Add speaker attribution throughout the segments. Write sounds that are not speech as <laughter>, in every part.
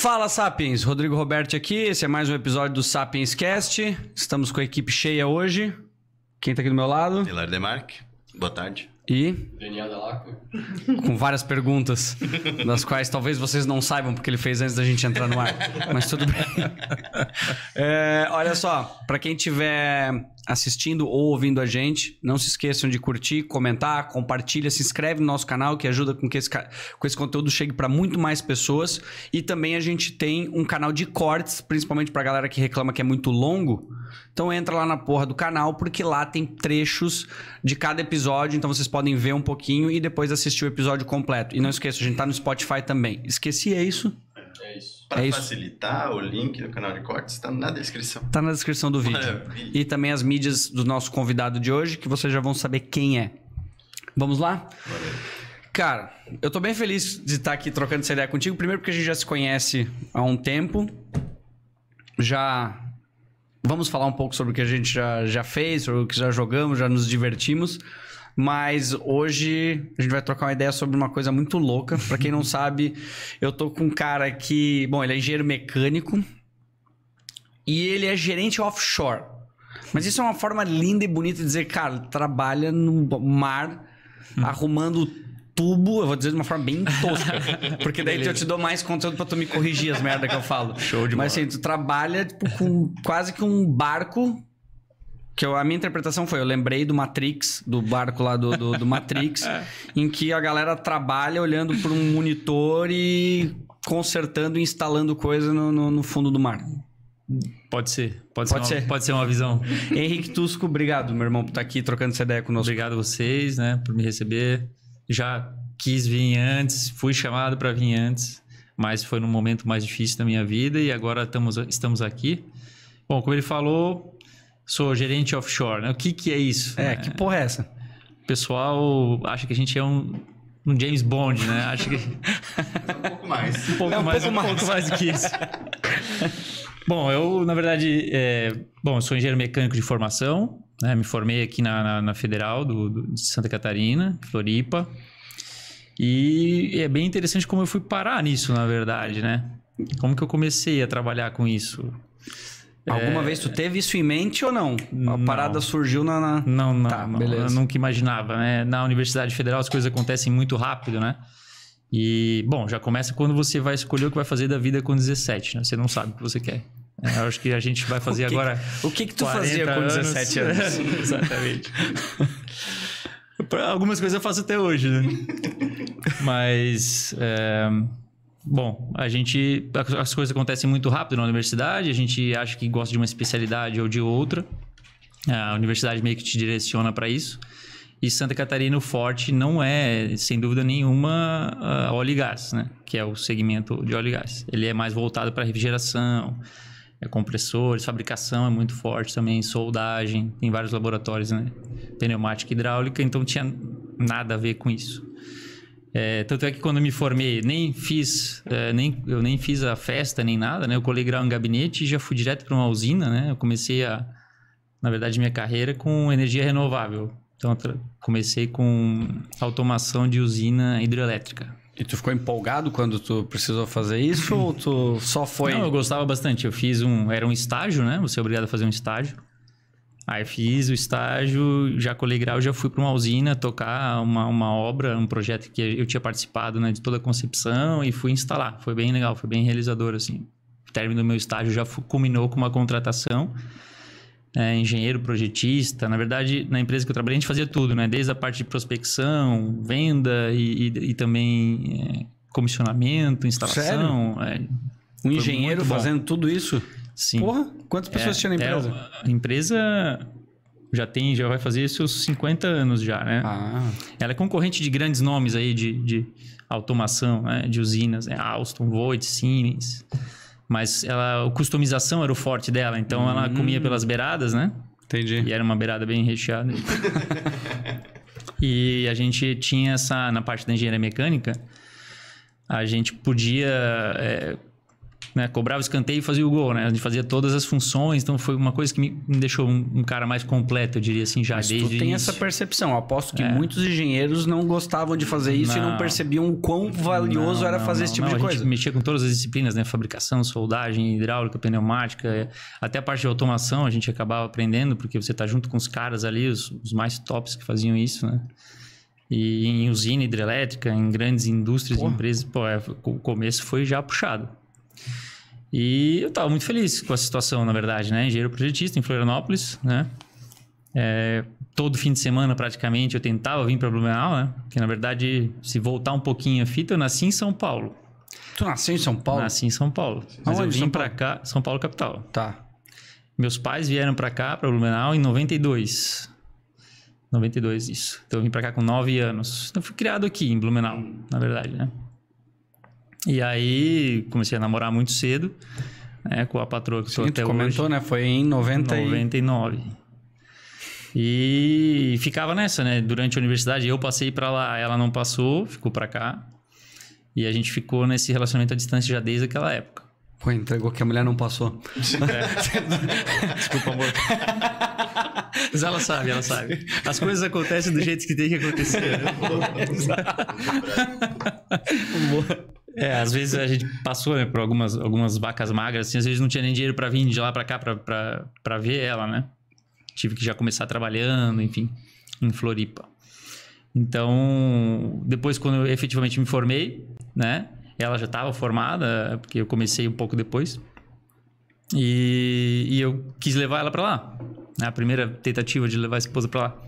Speaker 1: Fala Sapiens, Rodrigo Roberto aqui. Esse é mais um episódio do Sapiens Cast. Estamos com a equipe cheia hoje. Quem tá aqui do meu lado? Pilar Demarque. Boa tarde. E? Daniel Dalaco. Com várias perguntas, das quais talvez vocês não saibam, porque ele fez antes da gente entrar no ar. Mas tudo bem. <laughs> É, olha só, para quem tiver assistindo ou ouvindo a gente. Não se esqueçam de curtir, comentar, compartilha, se inscreve no nosso canal que ajuda com que esse, com esse conteúdo chegue para muito mais pessoas. E também a gente tem um canal de cortes, principalmente para galera que reclama que é muito longo. Então entra lá na porra do canal porque lá tem trechos de cada episódio, então vocês podem ver um pouquinho e depois assistir o episódio completo. E não esqueça, a gente tá no Spotify também. Esqueci é isso? É isso. Para é facilitar, isso. o link do canal de cortes está na descrição. Está na descrição do vídeo. Maravilha. E também as mídias do nosso convidado de hoje, que vocês já vão saber quem é. Vamos lá? Valeu. Cara, eu estou bem feliz de estar aqui trocando essa ideia contigo. Primeiro porque a gente já se conhece há um tempo. Já vamos falar um pouco sobre o que a gente já, já fez, sobre o que já jogamos, já nos divertimos. Mas hoje a gente vai trocar uma ideia sobre uma coisa muito louca. Para quem não <laughs> sabe, eu tô com um cara que, bom, ele é engenheiro mecânico e ele é gerente offshore. Mas isso é uma forma linda e bonita de dizer, cara, trabalha no mar hum. arrumando tubo, eu vou dizer de uma forma bem tosca. <laughs> Porque daí Beleza. eu te dou mais conteúdo pra tu me corrigir as merda que eu falo. Show de Mas assim, tu trabalha tipo, com quase que um barco que eu, a minha interpretação foi, eu lembrei do Matrix, do barco lá do, do, do Matrix, <laughs> é. em que a galera trabalha olhando para um monitor e consertando e instalando coisa no, no, no fundo do mar.
Speaker 2: Pode ser, pode, pode ser, uma, pode ser uma visão.
Speaker 1: <laughs> Henrique Tusco,
Speaker 2: obrigado, meu irmão, por estar aqui trocando essa ideia conosco. Obrigado a vocês, né, por me receber. Já quis vir antes, fui chamado para vir antes, mas foi num momento mais difícil da minha vida e agora estamos, estamos aqui. Bom, como ele falou, sou gerente offshore, né? O que, que é isso? É, né? que porra é essa? O pessoal acha que a gente é um, um James Bond, né? Acho que... <laughs> um
Speaker 1: pouco mais. Um pouco, mais, um pouco mais do que isso.
Speaker 2: <laughs> bom, eu, na verdade, é... bom, sou engenheiro mecânico de formação, né? Me formei aqui na, na, na Federal do, do, de Santa Catarina, Floripa. E é bem interessante como eu fui parar nisso, na verdade, né? Como que eu comecei a trabalhar com isso? Alguma é... vez tu
Speaker 1: teve isso em mente ou não? A não. parada surgiu na, na... Não, não, tá, não. Eu nunca
Speaker 2: imaginava, né? Na Universidade Federal as coisas acontecem muito rápido, né? E, bom, já começa quando você vai escolher o que vai fazer da vida com 17, né? Você não sabe o que você quer. É, eu acho que a gente vai <laughs> fazer o que, agora.
Speaker 1: O que, que tu fazia com anos. 17
Speaker 2: anos? <laughs> Exatamente. Algumas coisas eu faço até hoje, né? <laughs> Mas. É... Bom, a gente. As coisas acontecem muito rápido na universidade, a gente acha que gosta de uma especialidade ou de outra. A universidade meio que te direciona para isso. E Santa Catarina, o forte não é, sem dúvida nenhuma, óleo e gás, né? Que é o segmento de óleo e gás. Ele é mais voltado para refrigeração, é compressores, fabricação é muito forte também, soldagem, tem vários laboratórios, né? Pneumática hidráulica, então tinha nada a ver com isso. É, tanto é que quando me formei, nem fiz, é, nem, eu nem fiz a festa nem nada, né? Eu colei grau em gabinete e já fui direto para uma usina, né? Eu comecei a, na verdade, minha carreira com energia renovável. Então, comecei com automação de usina hidrelétrica. E tu ficou empolgado quando tu precisou fazer isso ou tu só foi? Não, eu gostava bastante. Eu fiz um, era um estágio, né? Você é obrigado a fazer um estágio. Aí fiz o estágio, já colei grau, já fui para uma usina tocar uma, uma obra, um projeto que eu tinha participado né, de toda a concepção e fui instalar. Foi bem legal, foi bem realizador, assim. O término do meu estágio já culminou com uma contratação. É, engenheiro, projetista. Na verdade, na empresa que eu trabalhei, a gente fazia tudo, né? Desde a parte de prospecção, venda e, e, e também é, comissionamento, instalação. Sério? É, um engenheiro fazendo tudo isso? Sim. Porra!
Speaker 1: Quantas é, pessoas é, tinha na empresa?
Speaker 2: a empresa já tem, já vai fazer seus 50 anos já, né? Ah. Ela é concorrente de grandes nomes aí de, de automação, né? de usinas, né? Alstom, Void, Siemens. Mas ela, a customização era o forte dela, então hum. ela comia pelas beiradas, né? Entendi. E era uma beirada bem recheada. <laughs> e a gente tinha essa, na parte da engenharia mecânica, a gente podia é, né, cobrava escanteio e fazia o gol, né? A gente fazia todas as funções, então foi uma coisa que me, me deixou um, um, cara mais completo, eu diria assim, já Mas desde tu tem essa
Speaker 1: percepção. Eu aposto que é. muitos engenheiros não gostavam de fazer isso não. e não percebiam o quão valioso não, era não, fazer esse tipo de coisa.
Speaker 2: mexia com todas as disciplinas, né? Fabricação, soldagem, hidráulica, pneumática, até a parte de automação a gente acabava aprendendo, porque você tá junto com os caras ali, os, os mais tops que faziam isso, né? E em usina hidrelétrica, em grandes indústrias, e empresas, pô, é, o começo foi já puxado. E eu estava muito feliz com a situação, na verdade, né? Engenheiro projetista em Florianópolis, né? É, todo fim de semana, praticamente, eu tentava vir para Blumenau, né? Porque, na verdade, se voltar um pouquinho a fita, eu nasci em São Paulo. Tu nasceu em São Paulo? Nasci em São Paulo. Mas Aonde eu vim para cá, São Paulo capital. Tá. Meus pais vieram para cá, para Blumenau, em 92. 92, isso. Então eu vim para cá com 9 anos. Então eu fui criado aqui em Blumenau, na verdade, né? E aí comecei a namorar muito cedo, né, com a patroa que Sim, até comentou, hoje, né? Foi em 90 99. E... e ficava nessa, né? Durante a universidade eu passei para lá, ela não passou, ficou para cá. E a gente ficou nesse relacionamento à distância já desde aquela época. Pô, entregou
Speaker 1: que a mulher não passou. É. <laughs> Desculpa, amor.
Speaker 2: Mas ela sabe, ela sabe. As coisas acontecem do jeito que tem que acontecer. Né? É, às vezes a gente passou né, por algumas, algumas vacas magras, assim, às vezes não tinha nem dinheiro para vir de lá para cá para ver ela, né? Tive que já começar trabalhando, enfim, em Floripa. Então, depois quando eu efetivamente me formei, né? Ela já estava formada, porque eu comecei um pouco depois. E, e eu quis levar ela para lá. Né? A primeira tentativa de levar a esposa para lá.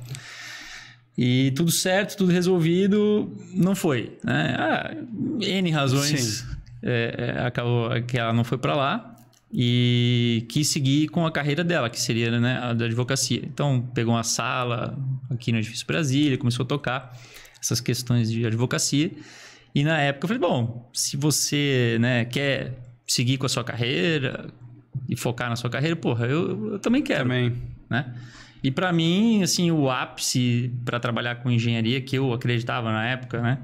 Speaker 2: E tudo certo, tudo resolvido, não foi. Né? Ah, N razões é, é, acabou que ela não foi para lá e quis seguir com a carreira dela, que seria né, a da advocacia. Então, pegou uma sala aqui no Edifício Brasília, começou a tocar essas questões de advocacia. E na época eu falei, bom, se você né, quer seguir com a sua carreira e focar na sua carreira, porra, eu, eu também quero. Também. Né? E para mim, assim, o ápice para trabalhar com engenharia que eu acreditava na época, né,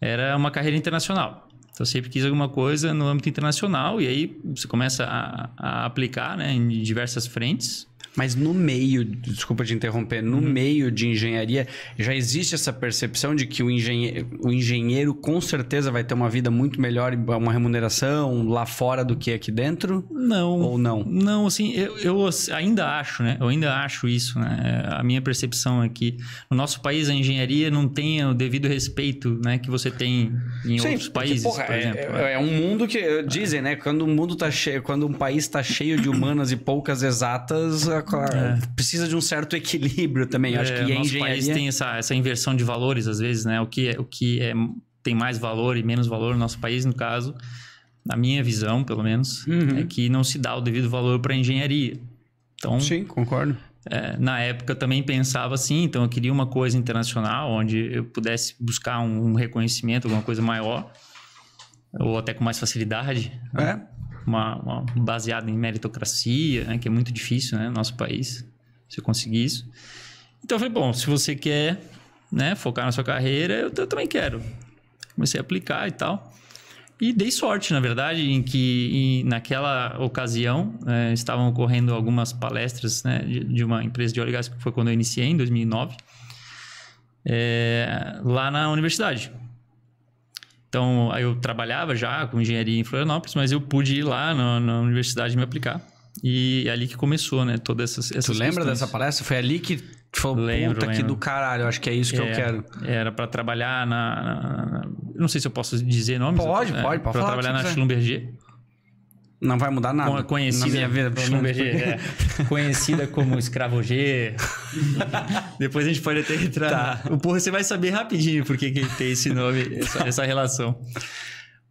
Speaker 2: era uma carreira internacional. Então eu sempre quis alguma coisa no âmbito internacional e aí você
Speaker 1: começa a, a aplicar, né, em diversas frentes. Mas no meio, desculpa te interromper, no uhum. meio de engenharia, já existe essa percepção de que o engenheiro, o engenheiro com certeza vai ter uma vida muito melhor, uma remuneração lá fora do que aqui dentro?
Speaker 2: Não. Ou não? Não, assim, eu, eu ainda acho, né? Eu ainda acho isso, né? A minha percepção é que no nosso país a engenharia não tem o devido respeito, né? Que
Speaker 1: você tem
Speaker 2: em Sim, outros países, porra, por é, exemplo.
Speaker 1: É, é, é, um mundo que, eh, dizem, é. né? Quando o mundo tá cheio, quando um país está cheio de humanas e poucas exatas, a claro. É. Precisa de um certo equilíbrio também. É, Acho que o é, nosso engenharia... país tem
Speaker 2: essa, essa inversão de valores, às vezes, né? O que, é, o que é, tem mais valor e menos valor no nosso país, no caso, na minha visão, pelo menos, uhum. é que não se dá o devido valor para a engenharia.
Speaker 1: Então, Sim, concordo.
Speaker 2: É, na época também pensava assim, então eu queria uma coisa internacional onde eu pudesse buscar um, um reconhecimento, alguma coisa maior, ou até com mais facilidade. Né? É. Né? uma, uma baseada em meritocracia, né, que é muito difícil, né, no nosso país, você conseguir isso. Então eu falei, bom, se você quer, né, focar na sua carreira, eu, eu também quero. Comecei a aplicar e tal. E dei sorte, na verdade, em que em, naquela ocasião é, estavam ocorrendo algumas palestras né, de, de, uma empresa de óleo e gás, que foi quando eu iniciei, em 2009, é, lá na universidade. Então, eu trabalhava já com engenharia em Florianópolis, mas eu pude ir lá na, na universidade me aplicar. E é ali que começou, né? Todas essas, essas Tu lembra dessa palestra? Foi ali que tu falou, lembro, puta lembro. que do
Speaker 1: caralho, acho que é isso que é, eu quero.
Speaker 2: Era para trabalhar na, na, Não sei se eu posso dizer nomes. Pode, é, pode, Para trabalhar na Schlumberger. Não vai mudar nada. Conhecida, na vida, pelo menos, é. <laughs> conhecida como <laughs> Depois a gente pode até entrar. Tá. O porra, você vai saber rapidinho por que tem esse nome, essa, essa, relação.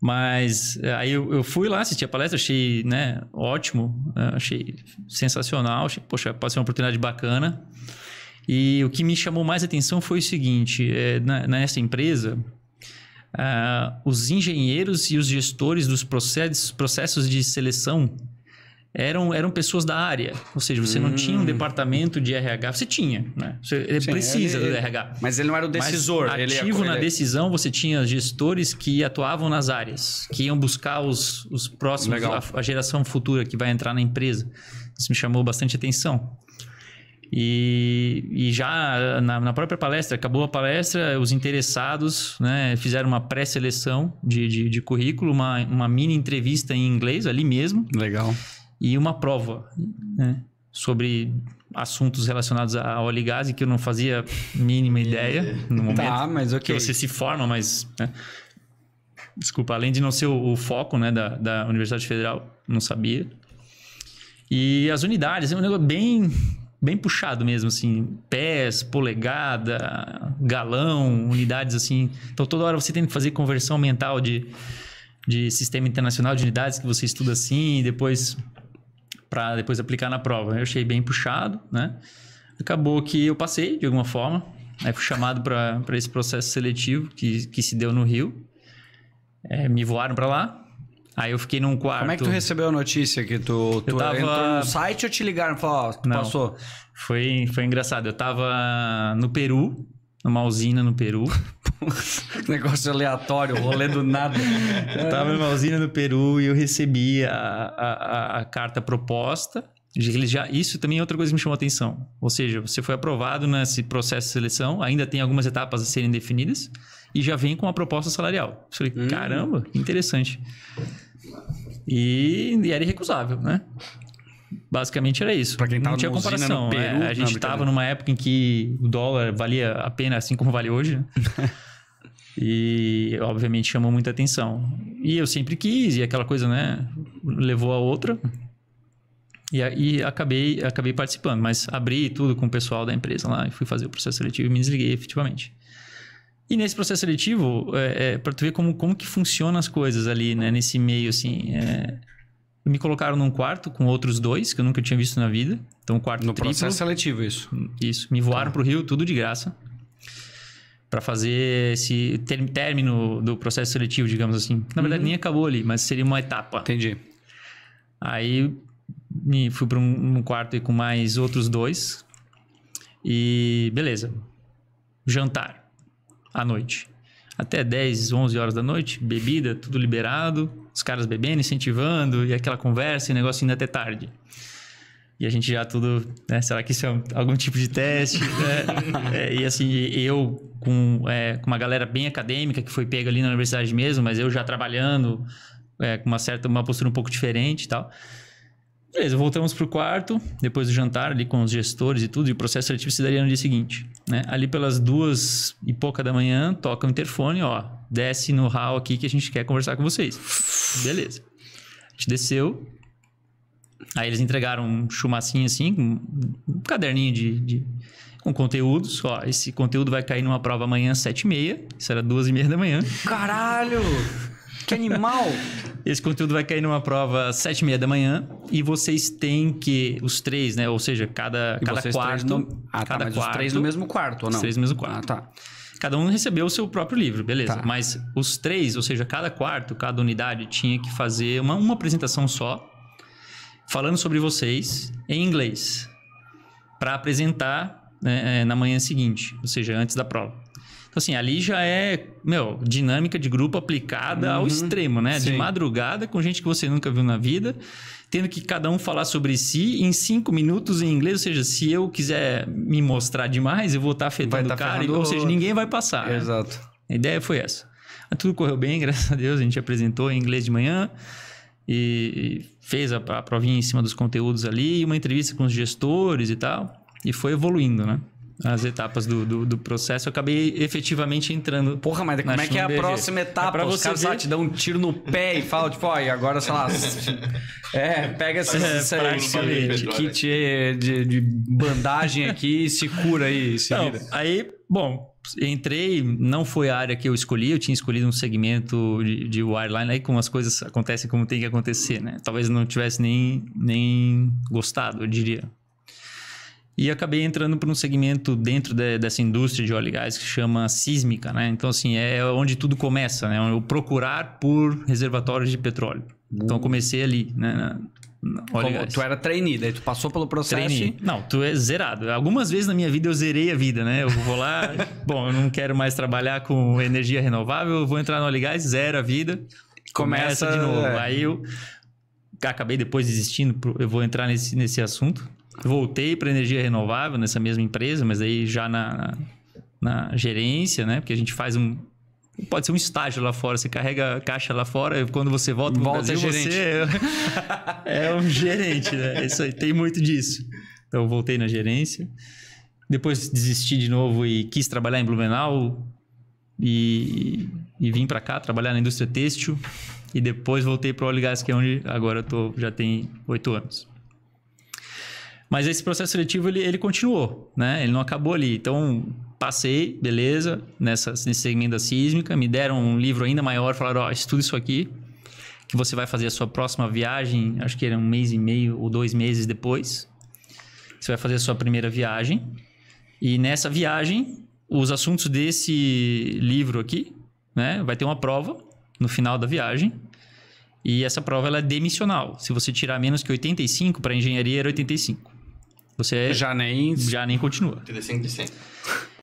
Speaker 2: Mas aí eu, eu, fui lá, assisti a palestra, achei né, ótimo, né, achei sensacional, achei, poxa, passei uma oportunidade bacana. E o que me chamou mais atenção foi o seguinte: é, na, nessa empresa, uh, os engenheiros e os gestores dos processos, processos de seleção eram, eram pessoas da área. Ou seja, você hum. não tinha um hum. departamento de RH. Você tinha, né? Você Sim, precisa ele, do RH. Mas ele não era o decisor. Mas ativo na decisão, você tinha gestores que atuavam nas áreas, que iam buscar os, os próximos, a, a, geração futura que vai entrar na empresa. Isso me chamou bastante atenção. E, e já na, na, própria palestra, acabou a palestra, os interessados né, fizeram uma pré-seleção de, de, de, currículo, uma, uma mini entrevista em inglês ali mesmo. Legal. E uma prova né, sobre assuntos relacionados a óleo e gás, que eu não fazia mínima ideia no tá, momento. Tá, mas ok. Que você se forma, mas... Né, desculpa, além de não ser o, o foco né, da, da Universidade Federal, não sabia. E as unidades, é um negócio bem bem puxado mesmo, assim, pés, polegada, galão, unidades assim. Então toda hora você tem que fazer conversão mental de, de sistema internacional de unidades que você estuda assim e depois para depois aplicar na prova. Eu achei bem puxado, né? Acabou que eu passei de alguma forma. Né? fui chamado para esse processo seletivo que, que se deu no Rio. É, me voaram para lá, Aí eu fiquei num quarto. Como é que tu recebeu a notícia que tu, tu tava... entrou no
Speaker 1: site ou te ligaram e falaram, ó, passou?
Speaker 2: Foi, foi engraçado. Eu tava no Peru, numa usina no Peru.
Speaker 1: <laughs> Negócio aleatório, rolê do nada. <laughs> eu tava numa usina no Peru e eu recebi a, a,
Speaker 2: a carta proposta. Eles já, isso também é outra coisa que me chamou a atenção. Ou seja, você foi aprovado nesse processo de seleção, ainda tem algumas etapas a serem definidas, e já vem com a proposta salarial. Eu falei, hum. caramba, interessante. E, e era irrecusável, né? Basicamente era isso. Pra quem tava não tinha comparação. No né? Peru, é, a gente estava numa época em que o dólar valia a pena assim como vale hoje. Né? <laughs> e obviamente chamou muita atenção. E eu sempre quis, e aquela coisa, né? Levou a outra. E aí acabei, acabei participando, mas abri tudo com o pessoal da empresa lá e fui fazer o processo seletivo e me desliguei efetivamente. E nesse processo seletivo, é, é, para tu ver como, como que funcionam as coisas ali, né? Nesse meio, assim. É... Me colocaram num quarto com outros dois, que eu nunca tinha visto na vida. Então, quarto No triplo. processo seletivo, isso. Isso. Me voaram tá. para o Rio, tudo de graça. para fazer esse término do processo seletivo, digamos assim. Na verdade, uhum. nem acabou ali, mas seria uma etapa. Entendi. Aí, me fui para um, um quarto com mais outros dois. E beleza. Jantar à noite. Até 10, 11 horas da noite, bebida, tudo liberado, os caras bebendo, incentivando, e aquela conversa e negócio indo até tarde. E a gente já tudo, né? Será que isso é algum tipo de teste? Né? <laughs> é, e assim, eu com, é, com uma galera bem acadêmica que foi pega ali na universidade mesmo, mas eu já trabalhando é, com uma certa uma postura um pouco diferente e tal. Beleza, voltamos pro quarto, depois do jantar ali com os gestores e tudo, e o processo seletivo se daria é no dia seguinte, né? Ali pelas duas e pouca da manhã, toca o interfone, ó, desce no hall aqui que a gente quer conversar com vocês. Beleza. A gente desceu, aí eles entregaram um chumacinho assim, um caderninho de, de com conteúdos. Ó, esse conteúdo vai cair numa prova amanhã às sete e meia, isso era duas e meia da manhã.
Speaker 1: Caralho! Que animal!
Speaker 2: Esse conteúdo vai cair numa prova às sete e meia da manhã e vocês têm que... Os três, né? Ou seja, cada, cada quarto... No... Ah, tá, cada tá, mas quarto, os três no mesmo
Speaker 1: quarto, ou não? Os três no
Speaker 2: mesmo quarto. Ah, tá. Cada um recebeu o seu próprio livro, beleza. Tá. Mas os três, ou seja, cada quarto, cada unidade tinha que fazer uma, uma apresentação só, falando sobre vocês, em inglês, para apresentar né, eh, na manhã seguinte, ou seja, antes da prova. Tipo assim, ali já é, meu, dinâmica de grupo aplicada uhum, ao extremo, né? Sim. De madrugada, com gente que você nunca viu na vida, tendo que cada um falar sobre si em cinco minutos em inglês. Ou seja, se eu quiser me mostrar demais, eu vou estar tá afetando tá o cara, ou seja, ninguém vai passar. Né? Exato. Né? A ideia foi essa. Mas tudo correu bem, <laughs> graças a Deus, a gente apresentou em inglês de manhã e fez a, a provinha em cima dos conteúdos ali, uma entrevista com os gestores e tal, e foi evoluindo, né? as etapas do, do, do, processo, eu acabei efetivamente entrando. Porra, mas como é que é a próxima etapa? É pra Os caras ver... te
Speaker 1: dão um tiro no pé e falam, tipo, ó, e agora, sei lá. <laughs> É. é, pega é, esse kit de, de, bandagem aqui e se cura aí. Se vira.
Speaker 2: Aí, bom, entrei, não foi a área que eu escolhi, eu tinha escolhido um segmento de, de wireline, aí como as coisas acontecem como tem que acontecer, né? Talvez não tivesse nem, nem gostado, eu diria. E acabei entrando para um segmento dentro de, dessa indústria de óleo e gás que chama sísmica, né? Então, assim, é onde tudo começa, né? O procurar por reservatórios de petróleo. Uhum. Então, hum. comecei ali, né? Na, Olha, tu era trainee, daí tu passou pelo processo. Trainee. Não, tu é zerado. Algumas vezes na minha vida eu zerei a vida, né? Eu vou lá, <laughs> bom, eu não quero mais trabalhar com energia renovável, eu vou entrar no Oligás, zero a vida. Começa, começa de novo. É. Aí eu acabei depois desistindo, eu vou entrar nesse, nesse assunto voltei para energia renovável nessa mesma empresa, mas aí já na, na, gerência, né? Porque a gente faz um pode ser um estágio lá fora. Você carrega caixa lá fora, quando você volta, volta Brasil, gerente. É, <laughs> é um gerente, né? Isso aí, tem muito disso. Então, voltei na gerência. Depois desisti de novo e quis trabalhar em Blumenau e, e vim para cá trabalhar na indústria têxtil. E depois voltei para o óleo e gás, que é onde agora eu tô, já tem oito anos. Mas esse processo seletivo, ele, ele continuou, né? Ele não acabou ali. Então, passei, beleza, nessa, nesse segmento da sísmica. Me deram um livro ainda maior, falaram, ó, oh, estuda isso aqui, que você vai fazer a sua próxima viagem, acho que era um mês e meio ou dois meses depois. Você vai fazer a sua primeira viagem. E nessa viagem, os assuntos desse livro aqui, né? Vai ter uma prova no final da viagem. E essa prova ela é demissional. Se você tirar menos que 85, para engenharia era 85 você já nem já nem continua.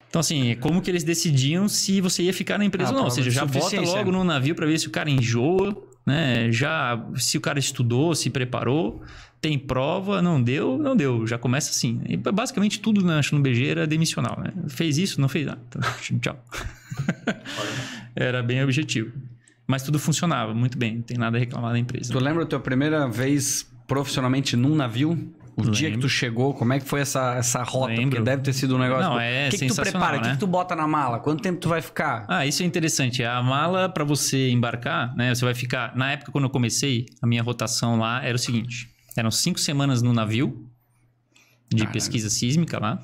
Speaker 2: Então, assim, como que eles decidiam se você ia ficar na empresa ah, ou não? Tá, ou seja, já bota logo no navio para ver se o cara enjoa, né? Já se o cara estudou, se preparou, tem prova, não deu, não deu. Já começa assim. E basicamente tudo na BG era demissional, né? Fez isso, não fez nada. Então, <laughs> tchau. era bem
Speaker 1: objetivo. Mas tudo funcionava muito bem, não tem nada a reclamar da empresa. Tu lembra a tua primeira vez profissionalmente num navio? O Lembro. dia que tu chegou, como é que foi essa, essa rota? Lembro. Porque deve ter sido um negócio. Não, é O que, que tu prepara? O né? que, que, tu bota na mala? Quanto tempo tu vai ficar? Ah, isso é interessante. A mala,
Speaker 2: para você embarcar, né? Você vai ficar. Na época, quando eu comecei, a minha rotação lá era o seguinte: eram cinco semanas no navio de pesquisa sísmica lá,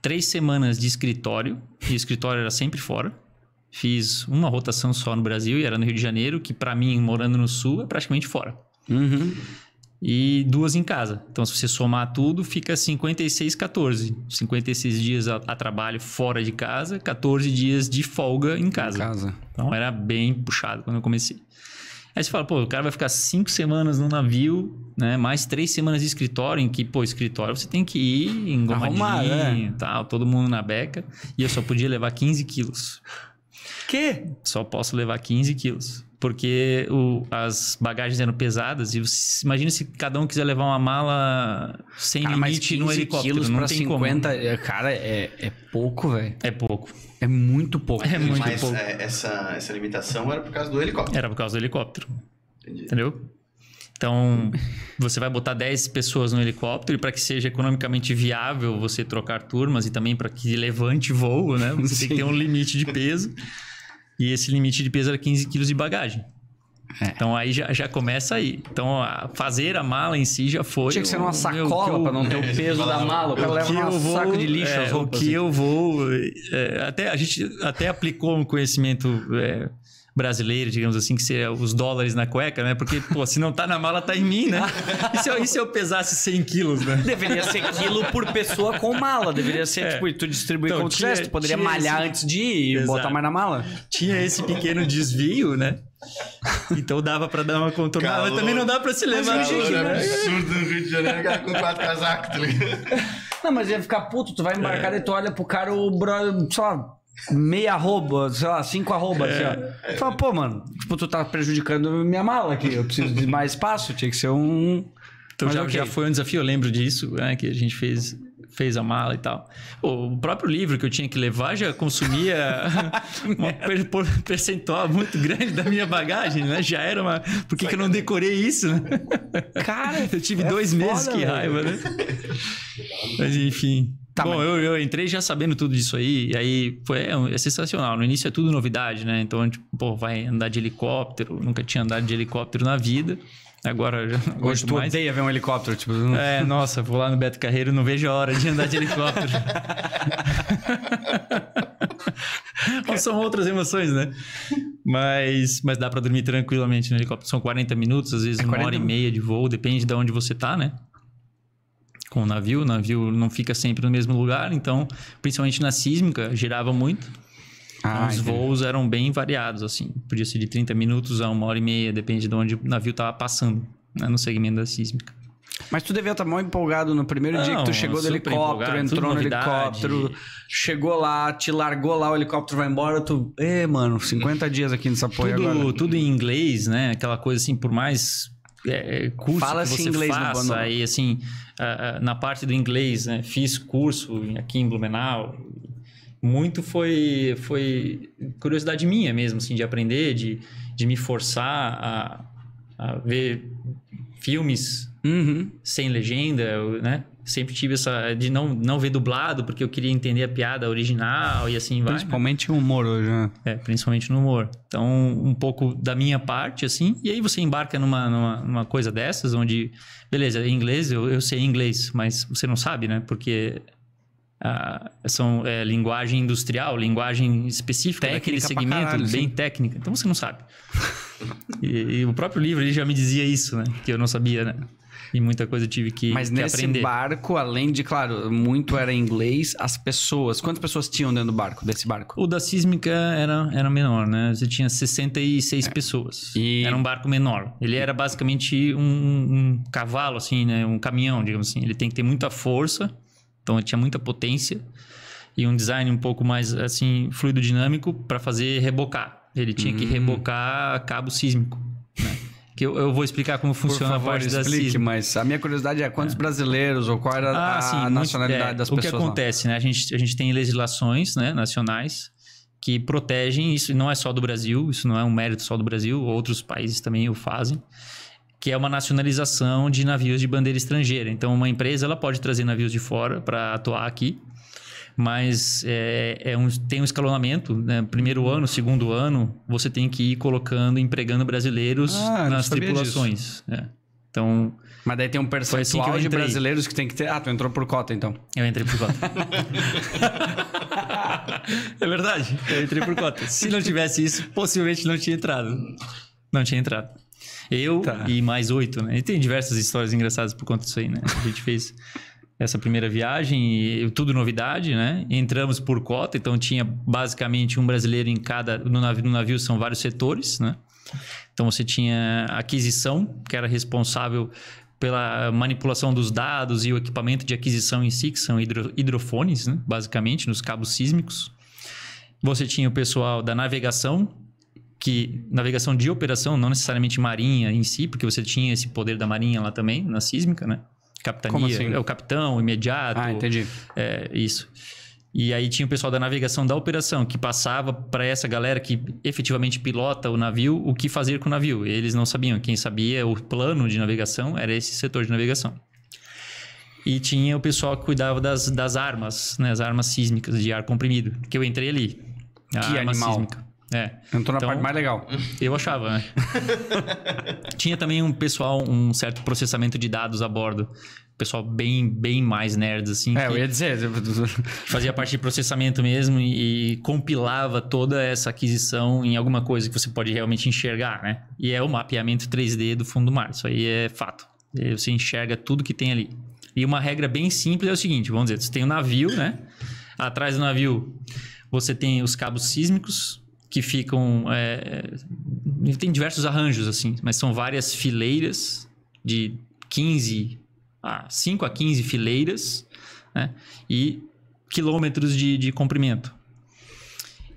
Speaker 2: três semanas de escritório, e escritório era sempre fora. Fiz uma rotação só no Brasil e era no Rio de Janeiro, que para mim, morando no Sul, é praticamente fora. Uhum e duas em casa. Então, se você somar tudo, fica 56, 14. 56 dias a, a trabalho fora de casa, 14 dias de folga em casa. Em casa. Então, era bem puxado quando eu comecei. Aí você fala, pô, o cara vai ficar cinco semanas no navio, né? Mais três semanas de escritório, em que, pô, escritório você tem que ir engomadinho Arrumar, né? tal, todo mundo na beca. E eu só podia levar 15 quilos. Que? Só posso levar 15 quilos porque o, as bagagens eram pesadas e você, imagina se cada um quiser levar uma mala sem cara, limite no helicóptero, quilos não tem 50,
Speaker 1: como. É, cara, é, é pouco, velho. É pouco. É muito pouco. É muito Mas pouco. É, essa,
Speaker 2: essa limitação era por causa do helicóptero. Era por causa do helicóptero.
Speaker 1: Entendi. Entendeu? Então,
Speaker 2: você vai botar 10 pessoas no helicóptero e para que seja economicamente viável você trocar turmas e também para que levante voo, né? Você Sim. tem que ter um limite de peso. E esse limite de peso era 15 quilos de bagagem. É. Então aí já, já começa aí. Então a fazer a mala em si já foi. Tinha que ser uma sacola para não ter o é, peso da mala. O cara um vou, saco de lixo. É, as roupas, o que assim. eu vou. É, até a gente até aplicou um conhecimento é, brasileiro, digamos assim, que seria os dólares na cueca, né? Porque, pô, se não tá na mala, tá em mim, né?
Speaker 1: E se eu, e se eu pesasse 100 quilos, né? Deveria ser quilo por pessoa com mala. Deveria ser, é. tipo, tu distribuir então, como tinha, tu tivesse. Tu poderia malhar esse... antes de ir e botar mais na mala. Tinha esse pequeno desvio, né? Então dava para dar uma contornada, mas também não dá para se levar mas, gente, né? absurdo no Rio de Janeiro com quatro casacos, tá ligado? Não, mas ia ficar puto, tu vai embarcar é. e tu olha pro cara, o brother, só meia arroba, sei lá, cinco arrobas assim, é. assim, Fala, pô, mano, tipo, tu tá prejudicando minha mala aqui, eu preciso de mais espaço, tinha que ser um. Então já, okay. já
Speaker 2: foi um desafio, eu lembro disso, né? Que a gente fez fez a mala e tal. O próprio livro que eu tinha que levar já consumia <laughs> um per percentual muito grande da minha bagagem, né? Já era uma. Por que, que eu não decorei isso, né? Cara, <laughs> eu tive é dois foda, meses, que raiva, né? Mas enfim. Tá, Bom, mas... eu, eu, entrei já sabendo tudo disso aí, e aí foi, é, é, sensacional. No início é tudo novidade, né? Então, tipo, pô, vai andar de helicóptero, nunca tinha andado de helicóptero na vida. Agora já Hoje tu mais.
Speaker 1: odeia ver um helicóptero, tipo... É, nossa, vou lá no Beto Carreiro não vejo a hora de andar de helicóptero. <laughs> São outras emoções, né?
Speaker 2: Mas, mas dá para dormir tranquilamente no helicóptero. São 40 minutos, às vezes é uma hora e meia de voo, depende de onde você tá, né? com o navio. O navio não fica sempre no mesmo lugar, então, principalmente na sísmica, girava muito. Ah, então, os voos eram bem variados, assim. Podia ser de 30 minutos a uma hora e meia, depende de onde o navio estava passando, né, no segmento da sísmica.
Speaker 1: Mas tu devia estar tá mal empolgado no primeiro não, dia que tu chegou do helicóptero, entrou no novidade. helicóptero, chegou lá, te largou lá, o helicóptero vai embora, tu. Ê, mano, 50 dias aqui nesse apoio tudo, agora.
Speaker 2: Tudo em inglês, né? Aquela coisa assim, por mais é, é curso Fala que assim você inglês faça, no aí assim, na parte do inglês, né? Fiz curso aqui em Blumenau. Muito foi, foi curiosidade minha mesmo, assim, de aprender, de, de me forçar a, a ver filmes uhum. sem legenda, né? sempre tive essa de não, não ver dublado, porque eu queria entender a piada original e assim vai. Né? Principalmente no humor hoje, né? É, principalmente no humor. Então, um pouco da minha parte, assim, e aí você embarca numa, numa, numa coisa dessas, onde, beleza, em inglês, eu, eu sei inglês, mas você não sabe, né? Porque ah, são é, linguagem industrial, linguagem específica técnica daquele segmento, caralho, bem sim. técnica. Então você não sabe. <laughs> e, e, o próprio livro ele já me dizia isso, né? Que eu não sabia, né? E muita
Speaker 1: coisa eu tive que, Mas que nesse barco, além de, claro, muito era inglês, as pessoas. Quantas pessoas tinham dentro do barco, desse barco?
Speaker 2: O da sísmica era, era menor, né? Você tinha 66 é. pessoas. E... Era um barco menor. Ele era basicamente um, um cavalo, assim, né? Um caminhão, digamos assim. Ele tem que ter muita força. Então ele tinha muita potência e um design um pouco mais assim fluido dinâmico para fazer rebocar. Ele tinha hum. que rebocar cabo sísmico. Né? que eu, eu, vou explicar como funciona favor, a parte da CISM.
Speaker 1: mas a minha curiosidade é quantos é. brasileiros ou qual era ah, a sim, nacionalidade é, das pessoas. O que acontece, lá. né? A
Speaker 2: gente, a gente tem legislações né, nacionais que protegem isso, não é só do Brasil, isso não é um mérito só do Brasil, outros países também o fazem, que é uma nacionalização de navios de bandeira estrangeira. Então, uma empresa ela pode trazer navios de fora para atuar aqui, mas é, é um, tem um escalonamento, né? Primeiro ano, segundo ano, você tem que ir colocando, empregando brasileiros ah, nas tripulações. É. Então.
Speaker 1: Mas daí tem um percentual assim que de brasileiros que tem que ter. Ah, tu entrou por cota então. Eu entrei por cota. <laughs> é verdade,
Speaker 2: eu entrei por cota. Se não tivesse isso, possivelmente não tinha entrado. Não tinha entrado. Eu tá. e mais oito, né? E tem diversas histórias engraçadas por conta disso aí, né? A gente fez essa primeira viagem, tudo novidade, né? Entramos por cota, então tinha basicamente um brasileiro em cada. No navio, no navio são vários setores, né? Então você tinha aquisição, que era responsável pela manipulação dos dados e o equipamento de aquisição em si, que são hidro, hidrofones, né? basicamente, nos cabos sísmicos. Você tinha o pessoal da navegação, que navegação de operação, não necessariamente marinha em si, porque você tinha esse poder da marinha lá também, na sísmica, né? capitania, assim? é o capitão imediato. Ah, entendi. É, isso. E aí tinha o pessoal da navegação da operação que passava para essa galera que efetivamente pilota o navio o que fazer com o navio. Eles não sabiam. Quem sabia o plano de navegação era esse setor de navegação. E tinha o pessoal que cuidava das, das armas, né? as armas sísmicas de ar comprimido, que eu entrei ali. A que animal. Sísmica.
Speaker 1: É. Entrou na então, parte
Speaker 2: mais legal. Eu achava, né? <laughs> Tinha também um pessoal, um certo processamento de dados a bordo. Pessoal bem, bem mais nerds, assim. É, eu ia dizer. <laughs> fazia parte de processamento mesmo e, compilava toda essa aquisição em alguma coisa que você pode realmente enxergar, né? E é o mapeamento 3D do fundo do mar. Isso aí é fato. E você enxerga tudo que tem ali. E uma regra bem simples é o seguinte: vamos dizer, você tem um navio, né? Atrás do navio você tem os cabos sísmicos, que ficam. É, tem diversos arranjos, assim, mas são várias fileiras de 15, ah, a 5 a 15 fileiras né? e quilômetros de, de comprimento.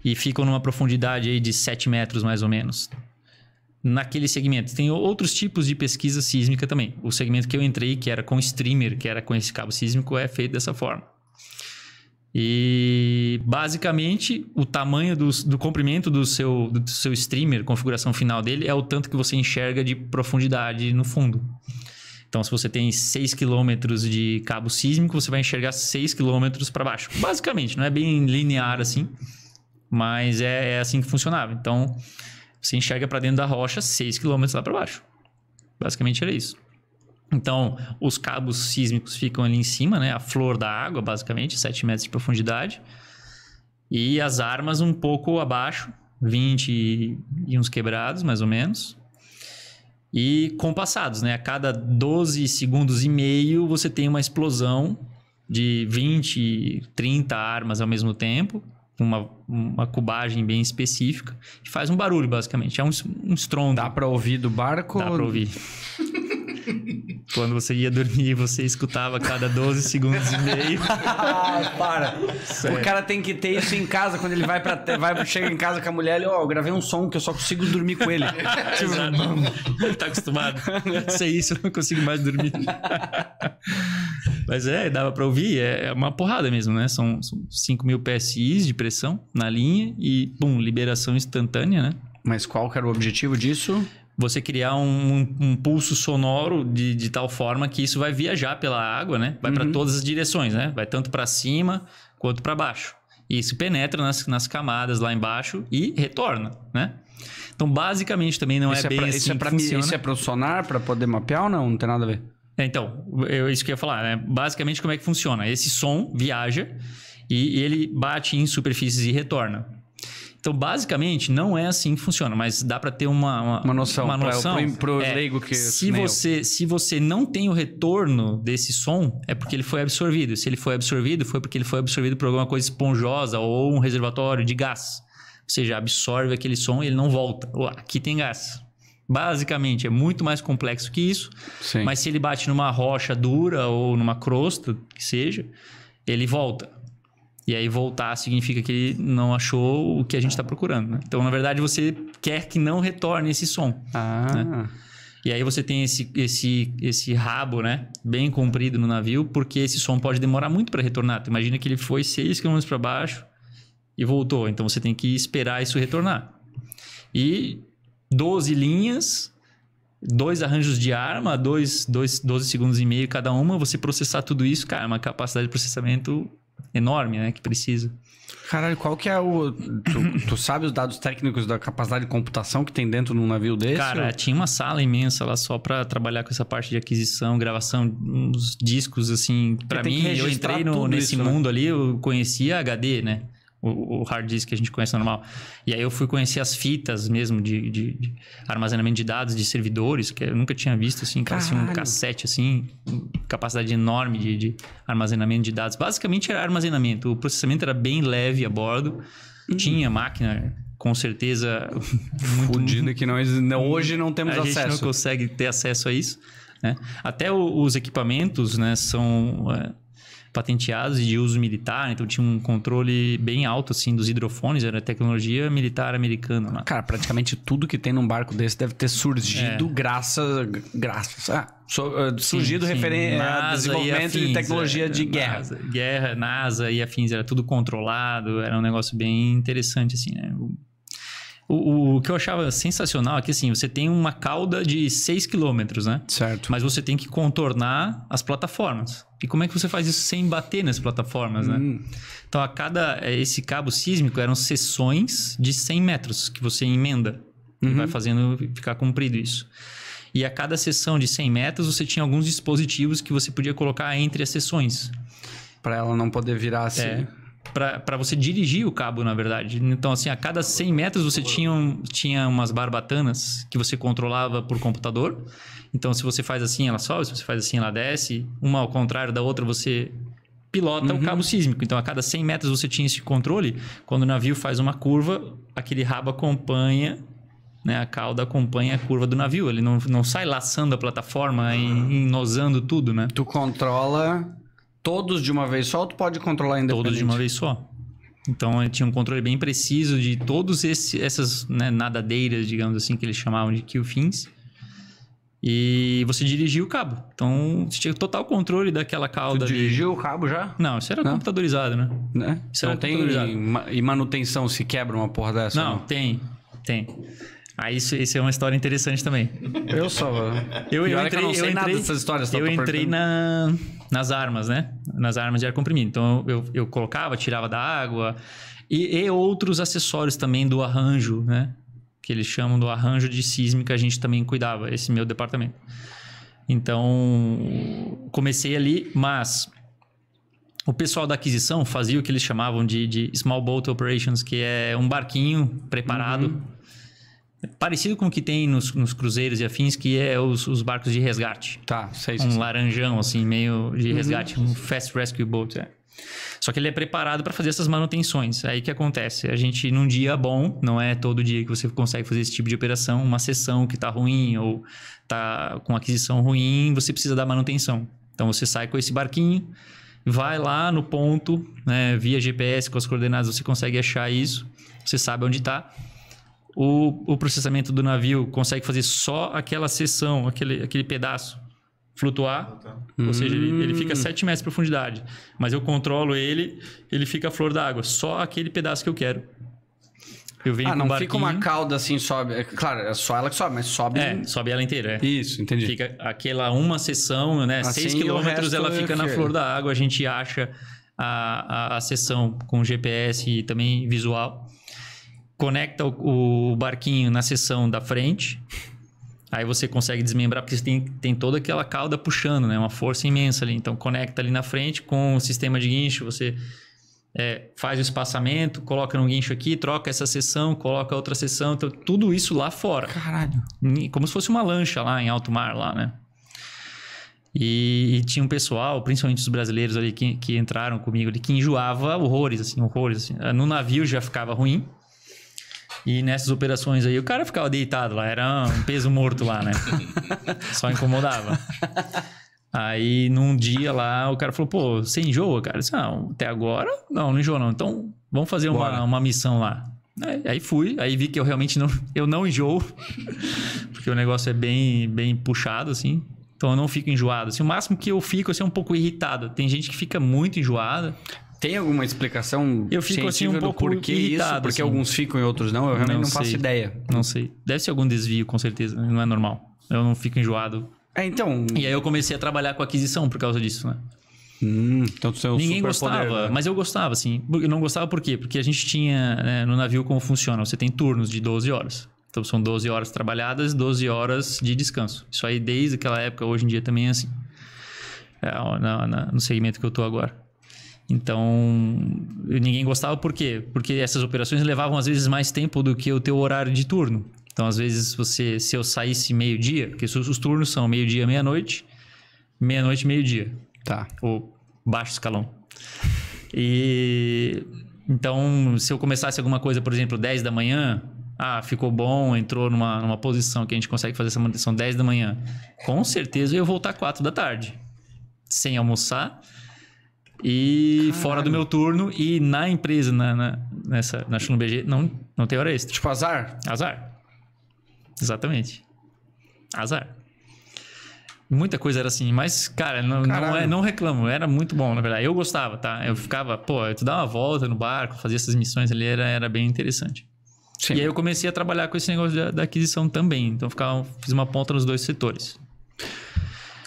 Speaker 2: E ficam numa profundidade aí de 7 metros, mais ou menos naquele segmento. Tem outros tipos de pesquisa sísmica também. O segmento que eu entrei, que era com streamer, que era com esse cabo sísmico, é feito dessa forma. E basicamente o tamanho do, do comprimento do seu, do seu streamer, configuração final dele, é o tanto que você enxerga de profundidade no fundo. Então, se você tem 6 km de cabo sísmico, você vai enxergar 6 km para baixo. Basicamente, não é bem linear assim, mas é, é assim que funcionava. Então, você enxerga para dentro da rocha 6 km lá para baixo. Basicamente era isso. Então, os cabos sísmicos ficam ali em cima, né? A flor da água, basicamente, 7 metros de profundidade. E as armas um pouco abaixo, 20 e uns quebrados, mais ou menos. E compassados, né? A cada 12 segundos e meio, você tem uma explosão de 20, 30 armas ao mesmo tempo. Uma, uma cubagem bem específica. E faz um barulho, basicamente. É um, um estrondo. Dá pra ouvir do barco? Dá pra ouvir. <laughs>
Speaker 3: <laughs>
Speaker 2: Quando você ia dormir, você escutava a cada 12 segundos e meio. ah, para.
Speaker 1: Sério. O cara tem que ter isso em casa quando ele vai para vai chega em casa com a mulher, ele, ó, oh, gravei um som que eu só consigo dormir com ele. <laughs>
Speaker 2: tipo, ele tá acostumado. Sem isso eu não consigo mais dormir. Mas é, dava para ouvir, é, é uma porrada mesmo, né? São, são 5 mil PSIs de pressão na linha e, pum, liberação instantânea, né? Mas qual que era o objetivo disso? você criar um, um, um pulso sonoro de, de tal forma que isso vai viajar pela água, né? Vai uhum. para todas as direções, né? Vai tanto para cima quanto para baixo. E isso penetra nas, nas camadas lá embaixo e retorna, né?
Speaker 1: Então, basicamente, também não é isso é, é bem pra, assim isso é Isso é para o sonar, para poder mapear ou não? Não tem nada a ver?
Speaker 2: É, então, eu, isso que eu ia falar. Né? Basicamente, como é que funciona? Esse som viaja e, e ele bate em superfícies e retorna. Então, basicamente, não é assim que funciona, mas dá para ter uma, uma, uma, noção. Uma noção. Para o é, leigo que. Se você, se você não tem o retorno desse som, é porque ele foi absorvido. Se ele foi absorvido, foi porque ele foi absorvido por alguma coisa esponjosa ou um reservatório de gás. Ou seja, absorve aquele som e ele não volta. Ué, aqui tem gás. Basicamente, é muito mais complexo que isso. Sim. Mas se ele bate numa rocha dura ou numa crosta, que seja, ele volta. E aí voltar significa que ele não achou o que a gente está procurando. Né? Então, na verdade, você quer que não retorne esse som. Ah. Né? E aí você tem esse, esse, esse rabo, né? Bem comprido no navio, porque esse som pode demorar muito para retornar. imagina que ele foi 6 km para baixo e voltou. Então você tem que esperar isso retornar. E 12 linhas, dois arranjos de arma, dois, dois, 12 segundos e meio cada uma, você processar tudo isso, cara, é uma capacidade de processamento enorme, né?
Speaker 1: Que precisa. Caralho, qual que é o. Tu, tu sabe os dados técnicos da capacidade de computação que tem dentro de um navio desse? Cara, ou... tinha uma sala imensa lá só para trabalhar com essa parte de aquisição,
Speaker 2: gravação, uns discos, assim. para mim, eu entrei no, nesse isso, né? mundo né? ali, eu conhecia HD, né? o, hard disk que a gente conhece normal. E aí eu fui conhecer as fitas mesmo de, de, de armazenamento de dados de servidores, que eu nunca tinha visto, assim, um cassete, assim, capacidade enorme de, de, armazenamento de dados. Basicamente era armazenamento, o processamento era bem leve a bordo, uhum. tinha máquina com certeza <laughs> muito... que nós não, hoje não temos acesso. A gente não consegue ter acesso a isso. Né? Até o, os equipamentos né, são... É, patenteados e de uso militar, né? então tinha um controle bem alto assim dos hidrofones, era tecnologia militar americana. Né? Cara, praticamente
Speaker 1: tudo que tem num barco desse deve ter surgido é. graças graças so, uh, surgido referente eh, a desenvolvimento afins, é, de tecnologia de guerra. NASA,
Speaker 2: guerra, NASA e afins, era tudo controlado, era um negócio bem interessante assim, né? O, o, que eu achava sensacional é que assim, você tem uma cauda de 6 km, né? Certo. Mas você tem que contornar as plataformas. E como é que você faz isso sem bater nas plataformas, né? hum. né? Então, a cada. Eh, esse cabo sísmico eram seções de 100 metros que você emenda. Uhum. E vai uhum. fazendo ficar comprido isso. E a cada seção de 100 metros, você tinha alguns dispositivos que você podia colocar entre as seções. Para ela não poder virar assim. É para você dirigir o cabo, na verdade. Então, assim, a cada 100 metros você tinha, tinha umas barbatanas que você controlava por computador. Então, se você faz assim, ela sobe, se você faz assim, ela desce. Uma ao contrário da outra, você pilota uhum. o cabo sísmico. Então, a cada 100 metros você tinha esse controle. Quando o navio faz uma curva, aquele rabo acompanha né, a cauda acompanha a curva do navio. Ele não, não sai laçando a plataforma e
Speaker 1: nosando tudo, né? Tu controla Todos de uma vez só ou tu pode controlar independente? Todos de uma vez só.
Speaker 2: Então eu tinha um controle bem preciso de todos essas né, nadadeiras, digamos assim, que eles chamavam de kill fins E você dirigia o cabo. Então você tinha total controle daquela cauda. Você dirigiu ali. o cabo já? Não, isso era não. computadorizado, né? né? Isso não tem e manutenção se quebra uma porra dessa? Não, não? tem, tem. Aí isso, isso é uma história interessante também.
Speaker 1: Eu só. Eu, é eu entrei, eu, não sei eu entrei, nada dessas histórias.
Speaker 2: Eu entrei na nas armas, né? Nas armas de ar comprimido. Então eu, eu colocava, tirava da água e, e outros acessórios também do arranjo, né? Que eles chamam do arranjo de sísmica, a gente também cuidava, esse meu departamento. Então comecei ali, mas o pessoal da aquisição fazia o que eles chamavam de, de small boat operations, que é um barquinho preparado. Uhum Parecido com o que tem nos, nos cruzeiros e afins, que é os, os barcos de resgate. Tá, sei Um laranjão, assim, meio de uhum. resgate, uhum. um fast rescue boat. É. Só que ele é preparado para fazer essas manutenções. Aí que acontece? A gente, num dia bom, não é todo dia que você consegue fazer esse tipo de operação, uma sessão que está ruim ou está com aquisição ruim, você precisa da manutenção. Então você sai com esse barquinho, vai lá no ponto, né, via GPS com as coordenadas, você consegue achar isso, você sabe onde está o, o processamento do navio consegue fazer só aquela seção, aquele, aquele pedaço flutuar, ou seja, ele, ele, fica 7 hum. metros de profundidade, mas eu controlo ele, ele fica à flor da água, só aquele pedaço que eu quero. Eu
Speaker 1: venho ah, não barquinho. fica uma cauda assim, sobe. É claro, é só ela que sobe, mas sobe. É, sobe ela inteira. É. Isso, entendi. Fica aquela uma seção,
Speaker 2: né? 6 assim, quilômetros ela fica na é flor da água, a gente acha a, a, a seção com GPS e também visual conecta o, o barquinho na seção da frente. Aí você consegue desmembrar, porque você tem, tem toda aquela cauda puxando, né? Uma força imensa ali. Então, conecta ali na frente com o sistema de guincho, você é, faz o espaçamento, coloca no guincho aqui, troca essa seção, coloca outra seção. Então, tudo isso lá fora. Caralho. Como se fosse uma lancha lá em alto mar, lá, né? E, e tinha um pessoal, principalmente os brasileiros ali que, que entraram comigo ali, que enjoava horrores, assim, horrores. Assim. No navio já ficava ruim, e nessas operações aí, o cara ficava deitado lá, era um peso morto lá, né? <laughs> Só incomodava. Aí num dia lá, o cara falou: pô, você enjoa, cara? Eu disse, não, até agora? Não, não enjoa não. Então vamos fazer uma, uma missão lá. Aí fui, aí vi que eu realmente não, eu não enjoo, <laughs> porque o negócio é bem, bem puxado, assim. Então eu não fico enjoado. Assim, o máximo que eu fico assim, é um pouco irritado. Tem gente que fica muito enjoada. Tem alguma explicação eu fico assim um pouco irritado, isso? Porque assim. alguns
Speaker 1: ficam e outros não? Eu realmente não, não faço ideia. Não sei.
Speaker 2: Deve ser algum desvio, com certeza. Né? Não é normal. Eu não fico enjoado. É, então... E aí eu comecei a trabalhar com aquisição por causa disso, né? Hum, então tu tem um Ninguém gostava, poder, né? mas eu gostava, assim. Eu não gostava por quê? Porque a gente tinha né, no navio como funciona. Você tem turnos de 12 horas. Então são 12 horas trabalhadas, 12 horas de descanso. Isso aí desde aquela época, hoje em dia também é assim. É, no segmento que eu tô agora. Então, ninguém gostava por quê? Porque essas operações levavam às vezes mais tempo do que o teu horário de turno. Então, às vezes, você, se eu saísse meio-dia, porque os turnos são meio-dia, meia-noite, meia-noite, meio-dia. Tá. Ou baixo escalão. E então, se eu começasse alguma coisa, por exemplo, 10 da manhã, ah, ficou bom, entrou numa, numa posição que a gente consegue fazer essa manutenção 10 da manhã. Com certeza eu ia voltar 4 da tarde. Sem almoçar, e Caralho. fora do meu turno e na empresa, na, na, nessa, na BG, não, não tem hora extra. Tipo azar? Azar. Exatamente. Azar. Muita coisa era assim, mas, cara, não, não, é, não reclamo, era muito bom, na verdade. Eu gostava, tá? Eu ficava, pô, eu dava uma volta no barco, fazia essas missões ali, era, era bem interessante. Sim. E aí eu comecei a trabalhar com esse negócio da, da aquisição também. Então ficava, fiz uma ponta nos dois setores.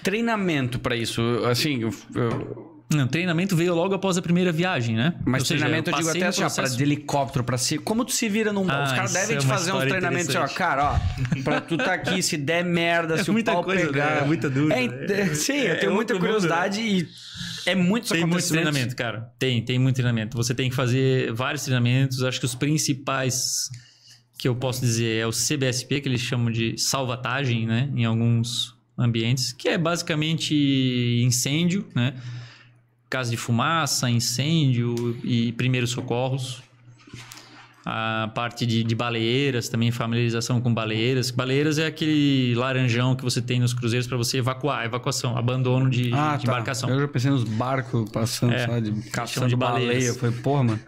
Speaker 1: Treinamento para isso, assim, eu, eu não, treinamento veio logo após a primeira viagem, né? Mas Ou treinamento eu, eu digo até assim, processo... ó, pra de helicóptero, pra si. Como tu se vira num. Ah, os caras devem é te fazer uns treinamentos, ó, cara, ó, <laughs> pra tu tá aqui, se der merda, é se o pau coisa, né? pegar. Né? É muita dúvida. É, né? sim, eu é tenho muita curiosidade mundo, né? e é muito Tem muito treinamento,
Speaker 2: cara. Tem, tem muito treinamento. Você tem que fazer vários treinamentos. Acho que os principais que eu posso dizer é o CBSP, que eles chamam de salvatagem, né? Em alguns ambientes, que é basicamente incêndio, né? caso de fumaça, incêndio e primeiros socorros. A parte de, de baleeiras também, familiarização com baleeiras. baleeiras é aquele laranjão que você tem nos cruzeiros para você evacuar, evacuação,
Speaker 1: abandono de, ah, de tá. embarcação. Eu já pensei nos barcos passando, é, sabe, de caçando de baleias. baleia. Foi, porra, mano.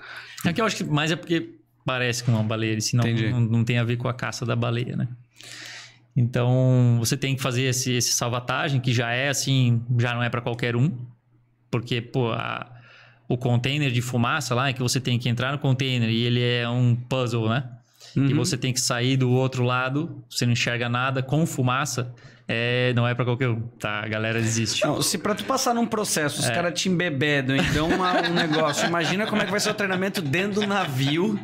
Speaker 2: É eu acho que mais é porque parece com uma baleia, senão não, não tem a ver com a caça da baleia, né? Então, você tem que fazer esse, esse salvatagem, que já é assim, já não é para qualquer um. Porque, pô, a, o container de fumaça lá é que você tem que entrar no container e ele é um puzzle, né? Uhum. E você tem que sair do outro lado, você não enxerga nada com fumaça. É, não é para qualquer um, tá? A galera desiste.
Speaker 1: Não, se para tu passar num processo, os é. caras te embebedam então uma, um negócio, imagina como é que vai ser o treinamento dentro do navio.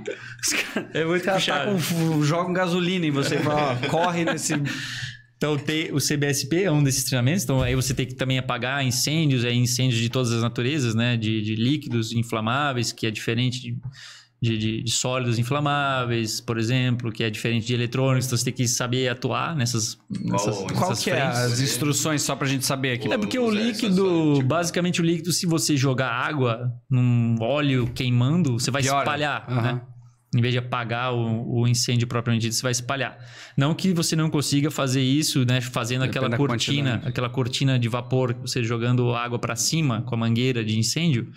Speaker 1: É os caras é cara tá com, jogam gasolina em você e fala, ó, corre nesse então, tem, o CBSP é um desses treinamentos. Então, aí você tem que
Speaker 2: também apagar incêndios, é incêndios de todas as naturezas, né? De, de líquidos inflamáveis, que é diferente de, de, de, sólidos inflamáveis, por exemplo, que é diferente de eletrônicos. Então, você tem que saber atuar nessas. nessas qual qual que é as instruções, só pra gente saber aqui? É porque o líquido, tipo, basicamente, o líquido, se você jogar água num óleo queimando, você vai espalhar, uhum. né? Em vez de apagar o, o, incêndio propriamente dito, você vai espalhar. Não que você não consiga fazer isso, né? Fazendo Depende aquela cortina, aquela cortina de vapor, você jogando água para cima com a mangueira de incêndio,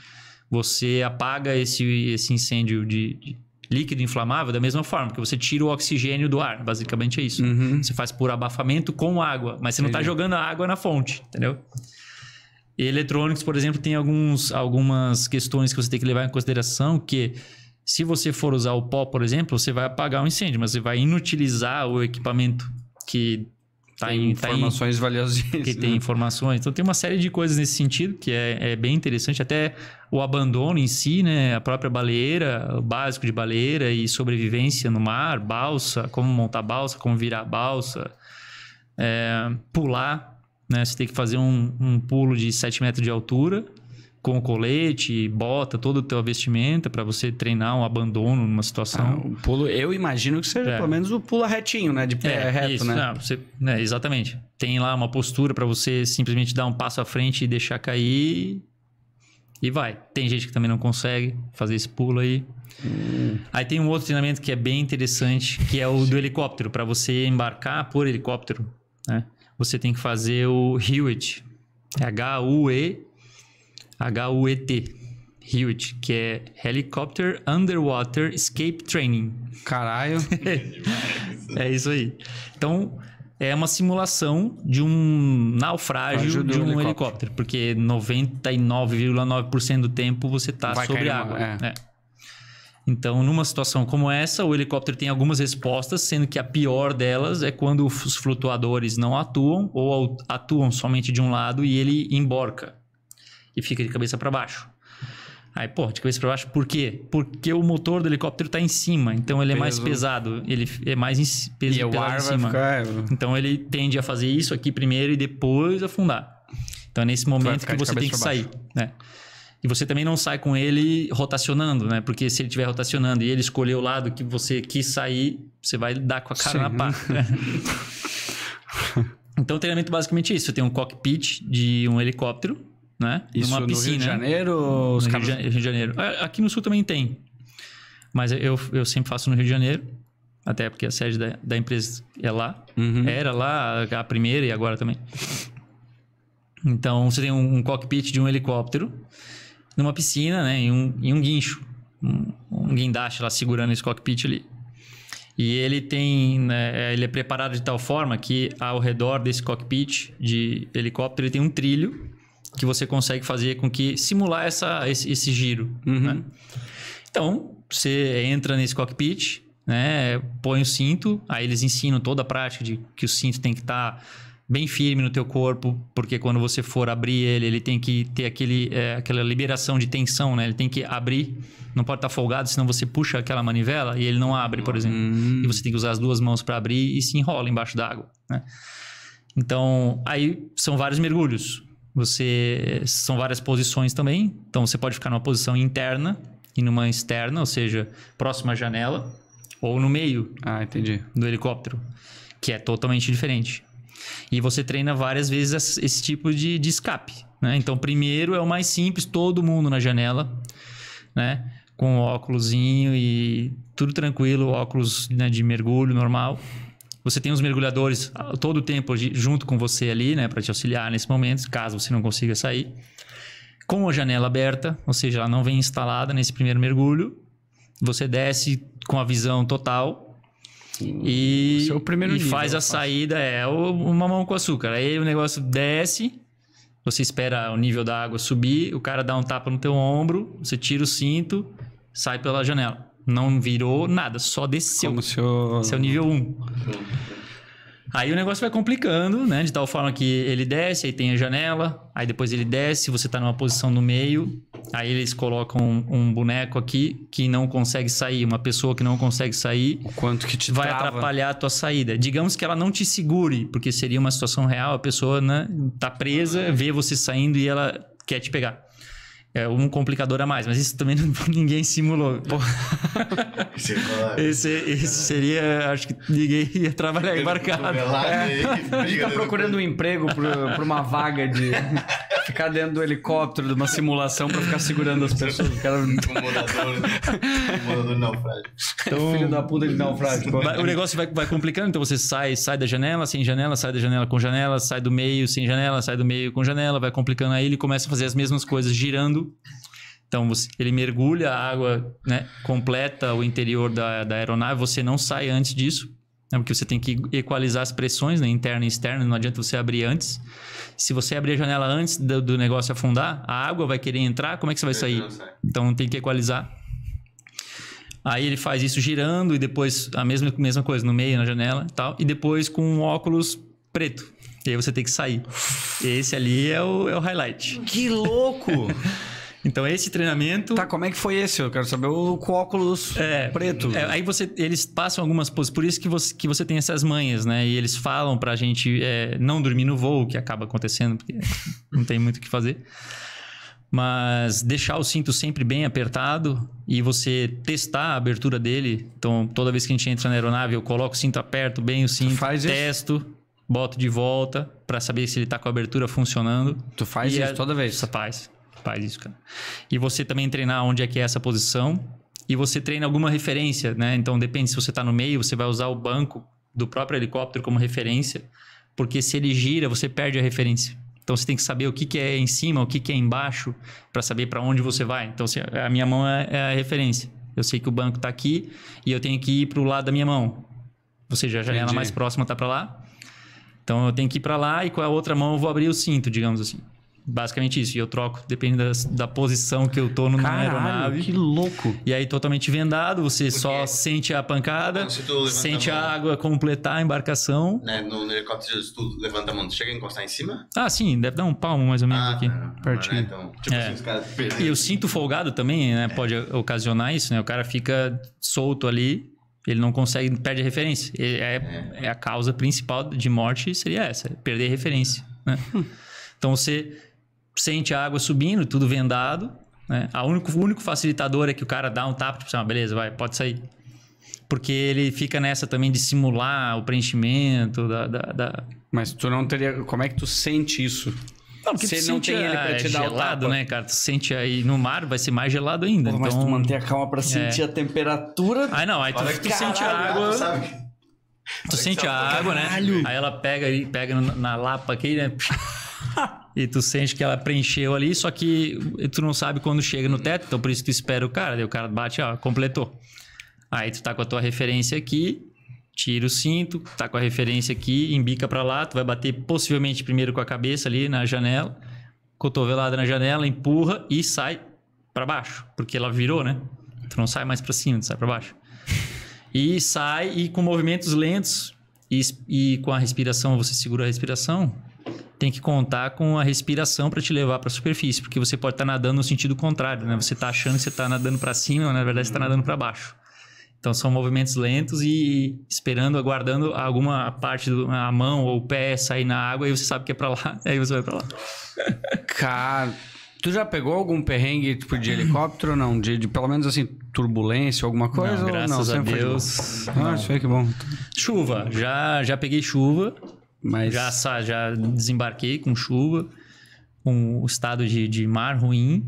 Speaker 2: você apaga esse, esse incêndio de, de líquido inflamável da mesma forma, que você tira o oxigênio do ar. Basicamente é isso. Uhum. Você faz por abafamento com água, mas você não está jogando a água na fonte, entendeu? E eletrônicos, por exemplo, tem alguns, algumas questões que você tem que levar em consideração que se você for usar o pó, por exemplo, você vai apagar o incêndio, mas você vai inutilizar o equipamento que tá tem em, tá informações tá valiosíssimas. Que tem informações. Então tem uma série de coisas nesse sentido que é, é bem interessante. Até o abandono em si, né? A própria baleeira, o básico de baleeira e sobrevivência no mar, balsa, como montar balsa, como virar balsa, é, pular, né? Você tem que fazer um, um pulo de 7 metros de altura com colete, bota, toda a tua vestimenta para você treinar um abandono numa situação. Ah, pulo, eu imagino que seja é. pelo
Speaker 1: menos o pula retinho, né? De pé é, reto, isso, né? Não,
Speaker 2: você, é, exatamente. Tem lá uma postura para você simplesmente dar um passo à frente e deixar cair e vai. Tem gente que também não consegue fazer esse pulo aí. Hum. Aí tem um outro treinamento que é bem interessante, que é o do helicóptero, para você embarcar por helicóptero, né? Você tem que fazer o Hewitt, H-U-E HUET. HUET, que é Helicopter Underwater Escape Training. Caralho. <laughs> é isso aí. Então, é uma simulação de um naufrágio de um helicóptero. helicóptero porque 99,9% do tempo você está sobre água. Uma, é. É. Então, numa situação como essa, o helicóptero tem algumas respostas, sendo que a pior delas é quando os flutuadores não atuam ou atuam somente de um lado e ele emborca e fica de cabeça para baixo. Aí, pô, de cabeça para baixo, por quê? Porque o motor do helicóptero tá em cima, então ele é mais pesado, ele é mais em, peso, e pesado em cima. Ficar... É, então ele tende a fazer isso aqui primeiro e depois afundar. Então é nesse momento que você tem que sair, né? E você também não sai com ele rotacionando, né? Porque se ele estiver rotacionando e ele escolher o lado que você quis sair, você vai dar com a cara Sim. na pá. Né? <laughs> então o treinamento é basicamente isso. Você tem um cockpit de um helicóptero né? Isso numa piscina. No Rio de Janeiro? Ou os no caras... Rio, de Janeiro. É, aqui no Sul também tem. Mas eu, eu sempre faço no Rio de Janeiro, até porque a sede da, da empresa é lá. Uhum. Era lá a primeira e agora também. Então, você tem um, um cockpit de um helicóptero numa piscina, né? Em um, em um guincho. Um, um guindaste lá segurando esse cockpit ali. E ele tem, né, é, ele é preparado de tal forma que ao redor desse cockpit de helicóptero ele tem um trilho que você consegue fazer com que simular essa, esse, esse giro. Uhum. Né? Então, você entra nesse cockpit, né? põe o cinto, aí eles ensinam toda a prática de que o cinto tem que estar tá bem firme no teu corpo, porque quando você for abrir ele, ele tem que ter aquele, é, aquela liberação de tensão, né? Ele tem que abrir, não pode estar tá folgado, senão você puxa aquela manivela e ele não abre, por exemplo. Hum. E você tem que usar as duas mãos para abrir e se enrola embaixo d'água, né? Então, aí são vários mergulhos. Você são várias posições também, então você pode ficar numa posição interna e numa externa, ou seja, próxima à janela ou no meio. Ah, entendi. Do helicóptero, que é totalmente diferente. E você treina várias vezes esse tipo de, de escape, né? Então, primeiro é o mais simples, todo mundo na janela, né? Com óculosinho e tudo tranquilo, óculos né, de mergulho normal. Você tem os mergulhadores ah, todo o tempo junto com você ali, né, para te auxiliar nesse momento, caso você não consiga sair. Com a janela aberta, ou seja, ela não vem instalada nesse primeiro mergulho. Você desce com a visão total e, e faz a saída, é uma mão com açúcar. Aí o negócio desce, você espera o nível da água subir, o cara dá um tapa no teu ombro, você tira o cinto, sai pela janela. Não virou nada, só desceu. Como se eu... É o nível 1. Aí o negócio vai complicando, né? De tal forma que ele desce, aí tem a janela, aí depois ele desce, você tá numa posição no meio, aí eles colocam um, um boneco aqui que não consegue sair, uma pessoa que não consegue sair. O quanto que te Vai trava. atrapalhar a tua saída. Digamos que ela não te segure, porque seria uma situação real, a pessoa né, tá presa, vê você saindo e ela quer te pegar é um complicador a mais, mas isso também não, <laughs> ninguém simulou. É esse, esse, seria, acho que ninguém ia trabalhar embarcado. É. Fica tá
Speaker 1: procurando um emprego para uma vaga de <laughs> ficar dentro do helicóptero, de uma simulação para ficar segurando as pessoas. O cara... Comodador naufrágio. <laughs> Então, Filho da puta de naufrágio. O negócio vai, vai complicando, então
Speaker 2: você sai, sai da janela, sem janela, sai da janela com janela, sai do meio, sem janela, sai do meio com janela, vai complicando aí, ele começa a fazer as mesmas coisas girando fundo. Então, você, ele mergulha a água, né, completa o interior da, da aeronave, você não sai antes disso, né, porque você tem que equalizar as pressões, né, interna e externa, não adianta você abrir antes. Se você abrir a janela antes do, do negócio afundar, a água vai querer entrar, como é que você vai sair? Então, tem que equalizar. Aí ele faz isso girando e depois a mesma, mesma coisa, no meio, na janela e tal. E depois com um óculos preto. E aí você tem que sair. Esse ali é o, é o highlight. Que louco! <laughs> Então, esse treinamento. Tá, como é que foi esse? Eu quero saber o com óculos é, preto. É, aí você, eles passam algumas poses, por isso que você, que você tem essas manhas, né? E eles falam pra gente é, não dormir no voo, que acaba acontecendo, porque <laughs> não tem muito o que fazer. Mas deixar o cinto sempre bem apertado e você testar a abertura dele. Então, toda vez que a gente entra na aeronave, eu coloco o cinto, aperto bem o cinto, Faz testo. Isso? boto de volta para saber se ele tá com a abertura funcionando. Tu faz e isso a... toda vez? Você faz. Faz isso, cara. E você também treinar onde é que é essa posição. E você treina alguma referência, né? Então depende se você está no meio, você vai usar o banco do próprio helicóptero como referência, porque se ele gira, você perde a referência. Então você tem que saber o que, que é em cima, o que, que é embaixo, para saber para onde você vai. Então se, a minha mão é, é, a referência. Eu sei que o banco está aqui e eu tenho que ir para o lado da minha mão. Ou seja, a janela Entendi. mais próxima está para lá. Então eu tenho que ir para lá e com a outra mão eu vou abrir o cinto, digamos assim basicamente isso. E eu troco, depende da, da posição que eu tô numa Caralho, aeronave.
Speaker 1: que louco!
Speaker 2: E aí, totalmente vendado, você Porque só sente a pancada, sente a, a, água completar a embarcação. Né? No, no, helicóptero, se tu levanta a mão, tu chega a encostar em cima? Ah, sim, deve dar um palmo mais ou menos ah, aqui. Tá, Né? Então, tipo assim, é. assim, os caras... E eu sinto folgado também, né? É. Pode ocasionar isso, né? O cara fica solto ali, ele não consegue, perde a referência. É, é. é a causa principal de morte seria essa, perder a referência, né? <laughs> Então, você sente a água subindo, tudo vendado. Né? A único, o único facilitador é que o cara dá um tapa, tipo assim, ah, beleza, vai, pode sair. Porque ele fica nessa também de simular o
Speaker 1: preenchimento da, da, da... Mas tu não teria... Como é que tu sente isso? Não, porque Você não tem ele pra te gelado, dar
Speaker 2: gelado, né, cara? Tu sente aí no mar, vai ser mais gelado ainda. Pô, então... Mas tu então manter a calma pra é. sentir é. a temperatura. Ah, não, aí tu, tu sente a
Speaker 3: água. Sabe?
Speaker 2: Tu sente a água, caralho. né? Aí ela pega, pega na, na lapa aqui, né? <laughs> e tu sente que ela preencheu ali, só que tu não sabe quando chega no teto, então por isso tu espera o cara, daí o cara bate, ó, completou. Aí tu tá com a tua referência aqui, tira o cinto, tá com a referência aqui, embica para lá, tu vai bater possivelmente primeiro com a cabeça ali na janela, cotovelada na janela, empurra e sai para baixo, porque ela virou, né? Tu não sai mais para cima, tu sai para baixo. <laughs> E sai e com movimentos lentos e, e com a respiração, você segura a respiração, tem que contar com a respiração para te levar para a superfície, porque você pode estar tá nadando no sentido contrário, né? Você está achando que você está nadando para cima, mas na verdade você está nadando para baixo. Então são movimentos lentos e esperando, aguardando alguma
Speaker 1: parte da mão ou o pé sair na água e você sabe que é para lá, <laughs> aí você vai para lá. Cara, tu já pegou algum perrengue tipo de helicóptero ou não? De, de, pelo menos assim turbulência, alguma coisa? Não, graças não? a Deus. Ah, isso aí que bom. Chuva, já
Speaker 2: já peguei chuva. Mas... Já, já desembarquei com chuva, com o estado de, de mar ruim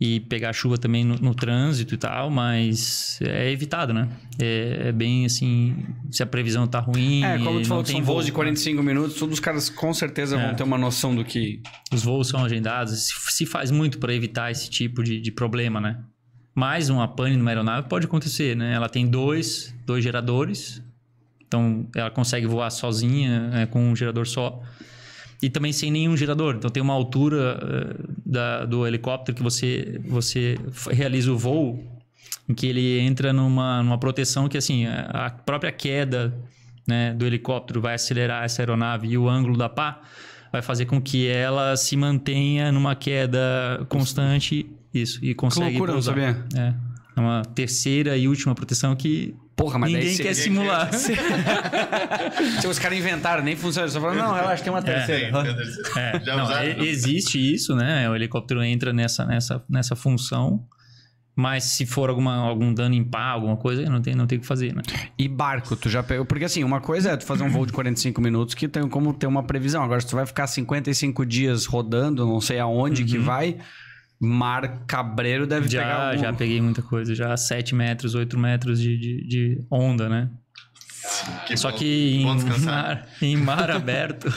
Speaker 2: e pegar chuva também no, no, trânsito e tal, mas é evitado, né? É, é bem assim, se a previsão tá ruim. É, como tu falou, são voos voo, de
Speaker 1: 45 minutos, todos os caras com certeza é. vão ter uma noção do que. Os voos
Speaker 2: são agendados, se, se faz muito para evitar esse tipo de, de, problema, né? Mais uma pane numa aeronave pode acontecer, né? Ela tem dois, dois geradores, então, ela consegue voar sozinha, é, com um gerador só. E também sem nenhum gerador. Então, tem uma altura uh, da, do helicóptero que você, você realiza o voo, em que ele entra numa, numa proteção que, assim, é, a própria queda né, do helicóptero vai acelerar essa aeronave e o ângulo da pá vai fazer com que ela se mantenha numa queda constante. Isso, e consegue. Que loucura, pousar. não sabia. É. É uma terceira e última proteção que Porra, mas Ninguém quer simular.
Speaker 1: Se <laughs> tipo, os caras inventaram, nem funciona. Só falaram, não, relaxa, tem uma é, terceira. É, tem terceira. <laughs> É. Já usaram? Não, existe
Speaker 2: isso, né? O helicóptero entra nessa, nessa, nessa função. Mas se for alguma,
Speaker 1: algum dano em pá, alguma coisa, não tem, não tem o que fazer, né? E barco, tu já pegou? Porque assim, uma coisa é tu fazer um voo de 45 minutos que tem como ter uma previsão. Agora, se tu vai ficar 55 dias rodando, não sei aonde uhum. que vai mar cabreiro deve já, pegar. Algum... Já peguei muita coisa, já
Speaker 2: 7 metros, 8 metros de, de, de onda, né? Que Só bom, que em mar, em mar aberto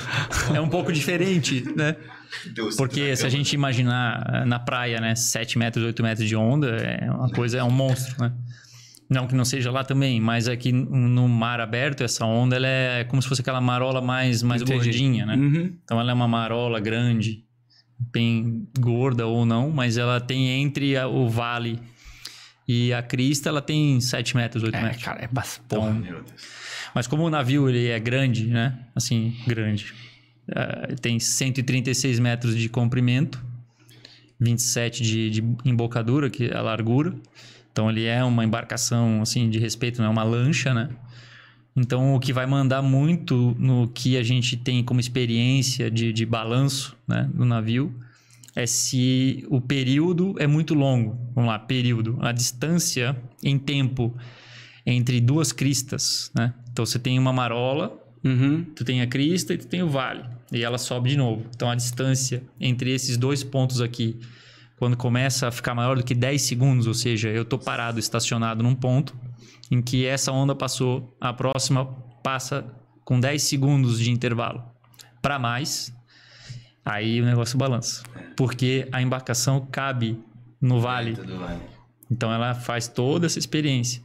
Speaker 2: é um pouco diferente, né? Deus Porque se a gente imaginar eh, na praia, né, 7 metros, 8 metros de onda, é uma né. coisa, é um monstro, né? Não que não seja lá também, mas aqui no mar aberto, essa onda ela é como se fosse aquela marola mais, mais gordinha, né? Uhum. Então ela é uma marola grande bem gorda ou não, mas ela tem entre a, o vale e a crista, ela tem 7 metros, 8 é, metros. Cara, é bastante. Então, mas como o navio ele é grande, né? Assim, grande. Uh, tem 136 metros de comprimento, 27 de, de embocadura, que é a largura. Então ele é uma embarcação assim de respeito, não é uma lancha, né? Então, o que vai mandar muito no que a gente tem como experiência de, de balanço né, navio é se o período é muito longo. Vamos lá, período. A distância em tempo entre duas cristas, né? Então, você tem uma marola, uhum. tu tem a crista e tu tem o vale. E ela sobe de novo. Então, a distância entre esses dois pontos aqui, quando começa a ficar maior do que 10 segundos, ou seja, eu estou parado, estacionado num ponto em que essa onda passou, a próxima passa com 10 segundos de intervalo para mais, aí o negócio balança. Porque a embarcação cabe no vale. Então ela faz toda essa experiência.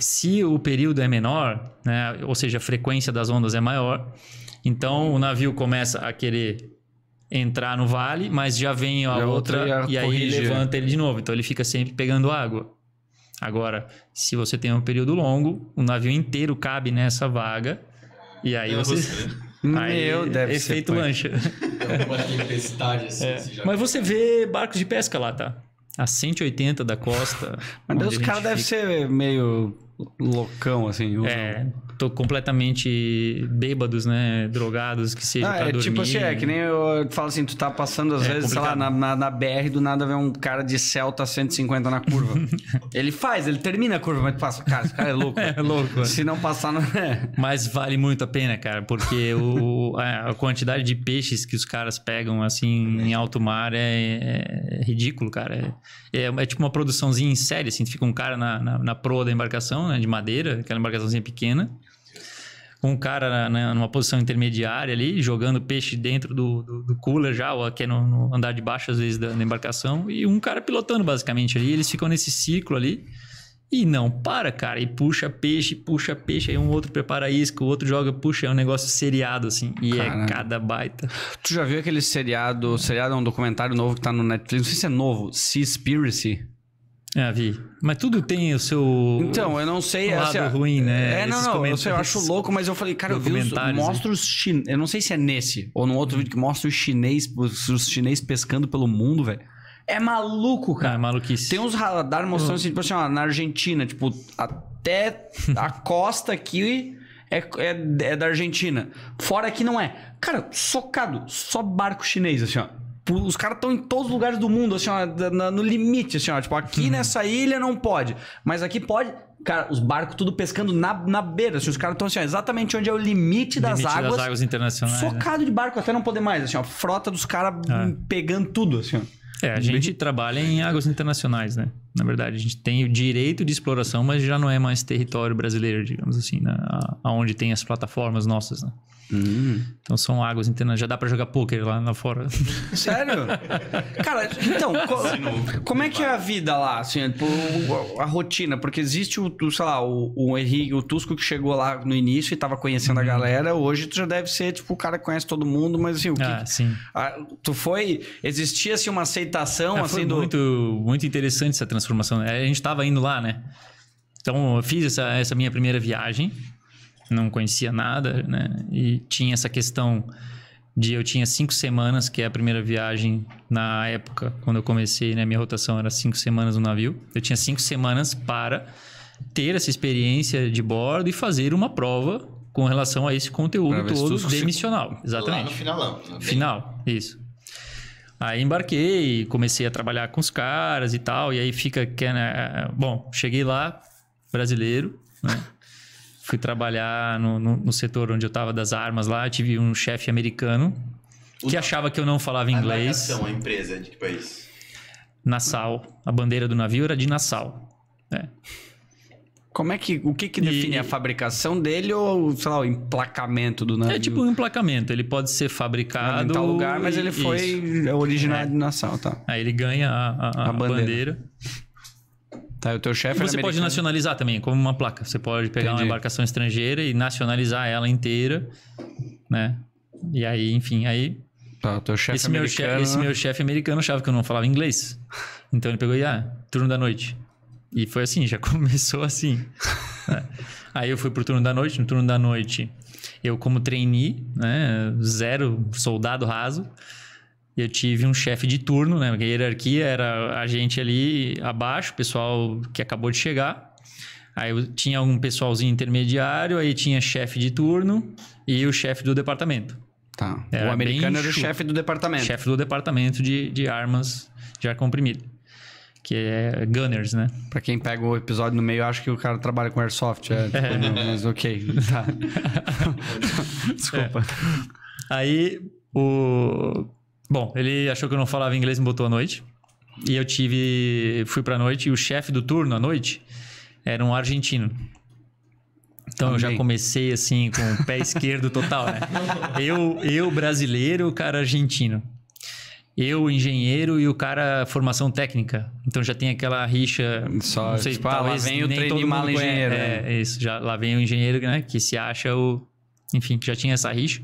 Speaker 2: Se o período é menor, né, ou seja, a frequência das ondas é maior, então o navio começa a querer entrar no vale, mas já vem a outra, outra e, a e aí levanta ele de novo. Então ele fica sempre pegando água. Agora, se você tem um período longo, o navio inteiro cabe nessa vaga. E aí é você. <laughs>
Speaker 1: Aí, Meu, deve efeito ser, lancha. É uma tempestade assim.
Speaker 2: É. Você Mas tá você vê barcos de pesca lá, tá? A 180 da costa. Mas os caras devem ser meio loucão, assim. É, tô completamente bêbados, né? Drogados, que seja. Ah, é tipo dormir, tipo assim, é que nem
Speaker 1: eu falo assim, tu tá passando às é vezes, complicado. sei lá, na, na, na, BR, do nada vê um cara de Celta 150 na curva. <laughs> ele faz, ele termina a curva, mas tu passa. Cara, esse cara é louco. <laughs> é louco. Se não passar, não é. Mas vale muito
Speaker 2: a pena, cara, porque o, a quantidade de peixes que os caras pegam, assim, em alto mar é, é ridículo, cara. É, é, é tipo uma produçãozinha em série, assim, fica um cara na, na, na proa da embarcação, né, de madeira, aquela embarcaçãozinha pequena com um cara né, numa posição intermediária ali, jogando peixe dentro do, do, do cooler já, ou aqui no, no, andar de baixo, às vezes, da, da, embarcação, e um cara pilotando basicamente ali. Eles ficam nesse ciclo ali. E não para, cara, e puxa peixe, puxa peixe, aí um outro prepara isca, o outro joga,
Speaker 1: puxa, é um negócio seriado, assim, e Caramba. é cada baita. Tu já viu aquele seriado, seriado é um documentário novo que tá no Netflix, não sei se é novo, Seaspiracy? É, vi. Mas tudo tem o seu. Então, eu não sei. Lado assim, ruim, né? É, não, não. Eu, sei, eu acho louco, mas eu falei, cara, eu vi os. Né? Mostra os chin... Eu não sei se é nesse ou num outro vídeo que mostra os chinês, os chinês pescando pelo mundo, velho. É maluco, é cara. é maluquice. Tem uns radar mostrando assim, tipo assim, ó, na Argentina, tipo, até <laughs> a costa aqui é, é, é da Argentina. Fora aqui não é. Cara, socado, só barco chinês, assim, ó. Tipo, os caras estão em todos os lugares do mundo, assim, ó, no limite, assim, ó. Tipo, aqui uhum. nessa ilha não pode, mas aqui pode. Cara, os barcos tudo pescando na, na beira, assim, os caras estão assim, ó, exatamente onde é o limite das limite águas. das águas
Speaker 2: internacionais. Né? Socado
Speaker 1: né? de barco até não poder mais, assim, ó. Frota dos caras é. pegando tudo, assim, ó.
Speaker 2: É, a gente Bem... trabalha em águas internacionais, né? Na verdade, a gente tem o direito de exploração, mas já não é mais território brasileiro, digamos assim, né? aonde tem as plataformas nossas, né? Hum. Então são águas internas. Já dá para jogar poker lá na fora. <laughs>
Speaker 1: Sério? Cara, então, co como é que é a vida lá, assim, é, a rotina? Porque existe o, sei lá, o, o Henrique, o Tusco que chegou lá no início e tava conhecendo hum. a uhum. galera. Hoje tu já deve ser, tipo, o cara que conhece todo mundo, mas assim, o que. Ah, sim. A, tu foi. Existia assim uma aceitação, é, assim, foi do...
Speaker 2: Muito, muito interessante essa transição transformação. É, a gente estava indo lá, né? Então, eu fiz essa, essa minha primeira viagem, não conhecia nada, né? E tinha essa questão de eu tinha cinco semanas, que é a primeira viagem na época, quando eu comecei, né? Minha rotação era cinco semanas no navio. Eu tinha cinco semanas para ter essa experiência de bordo e fazer uma prova com relação a esse conteúdo todo demissional. Exatamente. Lá no finalão. Né? Final, isso. Aí embarquei, comecei a trabalhar com os caras e tal, e aí fica que é, né, é, bom, cheguei lá brasileiro, né? <laughs> Fui trabalhar no, no, no, setor onde eu tava das armas lá, tive um chefe americano que o... achava que eu não falava inglês. A, nação, a empresa de que país?
Speaker 1: Nassau. A bandeira do navio era de Nassau. Né? Como é que. O que, que define e... a fabricação dele ou, sei lá, o emplacamento do navio? É tipo um emplacamento. Ele pode ser fabricado. Em tal lugar, mas ele foi originário originado é. tá?
Speaker 2: Aí ele ganha a, a, a bandeira. bandeira. Tá, o teu chefe é Você pode nacionalizar também, como uma placa. Você pode pegar Entendi. uma embarcação estrangeira e nacionalizar ela inteira, né? E aí, enfim, aí.
Speaker 1: Tá, teu chefe americano. Meu chefe, esse meu
Speaker 2: chefe americano achava que eu não falava inglês. Então ele pegou e, ah, turno da noite. E foi assim, já <laughs> começou assim. Né? Aí eu fui pro turno da noite, no turno da noite eu como trainee, né, zero soldado raso, eu tive um chefe de turno, né, porque a hierarquia era a gente ali abaixo, pessoal que acabou de chegar. Aí eu tinha um pessoalzinho intermediário, aí tinha chefe de turno e o chefe do departamento. Tá. Era o americano era o chefe do departamento. Chefe do departamento de, de armas de ar comprimido que é Gunners, né? Pra quem pega o
Speaker 1: episódio no meio, acho que o cara trabalha com Airsoft, é, tipo, <laughs> é. Não, mas ok, tá. <laughs> Desculpa. É. Aí, o... Bom, ele achou que
Speaker 2: eu não falava inglês e me botou à noite. E eu tive... Fui pra noite e o chefe do turno à noite era um argentino. Então eu já comecei assim com o pé <laughs> esquerdo total, né? eu, eu brasileiro, o cara argentino eu, engenheiro, e o cara, formação técnica. Então já tem aquela rixa. Só, não sei, tipo, ah, tá lá vem o treino mal engenheiro. É, né? é, isso. Já, lá vem o engenheiro, né? Que se acha o. Enfim, já tinha essa rixa.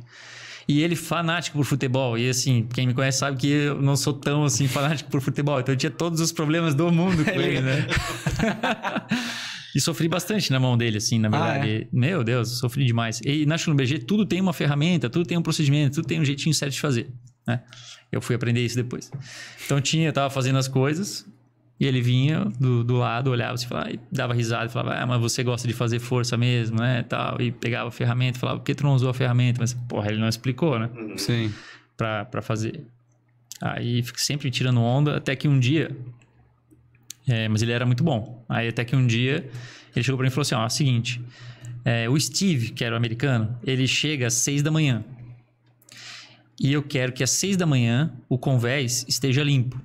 Speaker 2: E ele fanático por futebol. E assim, quem me conhece sabe que eu não sou tão assim fanático por futebol. Então eu tinha todos os problemas do mundo com <laughs> é ele, né? <laughs> e sofri bastante na mão dele, assim, na ah, verdade. Ah, é? Meu Deus, sofri demais. E na Chulum BG tudo tem uma ferramenta, tudo tem um procedimento, tudo tem um jeitinho certo de fazer, né? Eu fui aprender isso depois. Então tinha, eu tava fazendo as coisas, e ele vinha do, do lado, olhava assim, falava, e dava risada, falava, ah, mas você gosta de fazer força mesmo, né? Tal, e pegava a ferramenta, falava, por que tu não usou a ferramenta? Mas, porra, ele não explicou, né? Uhum. Sim. Pra, pra fazer. Aí fico sempre tirando onda, até que um dia. É, mas ele era muito bom. Aí até que um dia ele chegou pra mim e falou assim: ó, é seguinte, é, o Steve, que era o americano, ele chega às seis da manhã e eu quero que às seis da manhã o convés esteja limpo.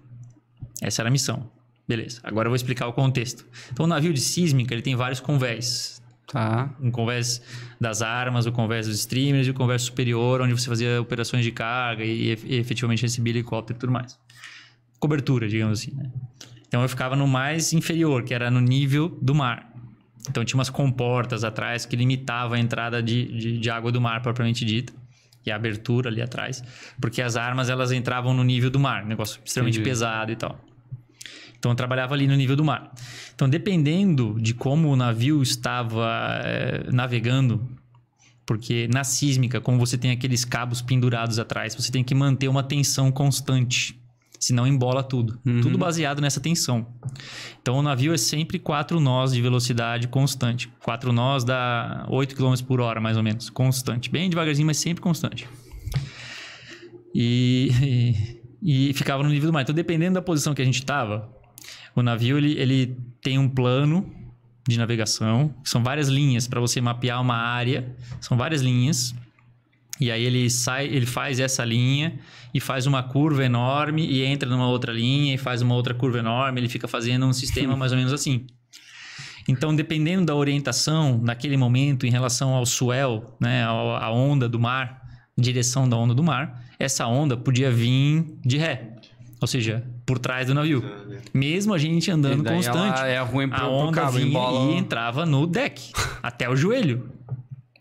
Speaker 2: Essa era a missão. Beleza, agora eu vou explicar o contexto. Então, o navio de sísmica ele tem vários convés. Tá. Um convés das armas, o convés dos streamers e o convés superior, onde você fazia operações de carga e, e efetivamente recebia helicóptero e tudo mais. Cobertura, digamos assim. Né? Então, eu ficava no mais inferior, que era no nível do mar. Então, tinha umas comportas atrás que limitava a entrada de, de, de água do mar, propriamente dita. É a abertura ali atrás, porque as armas elas entravam no nível do mar, negócio extremamente Entendi. pesado e tal. Então eu trabalhava ali no nível do mar. Então dependendo de como o navio estava é, navegando, porque na sísmica, como você tem aqueles cabos pendurados atrás, você tem que manter uma tensão constante senão embola tudo. Uhum. Tudo baseado nessa tensão. Então o navio é sempre quatro nós de velocidade constante. quatro nós dá 8 km por hora, mais ou menos. Constante. Bem devagarzinho, mas sempre constante. E, e, e ficava no nível do mar. Então, dependendo da posição que a gente estava, o navio ele, ele tem um plano de navegação. São várias linhas para você mapear uma área. São várias linhas e aí ele sai, ele faz essa linha e faz uma curva enorme e entra numa outra linha e faz uma outra curva enorme, ele fica fazendo um sistema <laughs> mais ou menos assim. Então, dependendo da orientação naquele momento em relação ao swell, né, a onda do mar, direção da onda do mar, essa onda podia vir de ré, ou seja, por trás do navio. Mesmo a gente andando constante, é ruim a onda vinha e entrava no deck, <laughs> até o joelho.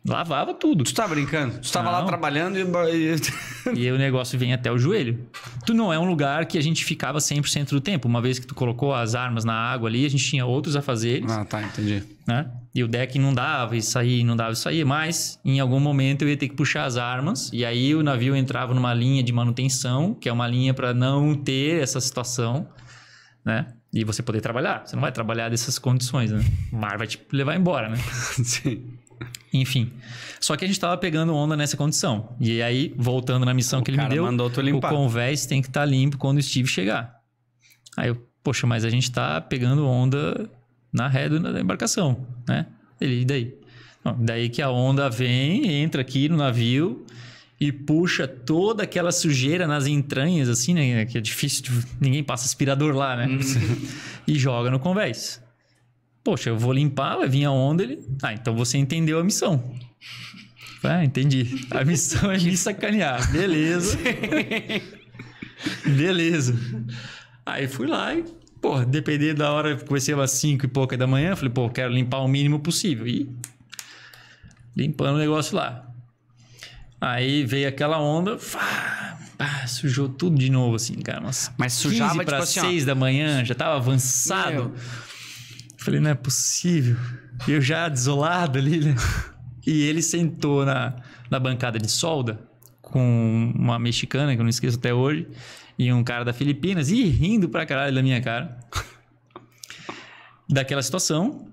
Speaker 2: Lavava tudo. Tu tá brincando? Tu tava não. lá trabalhando e. <laughs> e o negócio vem até o joelho. Tu não é um lugar que a gente ficava 100% do tempo. Uma vez que tu colocou as armas na água ali, a gente tinha outros a fazer. Ah, tá, entendi. Né? E o deck não dava, e saía, não dava, e saía. Mas, em algum momento, eu ia ter que puxar as armas. E aí o navio entrava numa linha de manutenção, que é uma linha para não ter essa situação, né? E você poder trabalhar. Você não vai trabalhar dessas condições, né? O mar vai te levar embora, né? <laughs> Sim. Enfim. Só que a gente estava pegando onda nessa condição. E aí, voltando na missão o que ele me deu, o convés tem que estar tá limpo quando o Steve chegar. Aí eu, poxa, mas a gente está pegando onda na ré da embarcação, né? Ele, e daí? Não, daí que a onda vem, entra aqui no navio e puxa toda aquela sujeira nas entranhas, assim, né? Que é difícil, ninguém passa aspirador lá, né? Uhum. <laughs> e joga no convés. Poxa, eu vou limpar, vai vir a onda. Ele, ah, então você entendeu a missão. Ah, entendi. A missão é me sacanear. Beleza. Beleza. Aí fui lá e, pô, dependendo da hora, comecei às 5 e pouca da manhã, falei, pô, quero limpar o mínimo possível. E limpando o negócio lá. Aí veio aquela onda, fá, pá, sujou tudo de novo, assim, cara. Mas sujava 15 tipo 6 assim, da manhã, já tava avançado. Meu Falei, não é possível. E eu já desolado ali, né? E ele sentou na, na bancada de solda com uma mexicana, que eu não esqueço até hoje, e um cara da Filipinas, e rindo pra caralho da minha cara. daquela situação.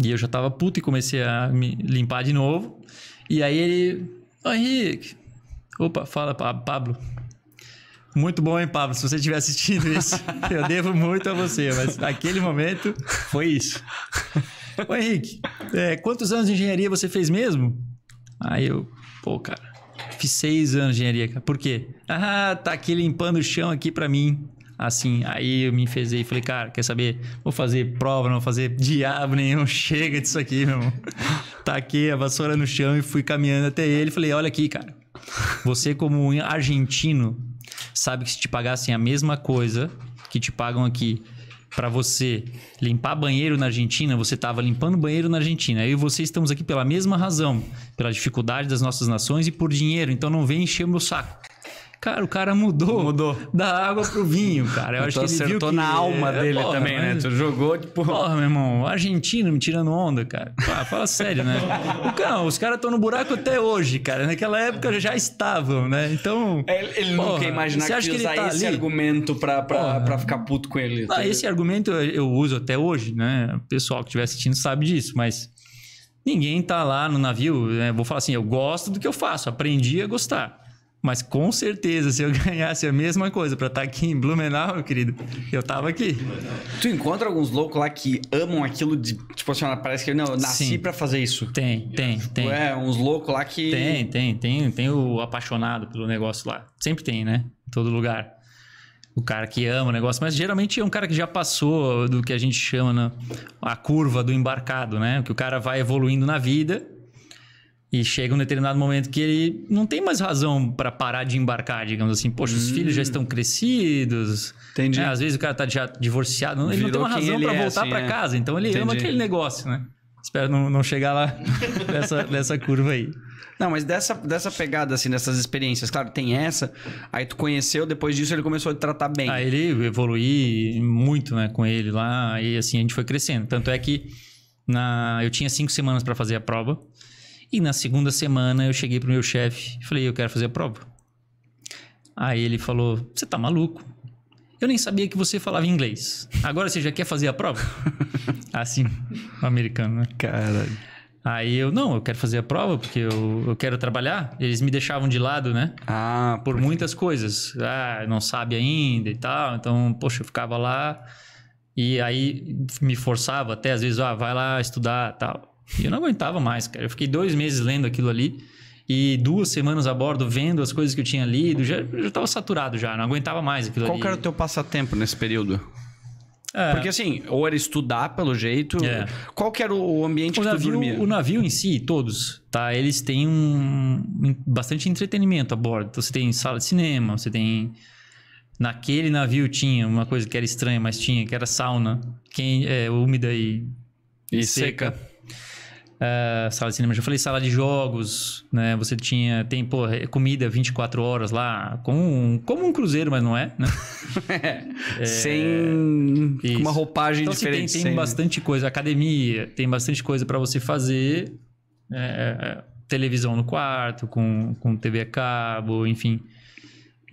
Speaker 2: E eu já tava puto e comecei a me limpar de novo. E aí ele. Henrique! Opa, fala, Pablo. Muito bom, hein, Pablo? Se você estiver assistindo isso, <laughs> eu devo muito a você, mas naquele momento foi isso. Ô, Henrique, é, quantos anos de engenharia você fez mesmo? Aí eu, pô, cara, fiz seis anos de engenharia, Por quê? Ah, tá aqui limpando o chão aqui para mim. Assim, aí eu me enfezei e falei, cara, quer saber? Vou fazer prova, não vou fazer diabo nenhum, <laughs> chega disso aqui, meu irmão. Taquei tá a vassoura no chão e fui caminhando até ele. Falei, olha aqui, cara, você como um argentino, sabe que se te pagassem a mesma coisa que te pagam aqui para você limpar banheiro na Argentina, você estava limpando banheiro na Argentina. Eu e você estamos aqui pela mesma razão, pela dificuldade das nossas nações e por dinheiro. Então não vem encher o meu saco. Cara, o cara mudou, mudou. da água pro vinho, cara. Eu, acho que ele acertou viu que... na alma é, dele porra, também, né? Tu jogou, tipo... Porra, meu irmão, Argentina me tirando onda, cara. fala sério, né? o os caras estão no buraco até hoje,
Speaker 1: cara. Naquela época já estavam, né? Então... É, ele, ele porra, nunca ia imaginar que, que usar tá esse ali? argumento pra, pra, pra ficar puto com ele. Tá ah, esse
Speaker 2: argumento eu, eu uso até hoje, né? O pessoal que estiver assistindo sabe disso, mas... Ninguém tá lá no navio, né? Vou falar assim, eu gosto do que eu faço, aprendi a gostar. Mas com certeza, se eu <laughs> ganhasse a mesma coisa para estar tá
Speaker 1: aqui em Blumenau, meu querido, eu tava aqui. Tu encontra alguns loucos lá que amam aquilo de. Tipo assim, parece que não, eu nasci
Speaker 2: para fazer isso. Tem, tem,
Speaker 1: tipo, tem. É, uns loucos lá que.
Speaker 2: Tem, tem, tem. Tem o apaixonado pelo negócio lá. Sempre tem, né? Em todo lugar. O cara que ama o negócio, mas geralmente é um cara que já passou do que a gente chama na, né, a curva do embarcado, né? Que o cara vai evoluindo na vida e chega um determinado momento que ele não tem mais razão para parar de embarcar, digamos assim. Poxa, hum. os filhos já hum. estão crescidos. Entendi. Né? Às vezes o cara tá já divorciado, ele não tem uma razão para é, voltar assim, para é. casa. Então ele Entendi. ama aquele
Speaker 1: negócio, né? Espero não, não chegar lá <laughs> nessa, nessa curva aí. Não, mas dessa, dessa pegada, assim, dessas experiências, claro, tem essa, aí tu conheceu, depois disso ele começou a te tratar bem. Aí
Speaker 2: ele evoluí muito, né, com ele lá, e assim, a gente foi crescendo. Tanto é que na, eu tinha cinco semanas para fazer a prova. E na segunda semana eu cheguei pro meu chefe e falei, eu quero fazer a prova. Aí ele falou, você tá maluco? Eu nem sabia que você falava inglês. Agora você já quer fazer a prova? <laughs> assim, americano, né? Caralho. Aí eu, não, eu quero fazer a prova porque eu, eu quero trabalhar. Eles me deixavam de lado, né? Ah, por muitas coisas. Ah, não sabe ainda e tal. Então, poxa, eu ficava lá e aí me forçava até às vezes, ah, vai lá estudar tal. E eu não aguentava mais, cara. Eu fiquei dois meses lendo aquilo ali e duas semanas a bordo vendo as coisas que eu tinha lido. Já, já tava saturado já, não aguentava mais aquilo Qual
Speaker 1: ali. Qual era o teu passatempo nesse período? É. Porque assim, ou era estudar pelo jeito. É. Qual que era o ambiente o que navio, tu dormia? O navio em si, todos, tá? Eles têm um,
Speaker 2: bastante entretenimento a bordo. Então, você tem sala de cinema, você tem Naquele navio tinha uma coisa que era estranha, mas tinha, que era sauna, quem, é, úmida e, e seca. seca uh, sala de cinema, já falei sala de jogos, né? Você tinha, tem, é, comida 24 horas lá, como um, como um cruzeiro, mas não é, né?
Speaker 1: <laughs> é, sem isso. uma roupagem então, diferente. Assim, tem, tem sem... bastante
Speaker 2: coisa, academia, tem bastante coisa para você fazer, é, é, é, televisão no quarto, com, com TV a cabo, enfim.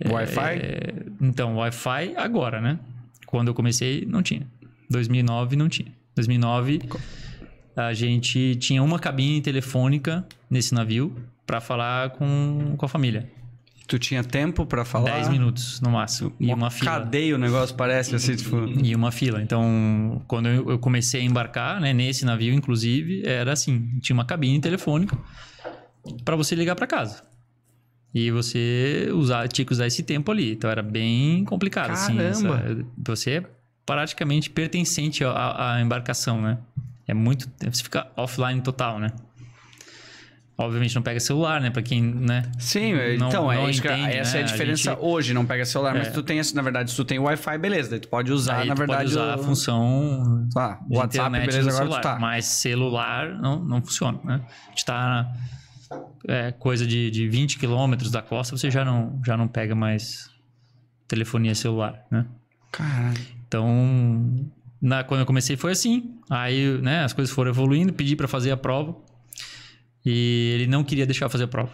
Speaker 2: Wi-Fi? É, então, Wi-Fi agora, né? Quando eu comecei, não tinha. 2009, não tinha. 2009 a gente tinha uma cabine telefônica nesse navio para falar com, com a família. Tu tinha tempo para falar? dez minutos no máximo. E uma fila. Cadeia o negócio, parece assim, tipo. E uma fila. Então, quando eu comecei a embarcar, né, nesse navio, inclusive, era assim: tinha uma cabine telefônica para você ligar para casa. E você usar, tinha que usar esse tempo ali. Então era bem complicado. Caramba! Assim, Caramba! você é praticamente pertencente à, à embarcação, né? É muito. Você fica offline total, né? Obviamente não pega celular, né? Pra
Speaker 1: quem, né? Sim, é, não, então, é não é, entende, essa né? é a né? diferença a gente... hoje, não pega celular, é. mas tu tem, na verdade, se tu tem Wi-Fi, beleza, daí tu pode usar, Aí na verdade. Pode usar o... a função. Ah, WhatsApp, beleza, agora celular, tu tá.
Speaker 2: Mas celular não, não funciona, né? A gente tá é, coisa de, de 20 quilômetros da costa, você já não, já não pega mais telefonia celular, né? Caralho. Então, na, quando eu comecei foi assim. Aí, né, as coisas foram evoluindo, pedi para fazer a prova. E ele não queria deixar fazer a prova.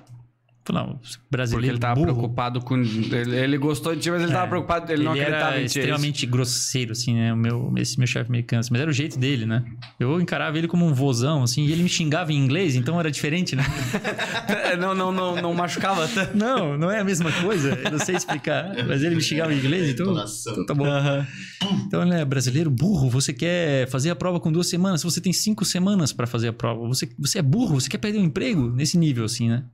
Speaker 1: Não, brasileiro. Porque ele tava burro. preocupado com. Ele, ele, gostou de ti, mas ele é, tava preocupado, ele, ele não acreditava era em ti. É extremamente
Speaker 2: grosseiro, assim, né? O meu, esse meu chefe americano. Mas era o jeito dele, né? Eu encarava ele como um vozão, assim, e ele me xingava em inglês, então era diferente, né? <laughs>
Speaker 1: É, não, não, não, não machucava tanto. Não, não é a mesma coisa. Eu não sei explicar. Mas ele me xingava em inglês,
Speaker 2: então. então tá bom. Uhum. Então, né, brasileiro, burro, você quer fazer a prova com duas semanas, você tem cinco semanas para fazer a prova. Você, você é burro, você quer perder o um emprego nesse nível, assim, né?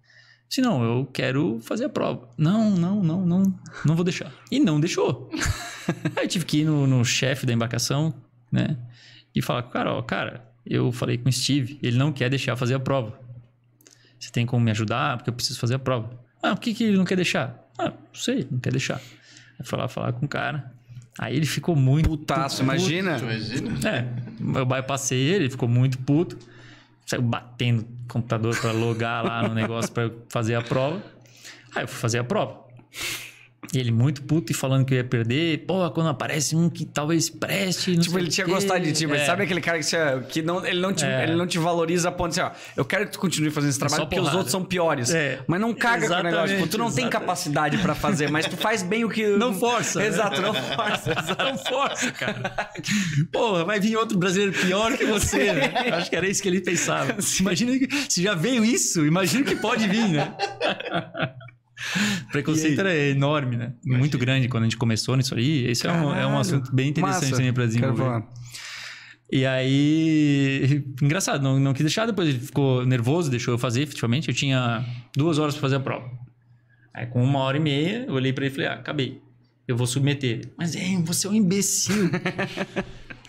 Speaker 2: Se não, eu quero fazer a prova. Não, não, não, não, não vou deixar. E não deixou. <laughs> Aí eu tive que ir no, no chefe da embarcação, né? E falar com o cara, ó, cara, eu falei com o Steve, ele não quer deixar fazer a prova. Você tem como me ajudar? Porque eu preciso fazer a prova. Ah, por que, que ele não quer deixar? Ah, não sei, não quer deixar. Aí falar, falar com o cara. Aí ele ficou muito. Putaço, puto. imagina? Imagina. É, eu bypassei ele, ele ficou muito puto. Saiu batendo computador para logar lá no negócio para fazer a prova. Aí eu fui fazer a prova. E ele muito puto e falando que ia perder. Pô, quando aparece um que talvez preste. tipo, ele tinha gostado de ti, mas é. sabe
Speaker 1: aquele cara que, tinha, que não, ele, não te, é. ele não te valoriza a ponto de assim, ó, eu quero que tu continue fazendo esse trabalho é porque os outros são piores. É. Mas não caga exatamente, com o negócio. Tipo, tu não exatamente. tem capacidade pra fazer, mas tu faz bem o que. <laughs> Não força. Né? Exato, né? não força.
Speaker 3: <laughs> Exato. Não força, cara.
Speaker 1: Porra, vai vir outro brasileiro pior que
Speaker 2: você, né? Acho que era isso que ele pensava. <laughs> Imagina que, se já veio isso, imagina que pode vir, né? <laughs> Preconceito era enorme, né? Imagina. Muito grande quando a gente começou nisso aí. Esse é um, é um, assunto bem interessante também para desenvolver. E aí, engraçado, não, não quis deixar, depois ele ficou nervoso, deixou eu fazer, efetivamente. Eu tinha duas horas para fazer a prova. Aí, com uma hora e meia, eu olhei para ele e falei: ah, acabei, eu vou submeter. Mas, é, você é um imbecil. <laughs>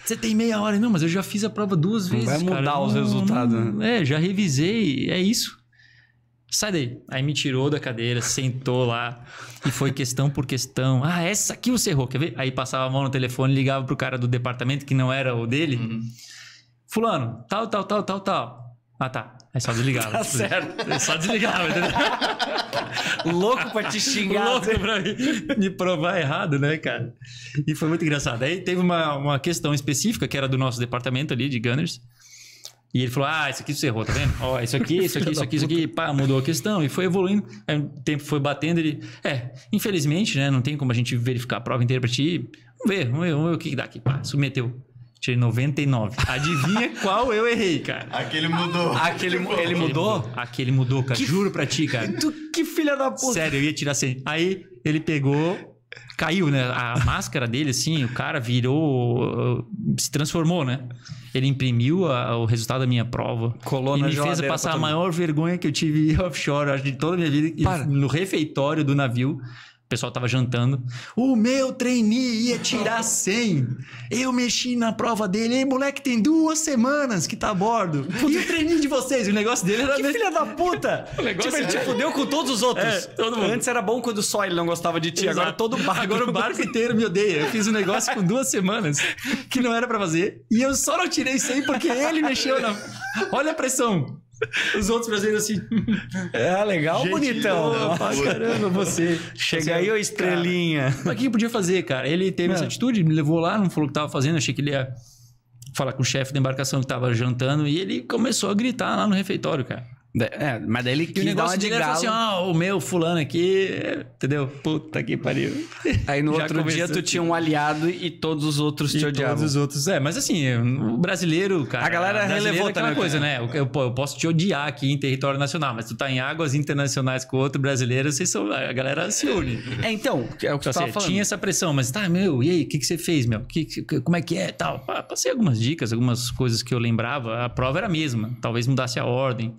Speaker 2: Você tem meia hora. Não, mas eu já fiz a prova duas vezes. Vai mudar cara. os não, resultados, não, né? É, já revisei. É isso sai daí. Aí me tirou da cadeira, sentou lá e foi questão por questão. Ah, essa aqui você errou, quer ver? Aí passava a mão no telefone, ligava pro cara do departamento que não era o dele. Uhum. Fulano, tal, tal, tal, tal, tal. Ah, tá. É só desligava. <laughs> tá certo. É só desligava, entendeu? Louco pra te xingar. Louco né? pra me, me provar errado, né, cara? E foi muito engraçado. Aí teve uma, uma questão específica que era do nosso departamento ali, de Gunners e ele falou: Ah, isso aqui você errou, tá vendo? Ó, isso aqui, isso aqui, isso aqui, isso aqui, pá, mudou a questão. E foi evoluindo, aí, o tempo foi batendo. Ele, é, infelizmente, né? Não tem como a gente verificar a prova inteira pra ti. Vamos ver, vamos ver, vamos ver o que dá aqui. Pá, submeteu. Tirei 99. Adivinha <laughs> qual eu errei, cara? Aquele mudou. Aquele mu ele mudou? Aquele mudou, Aquele mudou cara. Que... Juro pra ti, cara. Tu, <laughs> que filha da puta. Sério, eu ia tirar 100. Aí ele pegou caiu, né? A máscara dele, assim, o cara virou. se transformou, né? Ele imprimiu a, o resultado da minha prova. Colou e me fez passar a maior vergonha que eu tive <laughs> offshore, acho, de toda a minha vida, Para. no refeitório do navio o pessoal tava jantando. O meu trainee ia tirar 100. <laughs> Eu mexi na prova dele. Ei, moleque, tem duas semanas
Speaker 1: que tá a bordo. E o trainee de vocês? O negócio dele era... Que filha da <laughs> puta! o negócio tipo, era... ele te fudeu com todos os outros. É, todo Antes era bom quando só ele não gostava de ti. Exato. Agora todo barco... Agora o barco inteiro
Speaker 2: me odeia. Eu fiz um negócio com duas semanas que não era para fazer. E eu só não tirei 100 porque ele mexeu na... Olha a pressão. Os outros brasileiros assim. <laughs>
Speaker 1: É, legal, Gente, bonitão. Não, caramba, você. Chega aí, ô estrelinha. Cara, mas o que podia fazer, cara?
Speaker 2: Ele teve não. essa é. atitude, me levou lá, não falou o que tava fazendo, achei que ele ia falar com o chefe da embarcação que tava jantando e ele começou a gritar lá no refeitório, cara. É, mas daí ele que quis o negócio de dele é assim, galo. Assim, ó, oh, o meu fulano aqui, entendeu? Puta que pariu.
Speaker 1: Aí no <laughs> outro dia tu assim. tinha um aliado e todos os outros e te odiavam. todos os outros, é. Mas assim, o brasileiro, cara... A galera é relevou é também. coisa, né?
Speaker 2: né? Eu, eu, posso te odiar aqui em território nacional, mas tu tá em águas internacionais com outro brasileiro, vocês são... A galera se une.
Speaker 1: É, então, é o que então, assim, falando. Tinha essa
Speaker 2: pressão, mas tá, meu, e aí? O que, que você fez, meu? Que, que, como é que é? Tal. Passei algumas dicas, algumas coisas que eu lembrava. A prova era a mesma. Talvez mudasse a ordem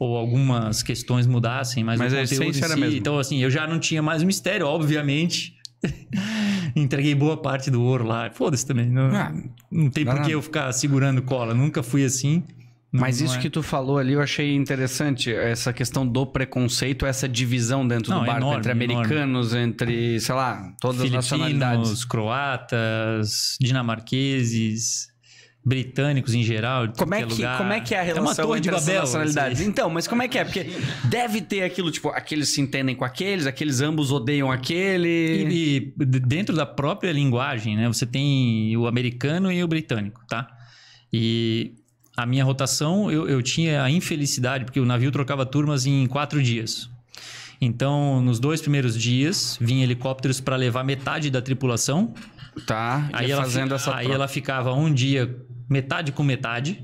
Speaker 2: ou algumas questões mudassem, mas, mas o conteúdo em si, mesmo. Então, assim, eu já não tinha mais mistério, obviamente. <laughs>
Speaker 1: Entreguei boa parte do ouro lá. Foda-se também. Não, ah, não tem por que eu ficar segurando cola. Nunca fui assim. Não, Mas isso é. que tu falou ali eu achei interessante, essa questão do preconceito, essa divisão dentro não, do barco enorme, entre americanos, enorme. entre, sei lá, todas as nacionalidades.
Speaker 2: croatas, dinamarqueses, britânicos em geral.
Speaker 1: Como é, que, lugar. como é que é a é relação é entre as Babel, nacionalidades? Então, mas como é que é? Porque deve ter aquilo, tipo, aqueles se entendem com aqueles, aqueles ambos odeiam aquele. E, e dentro da
Speaker 2: própria linguagem, né? Você tem o americano e o britânico, tá? E a minha rotação, eu, eu tinha a infelicidade, porque o navio trocava turmas em quatro dias. Então, nos dois primeiros dias, vinha helicópteros para levar metade da tripulação. Tá. Aí ela, fazendo essa aí ela ficava um dia metade com metade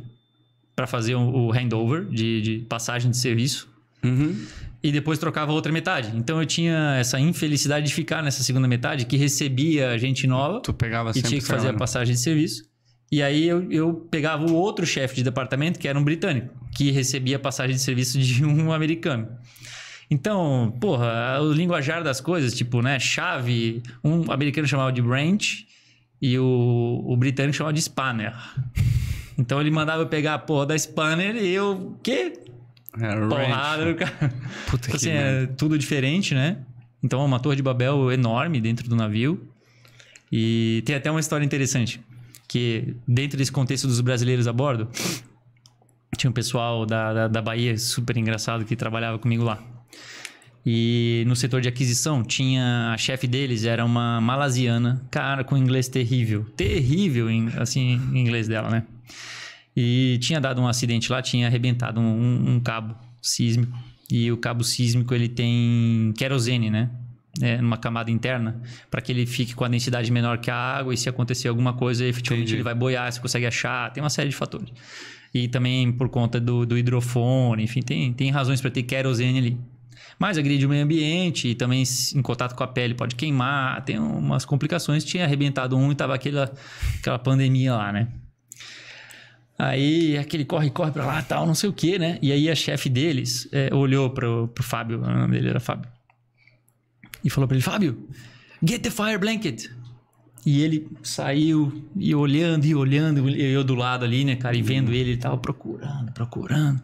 Speaker 2: para fazer o handover de, de passagem de serviço. Uhum. E depois trocava outra metade. Então eu tinha essa infelicidade de ficar nessa segunda metade que recebia gente nova. Tu pegava e tinha que fazer a passagem de serviço. E aí eu, eu pegava o outro chefe de departamento, que era um britânico, que recebia a passagem de serviço de um <laughs> americano. Então, porra, o linguajar das coisas, tipo, né, chave, um americano chamava de branch e o, o britânico chamava de spanner. <laughs> Então ele mandava eu pegar a porra da spanner e eu. Quê? Era é, Porrada do cara. Puta então, que assim, é tudo diferente, né? Então é uma torre de Babel enorme dentro do navio. E tem até uma história interessante. Que dentro desse contexto dos brasileiros a bordo, tinha um pessoal da, da, da Bahia super engraçado que trabalhava comigo lá. E no setor de aquisição, tinha a chefe deles, era uma malasiana, cara com inglês terrível. Terrível, em, assim, em inglês dela, né? E tinha dado um acidente lá, tinha arrebentado um, um cabo sísmico. E o cabo sísmico, ele tem querosene, né? É, numa camada interna, para que ele fique com a densidade menor que a água e se acontecer alguma coisa, efetivamente Entendi. ele vai boiar, se consegue achar, tem uma série de fatores. E também por conta do, do hidrofone, enfim, tem, tem razões para ter querosene ali mas agride o meio ambiente e também em contato com a pele pode queimar, tem umas complicações. Tinha arrebentado um e tava aquela, aquela pandemia lá, né? Aí aquele corre, corre para lá, tal, não sei o que, né? E aí a chefe deles é, olhou para o Fábio, o nome dele era Fábio, e falou para ele: Fábio, get the fire blanket. E ele saiu e olhando e olhando, eu do lado ali, né, cara, e vendo ele e tal, procurando, procurando.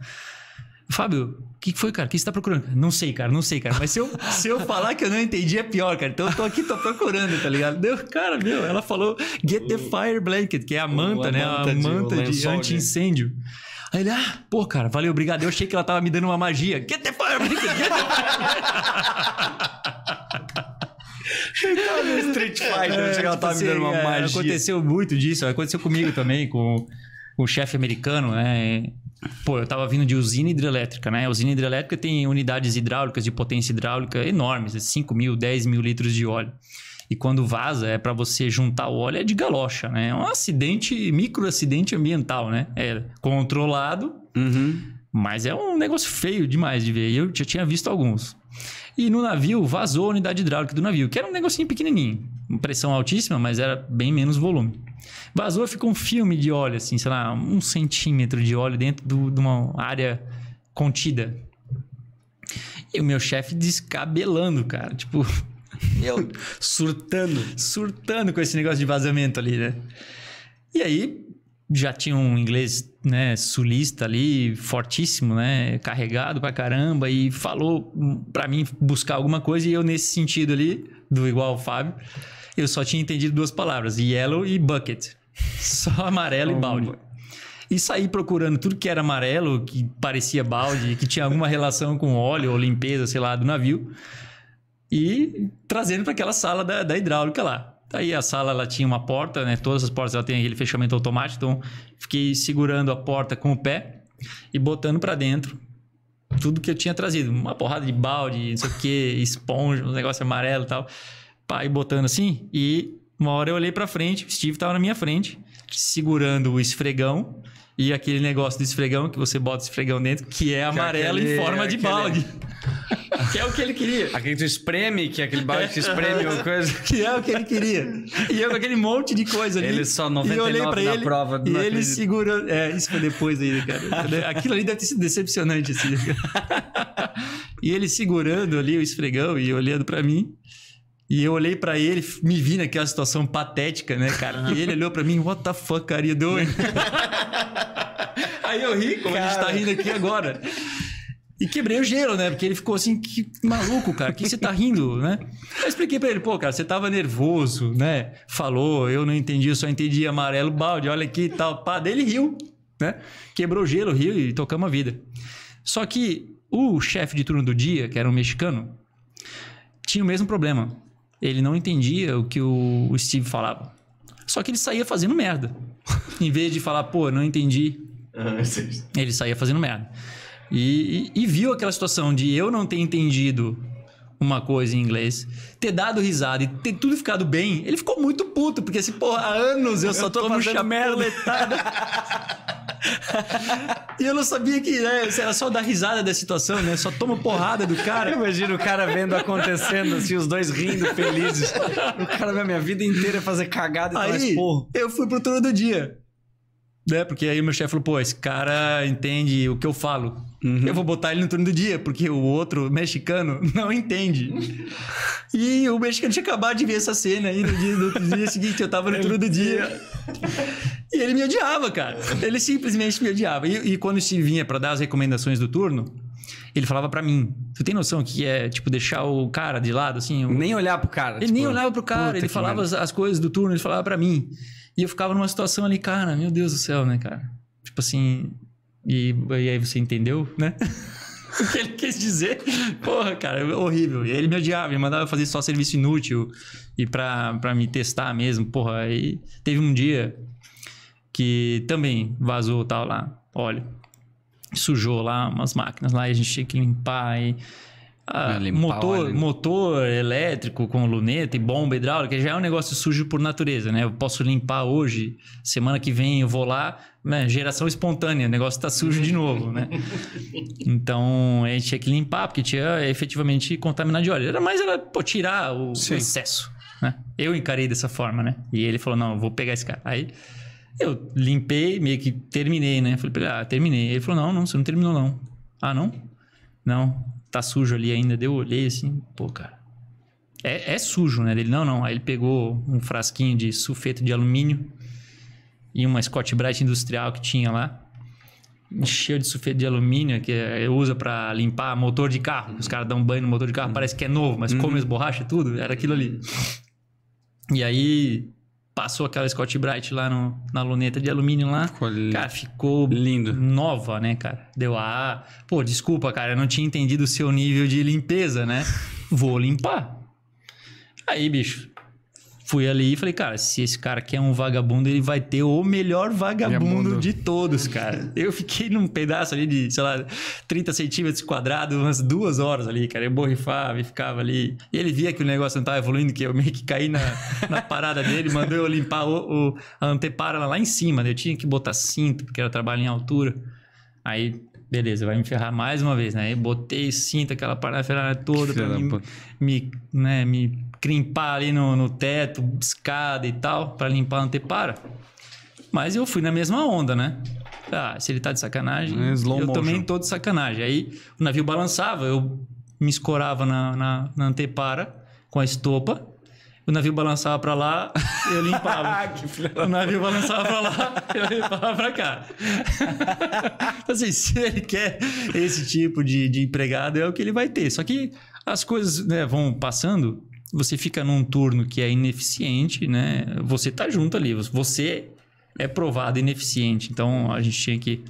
Speaker 2: Fábio, o que foi, cara? O que você tá procurando? Não sei, cara, não sei, cara. Mas se eu, <laughs> se eu falar que eu não entendi, é pior, cara. Então eu tô aqui, tô procurando, tá ligado? Deu, cara, meu, ela falou Get the Fire Blanket, que é a manta, né? Manta a né? de, manta de, né? anti-incêndio. Aí ele, ah, pô, cara, valeu, obrigado. Eu achei que ela tava me dando uma magia. Get the Fire Blanket, get the Fire blanket.
Speaker 3: <laughs> Tá Street é, Fighter,
Speaker 2: é, ela tipo tava assim, me dando uma é, magia. Aconteceu muito disso, aconteceu comigo também, com o chefe americano, né? Pô, eu tava vindo de usina hidrelétrica, né? A usina hidrelétrica tem unidades hidráulicas de potência hidráulica enormes, 5 é mil, 10 mil litros de óleo. E quando vaza, é para você juntar o óleo, é de galocha, né? É um acidente, micro acidente ambiental, né? É controlado, uhum. mas é um negócio feio demais de ver. Eu já tinha visto alguns. E no navio vazou a unidade hidráulica do navio, que era um negocinho pequenininho, pressão altíssima, mas era bem menos volume. Vazou, ficou um filme de óleo, assim, sei lá, um centímetro de óleo dentro do, de uma área contida. E o meu chefe descabelando, cara. Tipo. <laughs> Eu. surtando. Surtando com esse negócio de vazamento ali, né? E aí, já tinha um inglês, né, sulista ali, fortíssimo, né? Carregado pra caramba. E falou pra mim buscar alguma coisa. E eu, nesse sentido ali, do igual ao Fábio eu só tinha entendido duas palavras: yellow e bucket. <laughs> Só amarelo e balde. E saí procurando tudo que era amarelo, que parecia balde, que tinha alguma relação com óleo ou limpeza, sei lá, do navio. E trazendo para aquela sala da, da hidráulica lá. Aí a sala ela tinha uma porta, né? Todas as portas ela tem aquele fechamento automático, então fiquei segurando a porta com o pé e botando para dentro tudo que eu tinha trazido, uma porrada de balde, não sei o que, esponja, um negócio amarelo e tal pai botando assim. E uma hora eu olhei pra frente, o Steve tava na minha frente, segurando o esfregão. E aquele negócio do esfregão, que você bota o esfregão dentro, que é, é amarelo que aquele, em forma de aquele... balde.
Speaker 1: <laughs> que é o que ele queria. Aquele que tu espreme, que é aquele balde que espreme ou <laughs> coisa. Que é o que ele queria. E eu com aquele monte de coisa ali. Ele só 99 e eu pra na ele, prova. E ele acredito. segura... É, isso foi
Speaker 2: depois aí cara. Aquilo ali deve ter sido decepcionante, assim. <laughs> e ele segurando ali o esfregão e olhando para mim. E eu olhei para ele, me vi naquela situação patética, né, cara? E ele olhou para mim, what the fuck are you doing? <laughs> Aí eu ri, como cara. a gente tá rindo aqui agora. E quebrei o gelo, né? Porque ele ficou assim, que maluco, cara, que você tá rindo, né? Eu expliquei para ele, pô, cara, você tava nervoso, né? Falou, eu não entendi, eu só entendi amarelo balde, olha aqui e tal. Pá, dele riu, né? Quebrou o gelo, riu e tocamos a vida. Só que o chefe de turno do dia, que era um mexicano, tinha o mesmo problema. Ele não entendia o que o, Steve falava. Só que ele saía fazendo merda. em vez de falar, pô, não entendi. ele saía fazendo merda. E, e, e, viu aquela situação de eu não ter entendido uma coisa em inglês, ter dado risada e ter tudo ficado bem, ele ficou muito puto, porque assim, pô, há anos eu, eu só tô, tô fazendo merda. <laughs>
Speaker 1: <laughs> e eu não sabia que né, era só dar risada da situação, né? Só toma porrada do cara. Eu imagino o cara vendo acontecendo, assim, os dois rindo, felizes. O cara, minha, minha vida inteira fazer cagada e Aí, porra. eu fui pro turno do dia.
Speaker 2: Né? Porque aí meu chefe falou, pô, esse cara entende o que eu falo. Uhum. Eu vou botar ele no turno do dia, porque o outro mexicano <laughs> não entende. e o mexicano tinha acabado de ver essa cena aí no dia, no dia seguinte, eu tava no é turno do dia. E ele me odiava, cara. Ele simplesmente me odiava. E, e quando o Steve vinha para dar as recomendações do turno, ele falava para mim. Tu tem noção que é, tipo, deixar o cara de lado, assim? O... Nem olhar pro cara. Ele tipo, nem olhava pro cara, ele falava as, as, coisas do turno, ele falava para mim. E eu ficava numa situação ali, cara, meu Deus do céu, né, cara? Tipo assim, e, e aí você entendeu, né? <laughs> o que ele quis dizer. Porra, cara, é horrível. E ele me odiava, me mandava fazer só serviço inútil e pra, pra me testar mesmo. Porra, aí teve um dia que também vazou tal lá. Olha, sujou lá umas máquinas lá e a gente tinha que limpar e ah, né, motor, motor elétrico com luneta e bomba hidráulica já é um negócio sujo por natureza, né? Eu posso limpar hoje, semana que vem eu vou lá, né? geração espontânea, o negócio está sujo de uhum. novo, né? <laughs> Então a gente tinha que limpar porque tinha efetivamente contaminar de óleo. Era mais era pô, tirar o, excesso, né? Eu encarei dessa forma, né? E ele falou não, eu vou pegar esse cara. Aí eu limpei, meio que terminei, né? Falei pra ele, ah, terminei. Ele falou não, não, você não terminou não. Ah, não? Não, tá sujo ali ainda. Deu, olhei assim, pô, cara. É, é sujo, né? Ele, não, não. Aí ele pegou um frasquinho de sulfeto de alumínio e uma Scott Bright industrial que tinha lá. Encheu de sulfeto de alumínio, que é, usa para limpar motor de carro. Os caras dão banho no motor de carro, hum. parece que é novo, mas uhum. come as borrachas e tudo. Era aquilo ali. E aí passou aquela Scott Bright lá no, na luneta de alumínio lá. Ficou lindo. Cara, ficou lindo. Nova, né, cara? Deu a. Pô, desculpa, cara, eu não tinha entendido o seu nível de limpeza, né? <laughs> Vou limpar. Aí, bicho, fui ali e falei, cara, se esse cara quer é um vagabundo, ele vai ter o melhor vagabundo, de todos, cara. Eu fiquei num pedaço ali de, sei lá, 30 centímetros quadrados, umas duas horas ali, cara. Eu borrifava e ficava ali. E ele via que o negócio não tava evoluindo, que eu meio que caí na, na parada dele, mandou eu limpar o, o, a antepara lá em cima. Né? Eu tinha que botar cinto, porque era trabalho em altura. Aí beleza, vai me ferrar mais uma vez, né? Eu botei cinta, aquela parada ferrada toda pra mim, me, né, me crimpar ali no, no teto, escada e tal, para limpar a antepara. Mas eu fui na mesma onda, né? Ah, se ele tá de sacanagem, é eu motion. também tô de sacanagem. Aí o navio balançava, eu me escorava na, na, na antepara com a estopa, o navio balançava para lá, eu limpava. <laughs> o navio balançava para lá, eu limpava para cá. <laughs> então, assim, se ele quer esse tipo de, de empregado, é o que ele vai ter. Só que as coisas né, vão passando você fica num turno que é ineficiente, né? Você tá junto ali, você é provado ineficiente. Então a gente tinha que,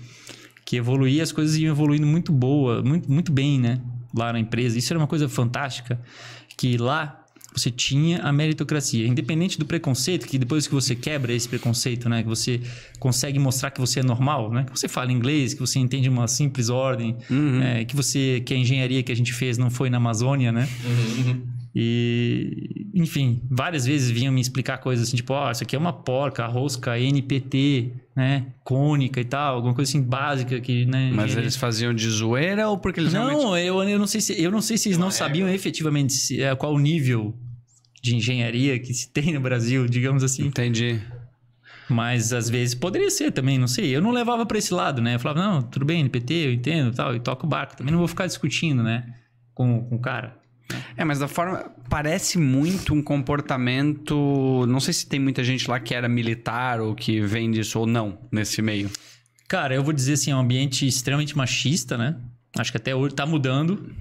Speaker 2: que evoluir, as coisas iam evoluindo muito boa, muito, muito bem, né? Lá na empresa. Isso era uma coisa fantástica, que lá você tinha a meritocracia. Independente do preconceito, que depois que você quebra esse preconceito, né? Que você consegue mostrar que você é normal, né? Que você fala inglês, que você entende uma simples ordem, uhum. é, que você que a engenharia que a gente fez não foi na Amazônia, né? Uhum. uhum. E, enfim, várias vezes vinham me explicar coisas assim, tipo, ó, oh, isso aqui é uma porca, rosca NPT, né, cônica e tal, alguma coisa assim básica que, né? Mas eles faziam de zoeira ou porque eles não, realmente... eu, eu não sei se eu não sei se eles não, é, sabiam é. efetivamente se, é, qual o nível de engenharia que se tem no Brasil, digamos assim. Entendi. Mas às vezes poderia ser também, não sei. Eu não levava para esse lado, né? Eu falava, não, tudo bem, NPT, eu entendo, tal, e toco o barco, também não vou ficar discutindo, né, com, com o
Speaker 1: cara. É, mas da forma. Parece muito um comportamento. Não sei se tem muita gente lá que era militar ou que vem disso ou não nesse meio. Cara, eu vou dizer
Speaker 2: assim, é um ambiente extremamente machista, né? Acho que até hoje tá mudando,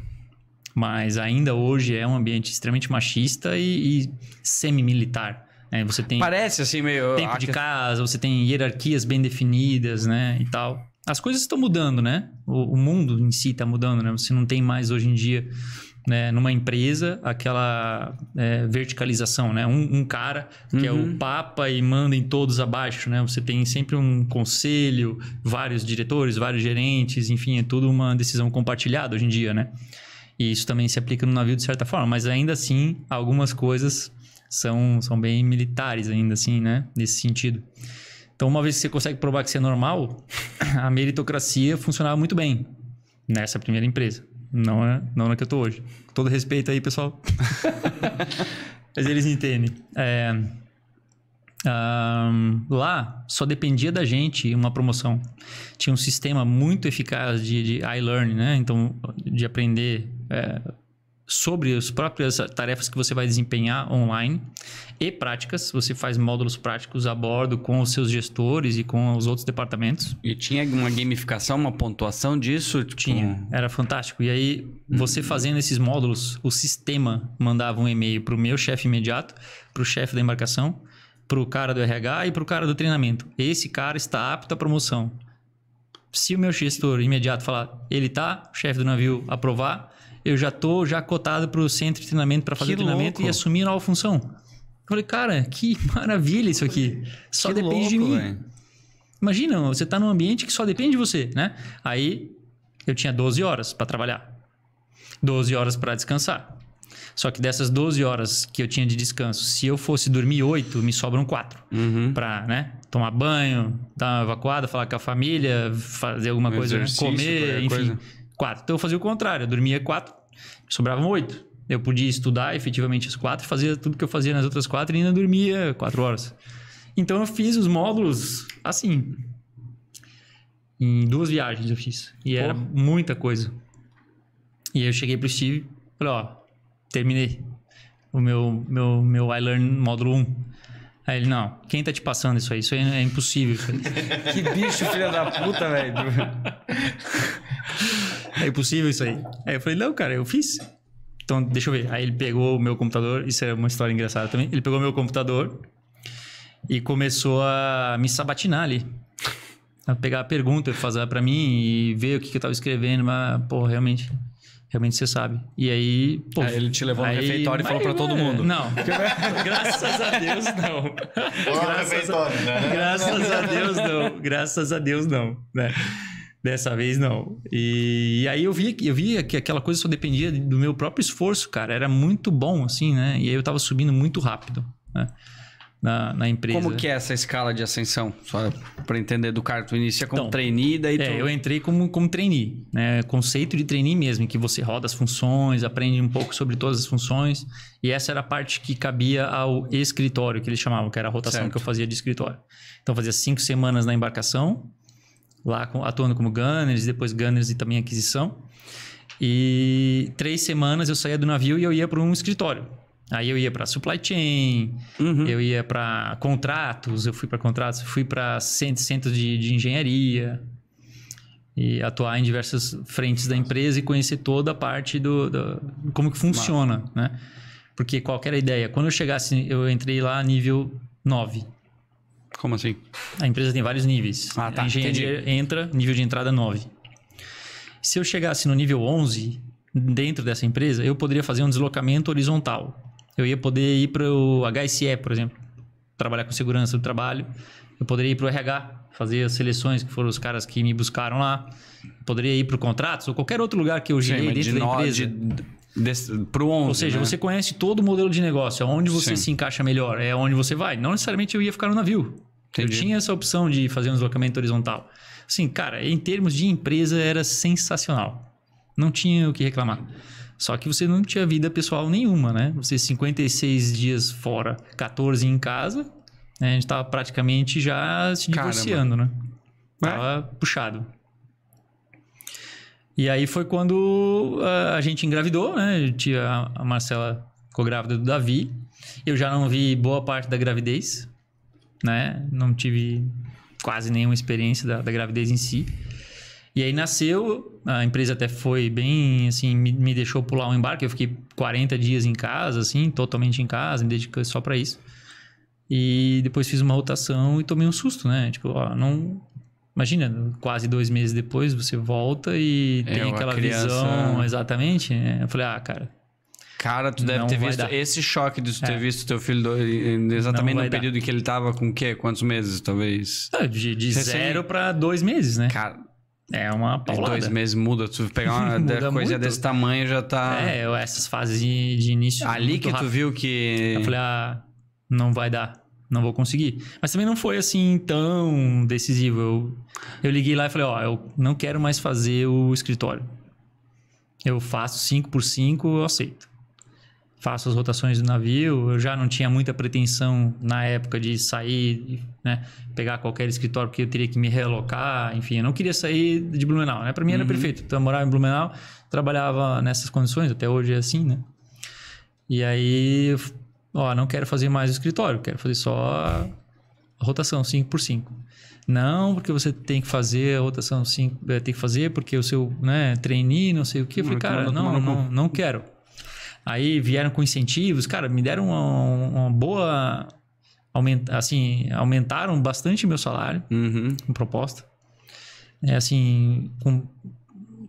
Speaker 2: mas ainda hoje é um ambiente extremamente machista e, e semi-militar. Né? Você tem.
Speaker 1: Parece assim, meio. Tempo de
Speaker 2: casa, você tem hierarquias bem definidas, né? E tal as coisas estão mudando, né? O, o, mundo em si está mudando, né? Você não tem mais hoje em dia né, numa empresa aquela é, verticalização, né? Um, um cara que uhum. é o uhum. papa e manda em todos abaixo, né? Você tem sempre um conselho, vários diretores, vários gerentes, enfim, é tudo uma decisão compartilhada hoje em dia, né? E isso também se aplica no navio de certa forma, mas ainda assim, algumas coisas são, são bem militares ainda assim, né? Nesse sentido. Então, uma vez que você consegue provar que isso é normal, <coughs> a meritocracia funcionava muito bem nessa primeira empresa. Não é, não é que eu tô hoje. todo respeito aí, pessoal. <laughs> Mas eles entendem. É, um, lá só dependia da gente uma promoção. Tinha um sistema muito eficaz de, de iLearning, né? Então, de aprender é, sobre as próprias tarefas que você vai desempenhar online e práticas. Você faz módulos práticos a bordo com os seus gestores e com os outros departamentos. E tinha uma gamificação, uma pontuação disso? Tipo... Tinha, era fantástico. E aí, hum. você fazendo esses módulos, o sistema mandava um e-mail para o meu chefe imediato, para o chefe da embarcação, para o cara do RH e para o cara do treinamento. Esse cara está apto à promoção. Se o meu gestor imediato falar, ele tá, o chefe do navio aprovar, eu já tô já cotado para o centro de treinamento para fazer que treinamento louco. e assumir nova função. Eu falei, cara, que <laughs> maravilha isso aqui. Só que depende louco, de mim. Véio. Imagina, você tá num ambiente que só depende de você, né? Aí eu tinha 12 horas para trabalhar. 12 horas para descansar. Só que dessas 12 horas que eu tinha de descanso, se eu fosse dormir 8, me sobram 4. Uhum. para, né? Tomar banho, dar uma evacuada, falar com a família, fazer alguma um coisa, né? comer, enfim. Coisa quatro. Então eu fazia o contrário, eu dormia quatro, sobravam oito. Eu podia estudar efetivamente as quatro, fazia tudo que eu fazia nas outras quatro e ainda dormia quatro horas. Então eu fiz os módulos assim. Em duas viagens eu fiz. E era muita coisa. E aí eu cheguei pro Steve, falei, ó, terminei o meu, meu, meu iLearn módulo 1. Aí ele, não, quem tá te passando isso aí? Isso aí é impossível. <laughs>
Speaker 3: que bicho, filho da puta, velho.
Speaker 2: é impossível isso aí. Aí eu falei, não, cara, eu fiz. Então, deixa eu ver. Aí ele pegou o meu computador, isso é uma história engraçada também. Ele pegou o meu computador e começou a me sabatinar ali. A pegar a pergunta, fazer para mim e ver o que, que eu tava escrevendo, mas, pô, realmente realmente você sabe. E aí, pô. Aí ele te levou aí, no refeitório e falou para todo mundo. Não. <laughs> graças a Deus, não.
Speaker 3: <laughs> graças, a, né? graças a Deus, não.
Speaker 2: Graças a Deus, não. Né? Dessa vez, não. E, e, aí eu via, eu via que aquela coisa só dependia do meu próprio
Speaker 1: esforço, cara. Era muito bom, assim, né? E aí eu tava subindo muito rápido, né? na, na empresa. Como que é essa escala de ascensão? Só para entender do cara, tu inicia como então, trainee, daí é, tu... É, eu
Speaker 2: entrei como, como trainee, né? Conceito de trainee mesmo, que você roda as funções, aprende um pouco sobre todas as funções. E essa era a parte que cabia ao escritório, que eles chamavam, que era a rotação certo. que eu fazia de escritório. Então, fazia cinco semanas na embarcação, lá atuando como gunners, depois gunners e também aquisição. E três semanas eu saía do navio e eu ia para um escritório. Aí eu ia para supply chain, uhum. eu ia para contratos, eu fui para contratos, fui para centros de, de engenharia e atuar em diversas frentes da empresa e conhecer toda a parte do, do como que funciona, né? Porque qualquer ideia, quando eu chegasse, eu entrei lá nível 9. Como assim? A empresa tem vários níveis. Ah, tá. A engenharia Entendi. entra, nível de entrada 9. Se eu chegasse no nível 11, dentro dessa empresa, eu poderia fazer um deslocamento horizontal. Eu ia poder ir para o HSE, por exemplo, trabalhar com segurança do trabalho. Eu poderia ir para o RH, fazer as seleções que foram os caras que me buscaram lá. Eu poderia ir para o contratos ou qualquer outro lugar que eu girei Sim, dentro de da empresa. De...
Speaker 1: onde? pro 11, Ou seja, né? você
Speaker 2: conhece todo o modelo de negócio, onde você Sim. se encaixa melhor, é onde você vai. Não necessariamente eu ia ficar no navio. Entendi. Eu tinha essa opção de fazer um deslocamento horizontal. Assim, cara, em termos de empresa era sensacional. Não tinha o que reclamar. Só que você não tinha vida pessoal nenhuma, né? Você 56 dias fora, 14 em casa, né? A gente tava praticamente já se divorciando, Caramba. né? Tava é? puxado. E aí foi quando ah, a gente engravidou, né? A Marcela ficou grávida do Davi. Eu já não vi boa parte da gravidez, né? Não tive quase nenhuma experiência da, da gravidez em si. E aí nasceu, a empresa até foi bem, assim, me, me deixou pular um embarque. Eu fiquei 40 dias em casa, assim, totalmente em casa, me dediquei só para isso. E depois fiz uma rotação e tomei um susto, né? Tipo, ó, não. Imagina, quase dois meses depois você volta e é, tem aquela criança... visão exatamente. Né? Eu falei, ah, cara.
Speaker 1: Cara, tu deve ter visto dar. esse choque de tu ter é. visto teu filho do... exatamente no período dar. em que ele tava com o quê? Quantos meses, talvez? Ah, de, de zero sem... para dois meses, né? Cara,
Speaker 2: é uma paulada. Em dois meses
Speaker 1: muda, tu pegar uma <laughs> muda coisa muito. desse tamanho já tá... É, essas
Speaker 2: fases de início... Ali que rápido. tu viu que... Eu falei, ah, não vai dar, não vou conseguir. Mas também não foi assim tão decisivo. Eu, eu liguei lá e falei, ó, oh, eu não quero mais fazer o escritório. Eu faço 5 por 5 eu aceito faço as rotações do navio. Eu já não tinha muita pretensão na época de sair, né, pegar qualquer escritório, porque eu teria que me relocar. Enfim, eu não queria sair de Blumenau. Né? Para mim era uhum. perfeito. Então, eu morava em Blumenau, trabalhava nessas condições, até hoje é assim, né? E aí, ó, não quero fazer mais o escritório, quero fazer só a rotação 5 por 5 Não, porque você tem que fazer a rotação 5, eh, tem que fazer porque o seu, né, treininho, não sei o quê. Eu falei, cara, não, não, não quero. Aí vieram com incentivos, cara, me deram uma, uma boa. Aumenta, assim, aumentaram bastante meu salário uhum. com proposta. É assim, com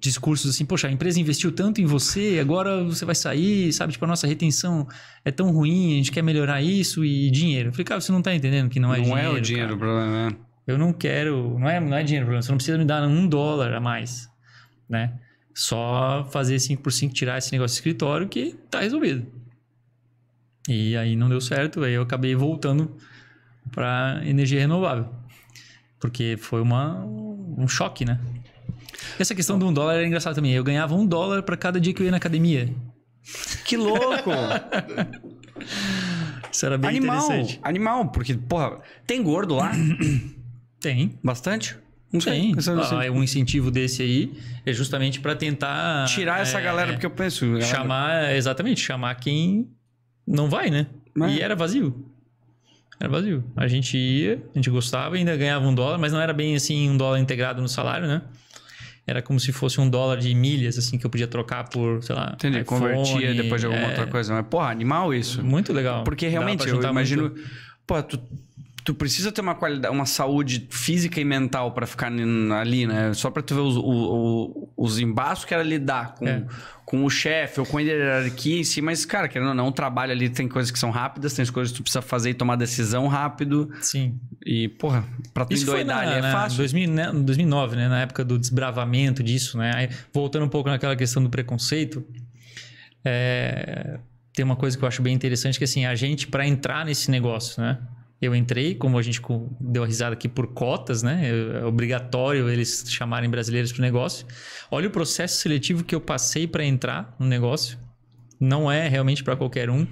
Speaker 2: discursos assim, poxa, a empresa investiu tanto em você, agora você vai sair, sabe? Tipo, a nossa retenção é tão ruim, a gente quer melhorar isso e dinheiro. Eu falei, cara, você não tá entendendo que não é não dinheiro. Não é o dinheiro cara. o problema, né? Eu não quero, não é, não é dinheiro o problema, você não precisa me dar um dólar a mais, né? Só fazer 5x5, tirar esse negócio de escritório que tá resolvido. E aí não deu certo, aí eu acabei voltando para energia renovável. Porque foi uma, um choque, né? Essa questão do um dólar era engraçada também. Eu ganhava um dólar para cada dia que eu ia na academia.
Speaker 1: Que louco! <laughs> Isso era bem animal, Animal, porque, porra, tem gordo lá? tem. Bastante? Não Sim. sei. É ah, assim. é um
Speaker 2: incentivo desse aí é justamente para tentar. Tirar é, essa galera, porque eu
Speaker 1: penso. É, galera... Chamar,
Speaker 2: exatamente, chamar quem não vai, né? Mas... E era vazio. Era vazio. A gente ia, a gente gostava, ainda ganhava um dólar, mas não era bem assim um dólar integrado no salário, né? Era como se fosse um dólar de milhas, assim, que eu podia trocar por, sei lá. Entendi, iPhone, convertia depois de alguma é... outra coisa.
Speaker 1: Mas, porra, animal isso. Muito legal. Porque realmente, eu imagino. Muito... Pô, tu tu precisa ter uma qualidade, uma saúde física e mental para ficar ali, né? Só para tu ver os, o, o, os embaços que era lidar com, é. com o chefe ou com a hierarquia em si, mas, cara, querendo ou não, o é trabalho ali tem coisas que são rápidas, tem coisas que tu precisa fazer e tomar decisão rápido. Sim. E, porra, pra tu Isso endoidar na, ali é fácil.
Speaker 2: 2000, né, 2009, né? Na época do desbravamento disso, né? Aí, voltando um pouco naquela questão do preconceito, é... tem uma coisa que eu acho bem interessante que, assim, a gente, para entrar nesse negócio, né? Eu entrei, como a gente deu a risada aqui, por cotas, né? É obrigatório eles chamarem brasileiros para o negócio. Olha o processo seletivo que eu passei para entrar no negócio. Não é realmente para qualquer um.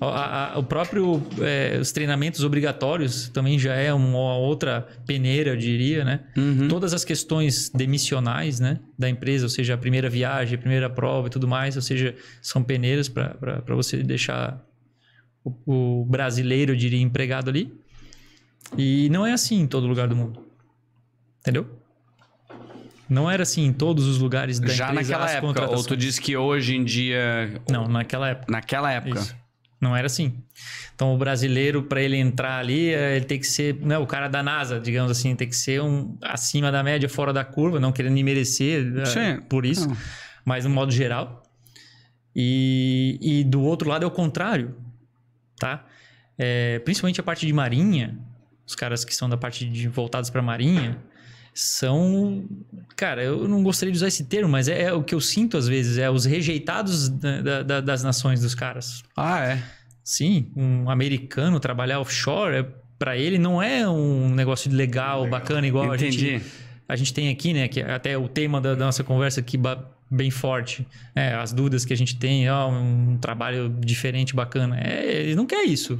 Speaker 2: A, a, o próprio é, os treinamentos obrigatórios também já é uma outra peneira, eu diria, né? Uhum. Todas as questões demissionais, né, da empresa, ou seja, a primeira viagem, a primeira prova e tudo mais, ou seja, são peneiras para você deixar o, o brasileiro, eu diria, empregado ali. E não é assim em todo lugar do mundo. Entendeu? Não era assim em todos os lugares da Já empresa, naquela época, ou tu
Speaker 1: disse que hoje em dia... Não,
Speaker 2: naquela época. Naquela época. Isso. Não era assim. Então, o brasileiro, para ele entrar ali, é, ele tem que ser né, o cara da NASA, digamos assim, tem que ser um acima da média, fora da curva, não querendo me merecer é, Sim. por isso, não. mas no modo geral. E, e do outro lado é o contrário tá? É, principalmente a parte de marinha, os caras que são da parte de voltados para marinha, são, cara, eu não gostaria de usar esse termo, mas é, é o que eu sinto às vezes, é os rejeitados da, da, das nações dos caras. Ah, é. Sim, um americano trabalhar offshore, é, para ele não é um negócio legal, legal. bacana igual Entendi. a gente a gente tem aqui, né? Que é até o tema da, da nossa conversa que bem forte. É, as dúvidas que a gente tem, ó, um trabalho diferente, bacana. É, ele não quer isso.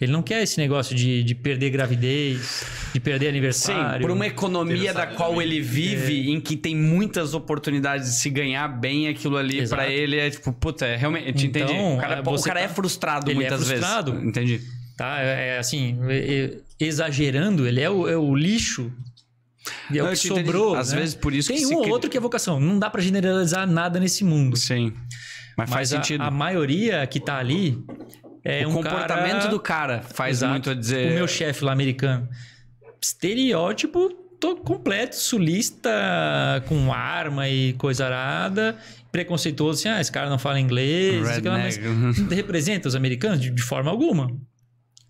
Speaker 2: Ele não quer esse negócio de, de perder gravidez, de perder aniversário. Sim, por uma economia da qual ele
Speaker 1: vive, é... em que tem muitas oportunidades de se ganhar bem aquilo ali, para ele é tipo, puta, é realmente, então, entendi. O cara, é, o cara tá... é frustrado ele é muitas é frustrado, vezes. Entendi.
Speaker 2: Tá, é, é assim, exagerando, ele é o, é o lixo
Speaker 1: e é o que sobrou. Né? vezes por
Speaker 2: isso Tem um ou cri... outro que é vocação. Não dá para generalizar nada nesse mundo. Sim. Mas, mas faz a, sentido. A maioria que tá ali é o um comportamento cara... do cara faz Exato. muito a dizer. O meu chefe lá americano. Estereótipo tô completo, sulista, com arma e coisa arada, preconceituoso, assim, ah, esse cara não fala inglês, lá, mas uhum. representa os americanos de, de forma alguma.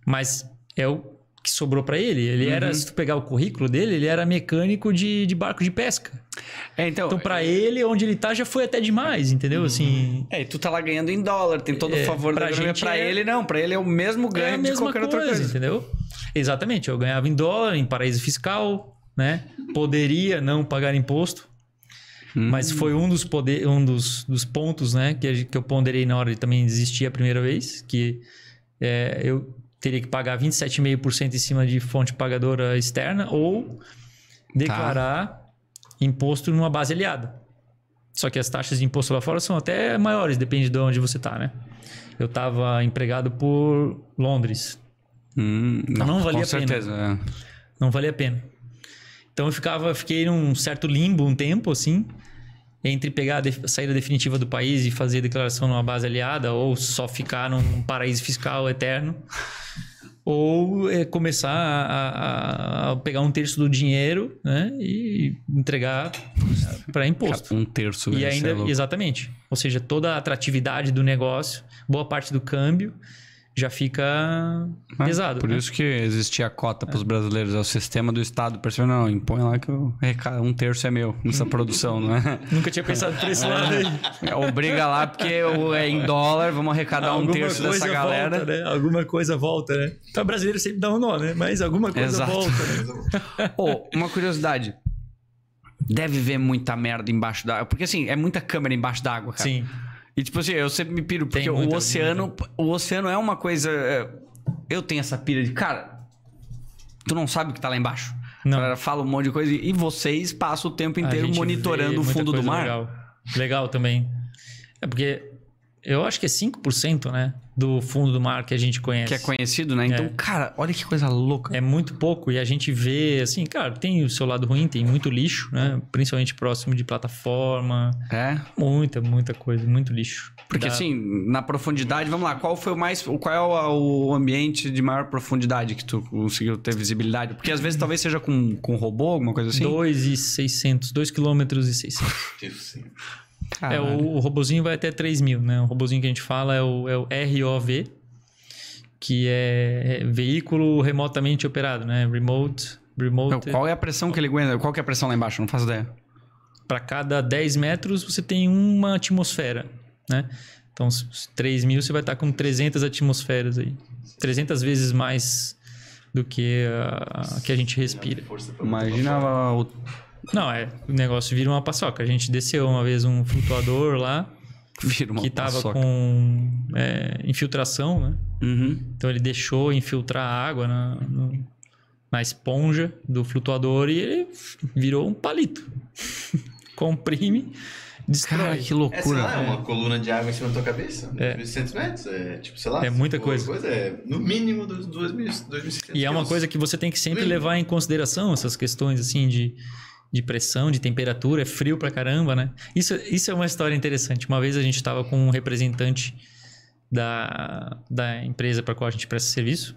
Speaker 2: Mas é o que sobrou para ele. Ele uhum. era, se tu pegar o currículo dele, ele era mecânico de, de barco de pesca.
Speaker 1: É, então, então para é... ele, onde ele tá já foi até demais, entendeu? Uhum. Assim. É, tu tá lá ganhando em dólar, tem todo o é, favor pra da gente para é ele não, para ele é o mesmo ganho é a mesma de qualquer coisa, outra coisa, entendeu?
Speaker 2: Exatamente, eu ganhava em dólar, em paraíso fiscal, né? Poderia não pagar imposto. Uhum. Mas hum. foi um dos poder, um dos, dos pontos, né, que, que eu ponderei na hora de também desistir a primeira vez, que é, eu teria que pagar 27,5% em cima de fonte pagadora externa ou declarar tá. imposto numa base aliada. Só que as taxas de imposto lá fora são até maiores, depende de onde você está, né? Eu estava empregado por Londres. Hum, não, não valia a pena. Certeza. É. Não valia a pena. Então eu ficava, fiquei num certo limbo um tempo, assim entre pegar a saída definitiva do país e fazer declaração numa base aliada ou só ficar num paraíso fiscal eterno <laughs> ou é, começar a, a, a, pegar um terço do dinheiro né, e entregar para imposto. Um terço. Né, e é ainda, é exatamente. Ou seja, toda a atratividade do negócio, boa parte do câmbio já fica
Speaker 1: é, pesado. Por né? isso que existia a cota para os é. brasileiros, é o sistema do Estado percebeu, não, impõe lá que eu, um terço é meu nessa <laughs> produção, não é? Nunca tinha pensado por esse é. lado aí. É, obriga lá, porque é em dólar, vamos arrecadar alguma um terço dessa volta, galera. Né? Alguma coisa volta, né? Então, brasileiro sempre dá um nó, né? Mas alguma coisa Exato. volta, né? oh, <laughs> uma curiosidade. Deve ver muita merda embaixo da... Porque, assim, é muita câmera embaixo d'água, cara. Sim. E tipo assim, eu sempre me piro, porque o oceano, vida. o oceano é uma coisa. É, eu tenho essa pira de, cara, tu não sabe o que tá lá embaixo. Não. A galera fala um monte de coisa e vocês passam o tempo inteiro monitorando o fundo do mar. Legal.
Speaker 2: legal também. É porque eu acho que é 5%, né? Do fundo do mar que a gente conhece. Que é conhecido, né? Então, é.
Speaker 1: cara, olha que coisa
Speaker 2: louca. É muito pouco e a gente vê, assim, cara, tem o seu lado ruim, tem muito lixo, né? Principalmente próximo de plataforma. É. Muita, muita coisa, muito lixo. Porque, Dá... assim,
Speaker 1: na profundidade, vamos lá, qual foi o mais. Qual é o ambiente de maior profundidade que tu conseguiu ter visibilidade? Porque às vezes <laughs> talvez seja com, com robô, alguma coisa assim. 2,600, 2
Speaker 2: km e 600. Deus sim. Caralho. É, o, o robozinho vai até 3 mil, né? O robozinho que a gente fala é o, é o ROV, que é, é veículo remotamente operado, né? Remote. remote Não, qual
Speaker 1: é a pressão que ele aguenta? Qual que é a pressão lá embaixo? Não faço ideia.
Speaker 2: Para cada 10 metros, você tem uma atmosfera, né? Então, 3 mil, você vai estar tá com 300 atmosferas aí. 300 vezes mais do que a, a que a gente respira. Imagina o não, é. O negócio vira uma paçoca. A gente desceu uma vez um flutuador lá. Vira uma que tava paçoca.
Speaker 3: com
Speaker 2: é, infiltração, né? Uhum. Então ele deixou infiltrar água na, no, na esponja do flutuador e ele virou um palito. <laughs> Comprime. Destrói. Cara, que loucura. É, é uma
Speaker 1: coluna de água em cima da tua cabeça. É. 1.600 metros, é tipo, sei lá. É muita tipo, coisa. coisa. É no mínimo 2.600 E é uma coisa que você tem que sempre levar
Speaker 2: em consideração, essas questões assim de de pressão, de temperatura, é frio pra caramba, né? Isso, isso é uma história interessante. Uma vez a gente estava com um representante da, da empresa para qual a gente presta serviço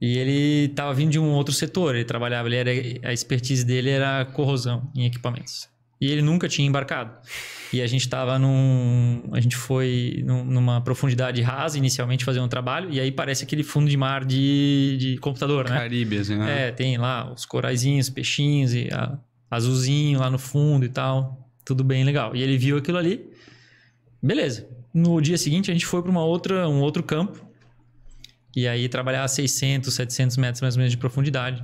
Speaker 2: e ele estava vindo de um outro setor. Ele trabalhava, ele era, a expertise dele era corrosão em equipamentos. E ele nunca tinha embarcado. E a gente estava num. A gente foi num, numa profundidade rasa inicialmente fazer um trabalho, e aí parece aquele fundo de mar de, de computador, Caribe, né? Caribe, assim, né? É, tem lá os coraizinhos, peixinhos e a, azulzinho lá no fundo e tal. Tudo bem legal. E ele viu aquilo ali. Beleza. No dia seguinte a gente foi para uma outra, um outro campo. E aí trabalhar a 600, 700 metros mais ou menos de profundidade,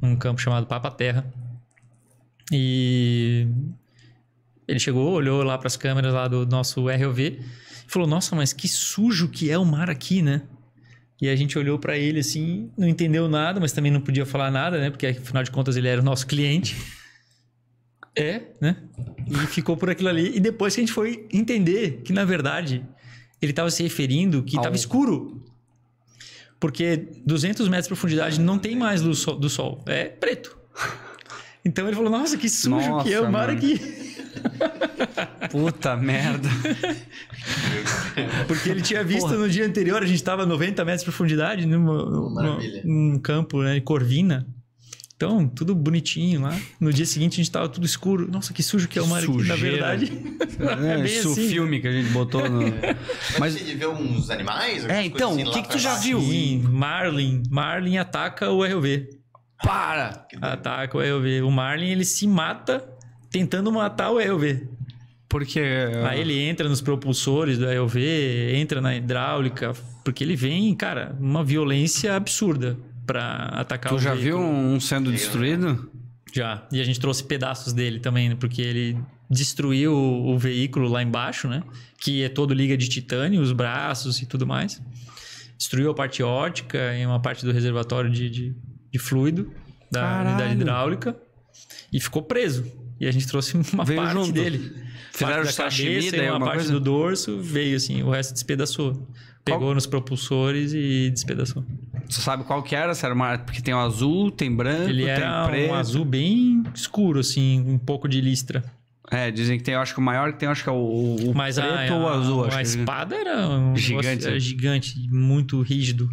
Speaker 2: num campo chamado Papa Terra. E ele chegou, olhou lá para as câmeras lá do nosso ROV e falou: "Nossa, mas que sujo que é o mar aqui, né?" E a gente olhou para ele assim, não entendeu nada, mas também não podia falar nada, né? Porque afinal de contas ele era o nosso cliente. É, né? E ficou por aquilo ali. E depois que a gente foi entender que, na verdade, ele estava se referindo que estava escuro. Porque 200 metros de profundidade não tem mais luz do sol. É preto. Então ele falou, nossa, que sujo nossa, que é o mar aqui. Puta merda. Porque ele tinha visto Porra. no dia anterior, a gente estava a 90 metros de profundidade numa, numa, num campo, né? Corvina. Então, tudo bonitinho lá. No dia seguinte a gente tava tudo escuro. Nossa, que sujo que é o mar aqui, na verdade.
Speaker 1: <laughs> É, é isso, assim. Né? filme que a gente botou no. <laughs> Mas você viu uns animais? É, então, assim o que, que tu já baixo? viu? Sim, Marlin. Marlin ataca
Speaker 2: o ROV. Para! Ataca o ROV. O Marlin, ele se mata tentando matar o ROV. Porque. Aí ele entra nos propulsores do ROV, entra na hidráulica, porque ele vem, cara, uma violência absurda para atacar tu o Tu já veículo. viu
Speaker 1: um sendo destruído?
Speaker 2: Já. E a gente trouxe pedaços dele também, porque ele destruiu o, o veículo lá embaixo, né? Que é todo liga de titânio, os braços e tudo mais. Destruiu a parte ótica e uma parte do reservatório de, de, de fluido da Caralho. unidade hidráulica. E ficou preso. E a gente trouxe <laughs> uma veio parte junto. dele. Fizeram parte da cabeça, uma parte coisa? do dorso, veio assim, o resto
Speaker 1: despedaçou. Pegou qual... nos propulsores e despedaçou. Você sabe qual que era? Se era uma... Porque tem o azul, tem branco, Ele tem era preto. um azul bem escuro, assim, um pouco de listra. É, dizem que tem, acho que o maior que tem, acho que é o, o Mas preto a, ou o azul. A, a espada era um gigante. Era é né?
Speaker 2: gigante, muito rígido.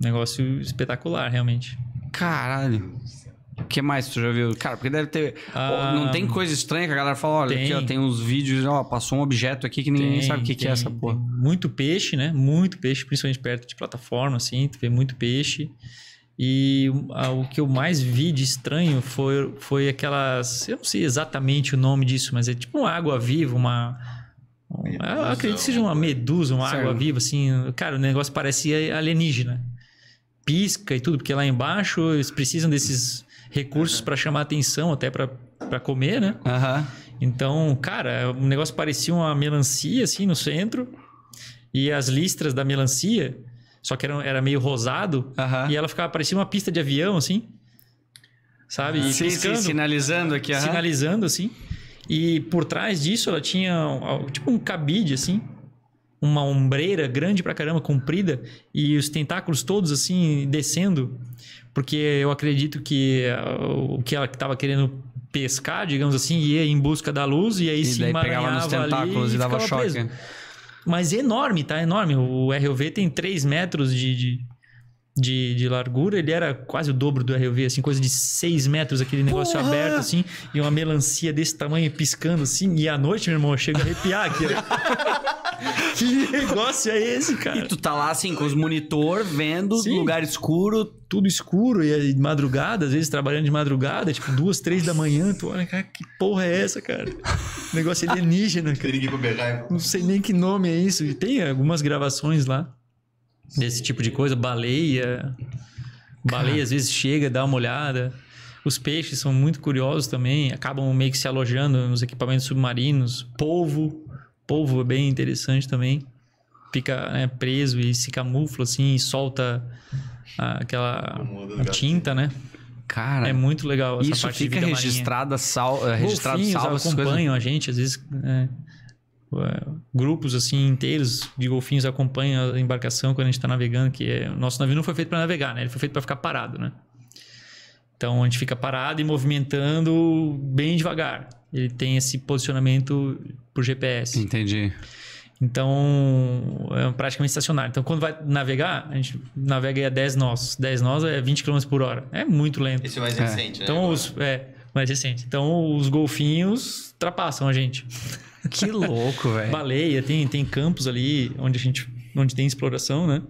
Speaker 2: Negócio
Speaker 1: espetacular, realmente. Caralho. O que mais tu já viu? Cara, porque deve ter. Ah, não tem coisa estranha que a galera fala: olha, tem. aqui ó, tem uns vídeos, ó, passou um objeto aqui que ninguém tem, sabe o que, que é essa porra.
Speaker 2: Muito peixe, né? Muito peixe, principalmente perto de plataforma, assim, tu vê muito peixe. E ah, o que eu mais vi de estranho foi, foi aquelas. Eu não sei exatamente o nome disso, mas é tipo uma água viva, uma. Medusa, eu acredito que seja uma medusa, uma água viva, assim. Cara, o negócio parecia alienígena. Pisca e tudo, porque lá embaixo eles precisam desses recursos uhum. para chamar atenção, até para comer, né? Uhum. Então, cara, o é negócio parecia uma melancia, assim, no centro. E as listras da melancia, só que era, era meio rosado. Uhum. E ela ficava, parecia uma pista de avião, assim. Sabe? Sim, piscando, sim, sinalizando aqui. Sinalizando, assim. E por trás disso ela tinha tipo um cabide, assim uma ombreira grande pra caramba, comprida, e os tentáculos todos assim descendo porque eu acredito que eh, o que ela estava querendo pescar, digamos assim, ia em busca da luz e aí e se daí pegava nos tentáculos e, e dava choque. Preso. Né? Mas é enorme, tá? enorme. O ROV tem 3 metros de, de, de, de largura, ele era quase o dobro do RUV, assim, coisa de 6 metros, aquele negócio Porra! aberto, assim, e uma melancia desse tamanho piscando, assim, e à noite, meu irmão, eu chego a arrepiar aqui. <laughs> que negócio é esse, cara? E tu tá lá, assim, com os monitor, vendo, Sim. lugar escuro. Tudo escuro, e madrugada, às vezes trabalhando de madrugada, tipo duas, três da manhã, tu olha, cara, que porra é essa, cara? Negócio alienígena, cara. Não sei nem que nome é isso. E tem algumas gravações lá desse tipo de coisa, baleia. Baleia às vezes chega, dá uma olhada. Os peixes são muito curiosos também, acabam meio que se alojando nos equipamentos submarinos. Polvo, polvo é bem interessante também. Fica né, preso e se camufla assim, e solta aquela tinta, né? Cara, é muito legal essa isso parte fica de vida registrada, sal, eh, registrado, salvo, acompanham coisas... a gente às vezes. É. É, grupos assim inteiros de golfinhos acompanham a embarcação quando a gente está navegando, que é, o nosso navio não foi feito para navegar, né? Ele foi feito para ficar parado, né? Então a gente fica parado e movimentando bem devagar. Ele tem esse posicionamento por GPS. Entendi. Então, é praticamente estacionário. Então, quando vai navegar, a gente navega a 10 nós. 10 nós é 20 km por hora. É muito lento. Esse é mais recente, é. né? Então, agora? os, é, mais recente. Então, os golfinhos ultrapassam a gente. Que louco, <laughs> velho. Baleia, tem, tem campos ali onde a gente onde tem exploração, né?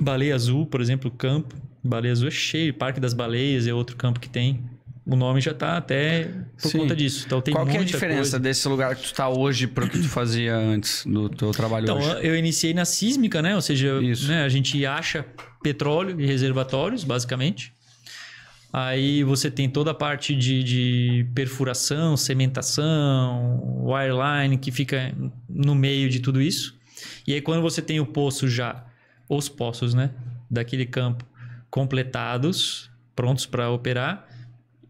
Speaker 2: Baleia Azul, por exemplo, campo. Baleia Azul é cheio, Parque das Baleias é outro campo que tem. O nome já tá até por Sim. conta disso. Então, tem Qual que é a diferença coisa.
Speaker 1: desse lugar que tu tá hoje para o que tu fazia antes do teu trabalho então, hoje?
Speaker 2: eu iniciei na sísmica, né? Ou seja, né, a gente acha petróleo e reservatórios, basicamente. Aí você tem toda a parte de, de perfuração, cementação, wireline que fica no meio de tudo isso. E aí quando você tem o poço já, os poços, né, daquele campo completados, prontos para operar,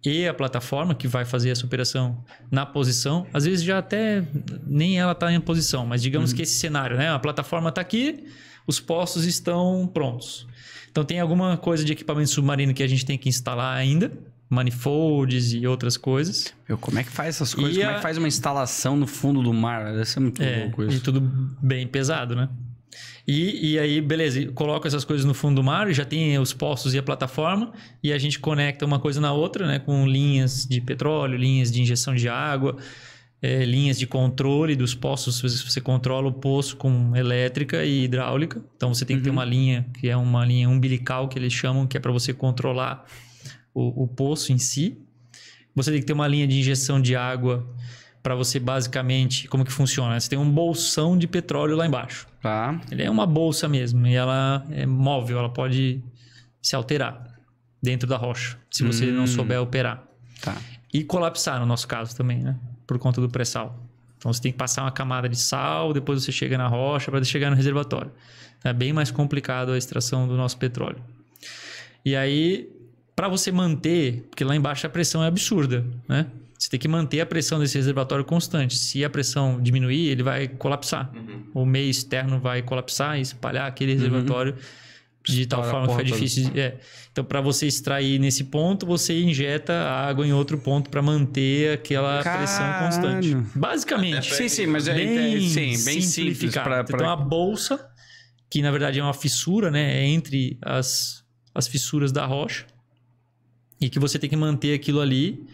Speaker 2: e a plataforma que vai fazer essa operação na posição, às vezes já até nem ela está em posição, mas digamos uhum. que esse cenário, né? A plataforma está aqui, os poços estão prontos. Então tem alguma coisa de equipamento submarino que a gente tem que instalar ainda, manifolds e outras coisas.
Speaker 1: Meu, como é que faz essas coisas? E como é a... é que faz uma instalação no fundo do mar? Essa é muito é, louco isso. E tudo
Speaker 2: bem pesado, né? E, e aí, beleza, coloca essas coisas no fundo do mar, já tem os postos e a plataforma, e a gente conecta uma coisa na outra, né? Com linhas de petróleo, linhas de injeção de água, é, linhas de controle dos poços. Você controla o poço com elétrica e hidráulica. Então você tem que uhum. ter uma linha que é uma linha umbilical que eles chamam, que é para você controlar o, o poço em si. Você tem que ter uma linha de injeção de água para você basicamente como que funciona. Né? Você tem um bolsão de petróleo lá embaixo. Tá. Ele é uma bolsa mesmo e ela é móvel, ela pode se alterar dentro da rocha, se você hum. não souber operar. Tá. E colapsar no nosso caso também, né? por conta do pré-sal. Então você tem que passar uma camada de sal, depois você chega na rocha para chegar no reservatório. É bem mais complicado a extração do nosso petróleo. E aí, para você manter, porque lá embaixo a pressão é absurda, né? Você tem que manter a pressão desse reservatório constante. Se a pressão diminuir, ele vai colapsar. Uhum. O meio externo vai colapsar e espalhar aquele uhum. reservatório. Uhum de tal forma que fica né? difícil. De, é. Então, para você extrair nesse ponto, você injeta a água em outro ponto para manter aquela Caralho. pressão constante. Basicamente. Sim, sim, mas é, é bem, é, sim, bem simples. Pra, então, pra... Então, a bolsa, que na verdade é uma fissura, né? É entre as, as fissuras da rocha. E que você tem que manter aquilo ali,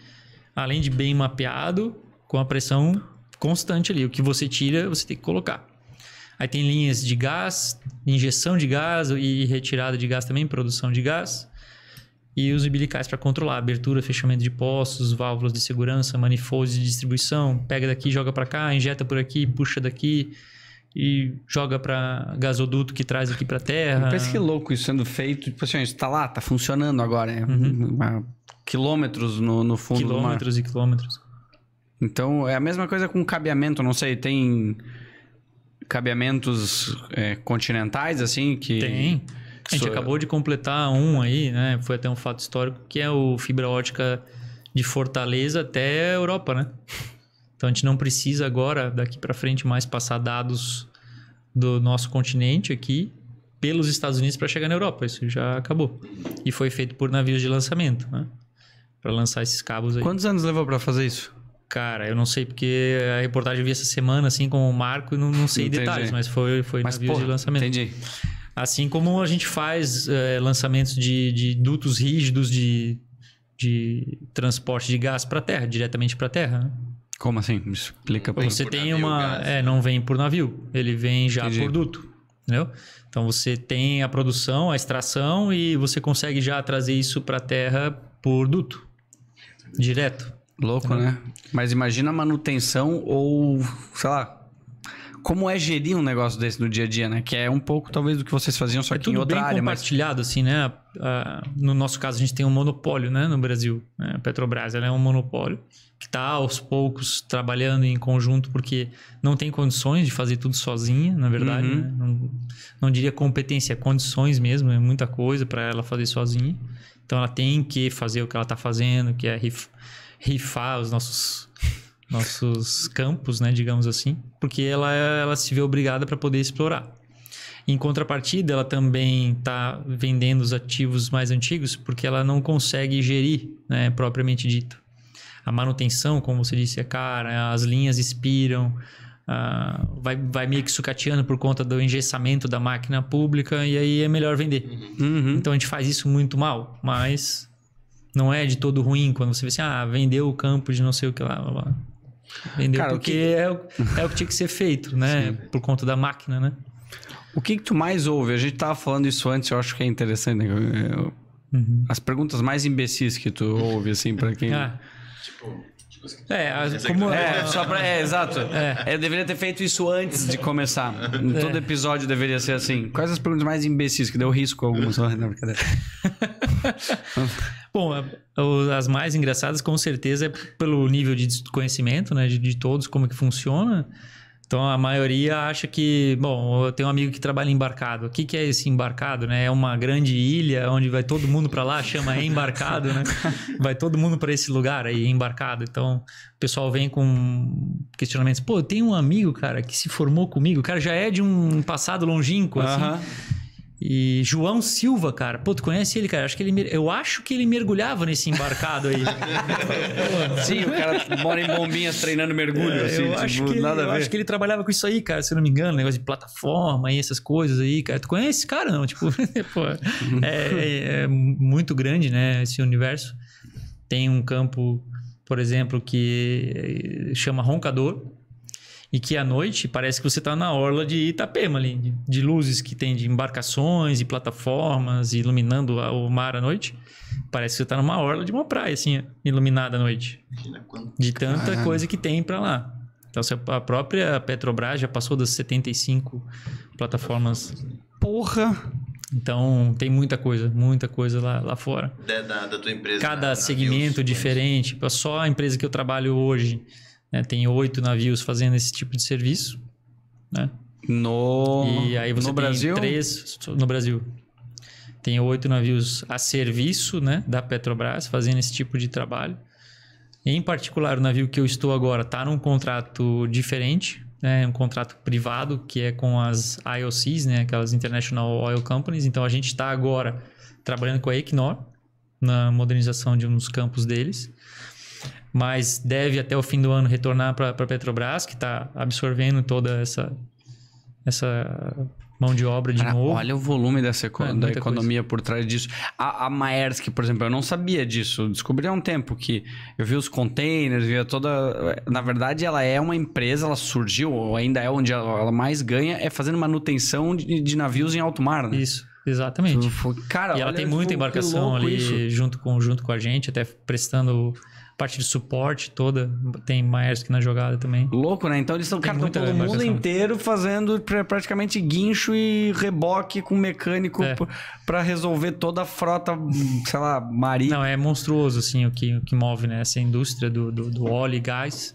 Speaker 2: além de bem mapeado, com a pressão constante ali. O que você tira, você tem que colocar. Aí tem linhas de gás, injeção de gás e retirada de gás também, produção de gás. E os umbilicais para controlar abertura, fechamento de postos, válvulas de segurança, manifolds de distribuição, pega daqui, joga para cá, injeta por aqui, puxa daqui e joga para gasoduto que traz aqui para
Speaker 1: terra. Parece que louco isso sendo feito, tipo assim, isso tá lá, tá funcionando agora, é uhum. quilômetros no, no fundo quilômetros do mar. Quilômetros e quilômetros. Então, é a mesma coisa com cabeamento, não sei, tem cabeamentos é, continentais, assim, que... Tem. A gente so... acabou de completar
Speaker 2: um aí, né? Foi até um fato histórico, que é o fibra ótica de Fortaleza até a Europa, né? Então a gente não precisa agora, daqui para frente, mais passar dados do nosso continente aqui pelos Estados Unidos para chegar na Europa. Isso já acabou. E foi feito por navios de lançamento, né? Para lançar esses cabos aí. Quantos anos levou para fazer isso? Cara, eu não sei porque a reportagem eu vi essa semana, assim, com o Marco, e não, não sei entendi. detalhes, mas foi, foi mas, navios porra, de lançamento. Entendi. Assim como a gente faz é, lançamentos de, de dutos rígidos de, de transporte de gás para terra, diretamente para terra. Né? Como assim? Explica para Você tem uma. Gás. É, não vem por navio, ele vem já entendi. por duto. Entendeu? Então você tem a produção, a extração e você
Speaker 1: consegue já trazer isso para terra por duto. Direto. Louco, então, né? Mas imagina a manutenção ou, sei lá, como é gerir um negócio desse no dia a dia, né? Que é um pouco, talvez, do que vocês faziam, só é que em outra área. compartilhado, mas... assim, né?
Speaker 2: no nosso caso, a gente tem um monopólio, né? No Brasil, né? a Petrobras, ela é um monopólio que está, aos poucos, trabalhando em conjunto porque não tem condições de fazer tudo sozinha, na verdade, uhum. né? não, não diria competência, é condições mesmo, é muita coisa para ela fazer sozinha. Então, ela tem que fazer o que ela está fazendo, que é rifar os nossos nossos campos, né, digamos assim, porque ela, ela se vê obrigada para poder explorar. Em contrapartida, ela também está vendendo os ativos mais antigos porque ela não consegue gerir, né, propriamente dito. A manutenção, como você disse, é cara, as linhas expiram, vai, vai meio que sucateando por conta do engessamento da máquina pública e aí é melhor vender. Uhum. Então a gente faz isso muito mal, mas não é de todo ruim quando você vê assim, ah, vendeu o campo de não sei o que lá, blá, blá. Vendeu Cara, porque que... é, o, é o que tinha que ser feito, né? Sim. Por conta da máquina, né?
Speaker 1: O que, que, tu mais ouve? A gente tava falando isso antes, eu acho que é interessante. Né? Eu... Uhum. As perguntas mais imbecis que tu ouve, assim, para quem. Ah. Tipo. tipo assim, é, tipo, como... é, só pra... é exato. É. é. Eu deveria ter feito isso antes de começar. <laughs> É. Todo episódio deveria ser assim. Quais as perguntas mais imbecis? Que deu risco algumas. <laughs> Não, né? brincadeira. <laughs> Bom, as mais engraçadas com certeza é pelo
Speaker 2: nível de conhecimento, né, de, todos como que funciona. Então a maioria acha que, bom, eu tenho um amigo que trabalha embarcado. O que, que é esse embarcado, né? É uma grande ilha onde vai todo mundo para lá, chama embarcado, né? Vai todo mundo para esse lugar aí, embarcado. Então o pessoal vem com questionamentos. Pô, eu tenho um amigo, cara, que se formou comigo. O cara já é de um passado longínquo, assim. Uh -huh. E João Silva, cara, pô, tu conhece ele, cara? Acho que ele, eu acho que ele mergulhava nesse embarcado aí.
Speaker 1: <laughs> Sim, o cara mora em bombinhas treinando mergulho, é, assim, eu tipo, acho que nada ele, a ver. Eu acho que
Speaker 2: ele trabalhava com isso aí, cara, se não me engano, negócio de plataforma e essas coisas aí, cara. Tu conhece esse cara, não? Tipo, <laughs> pô, é, é, é muito grande, né, esse universo. Tem um campo, por exemplo, que eh, chama Roncador, e que à noite parece que você está na orla de Itapema ali, de, de, luzes que tem de embarcações e plataformas iluminando a, o mar à noite. Parece que você está numa orla de uma praia, assim, iluminada à noite. De tanta Caramba. coisa que tem para lá. Então, a própria Petrobras já passou das 75 plataformas. Porra! Então, tem muita coisa, muita coisa lá, lá fora. Da, da, tua empresa. Cada na, né? segmento na diferente. Só a empresa que eu trabalho hoje né? Tem oito navios fazendo esse tipo de serviço. Né? No, e aí você no tem Brasil? três no Brasil. Tem oito navios a serviço né, da Petrobras fazendo esse tipo de trabalho. Em particular, o navio que eu estou agora está num contrato diferente, né, um contrato privado que é com as IOCs, né, aquelas International Oil Companies. Então a gente está agora trabalhando com a Equinor na modernização de uns campos deles mas deve até o fim do ano retornar para a Petrobras, que está absorvendo toda essa, essa mão de obra de Cara,
Speaker 1: novo. Olha o volume dessa eco é, da economia coisa. por trás disso. A, a Maersk, por exemplo, eu não sabia disso. Descobri há um tempo que eu vi os containers, via toda. Na verdade, ela é uma empresa, ela surgiu, ou ainda é onde ela, mais ganha, é fazendo manutenção de, de navios em alto mar, né? Isso. Exatamente. Cara, e ela olha, tem muita embarcação ali
Speaker 2: junto com, junto com a gente, até prestando parte de suporte toda, tem Maersk na jogada também. Louco, né? Então eles estão, cara, todo mundo
Speaker 1: inteiro fazendo praticamente guincho e reboque com mecânico é. para resolver toda a frota, sei lá, marítima.
Speaker 2: Não, é monstruoso, assim, o que, o que move, né? Essa indústria do, do, do óleo e gás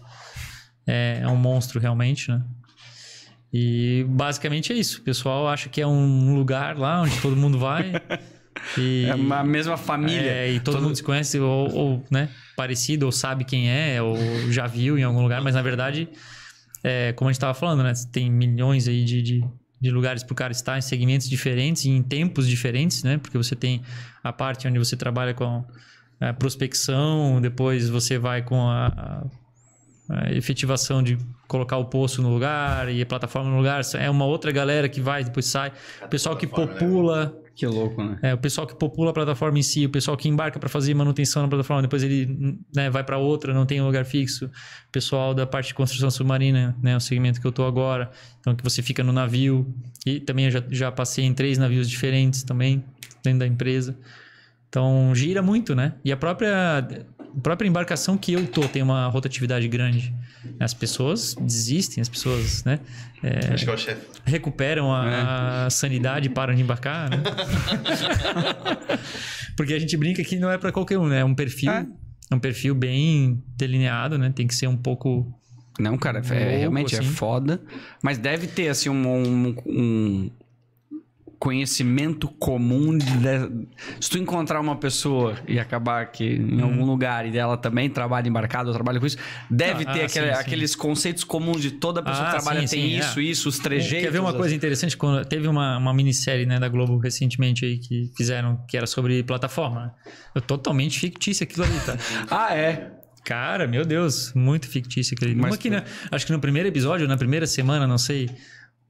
Speaker 2: é, é um monstro realmente, né? E basicamente é isso. O pessoal acha que é um lugar lá onde todo mundo vai. <laughs> E, é
Speaker 1: a mesma família. É, e todo, todo,
Speaker 2: mundo se conhece, ou, ou né? parecido ou sabe quem é, ou já viu em algum lugar, mas na verdade, é, como a gente estava falando, né? Tem milhões aí de, de, de lugares para o cara estar, em segmentos diferentes e em tempos diferentes, né? Porque você tem a parte onde você trabalha com a prospecção, depois você vai com a, a efetivação de colocar o poço no lugar e a plataforma no lugar. É uma outra galera que vai, depois sai. O pessoal que né? popula, que louco, né? É, o pessoal que popula a plataforma em si, o pessoal que embarca para fazer manutenção na plataforma, depois ele né, vai para outra, não tem um lugar fixo. O pessoal da parte de construção submarina, né, é o segmento que eu tô agora, então que você fica no navio. E também eu já, já passei em três navios diferentes também, dentro da empresa. Então gira muito, né? E a própria a própria embarcação que eu tô tem uma rotatividade grande. As pessoas desistem, as pessoas, né? É, Acho que é o chefe. Recuperam a, é. a sanidade e param de embarcar. Né? <laughs> Porque a gente brinca que não é para qualquer um, né? É um perfil, é. é. um perfil bem delineado, né? Tem que ser um pouco não, cara, é, louco, realmente é assim. é
Speaker 1: foda. Mas deve ter, assim, um, um, conhecimento comum. De... Se tu encontrar uma pessoa e acabar que em hum. algum uhum. lugar e ela também trabalha embarcado, ou trabalha com isso, deve ah, ter ah, aquele, sim, sim. aqueles conceitos comuns de toda pessoa ah, que trabalha sim, tem é. isso, isso, os é, trejeitos. Quer ver uma assim. coisa
Speaker 2: interessante? Quando teve uma, uma minissérie né, da Globo recentemente aí que fizeram que era sobre plataforma. Né? Eu, totalmente fictício aquilo ali, tá? <laughs> ah, é? Cara, meu Deus, muito fictício aquele. Mas, uma né, acho que no primeiro episódio, na primeira semana, não sei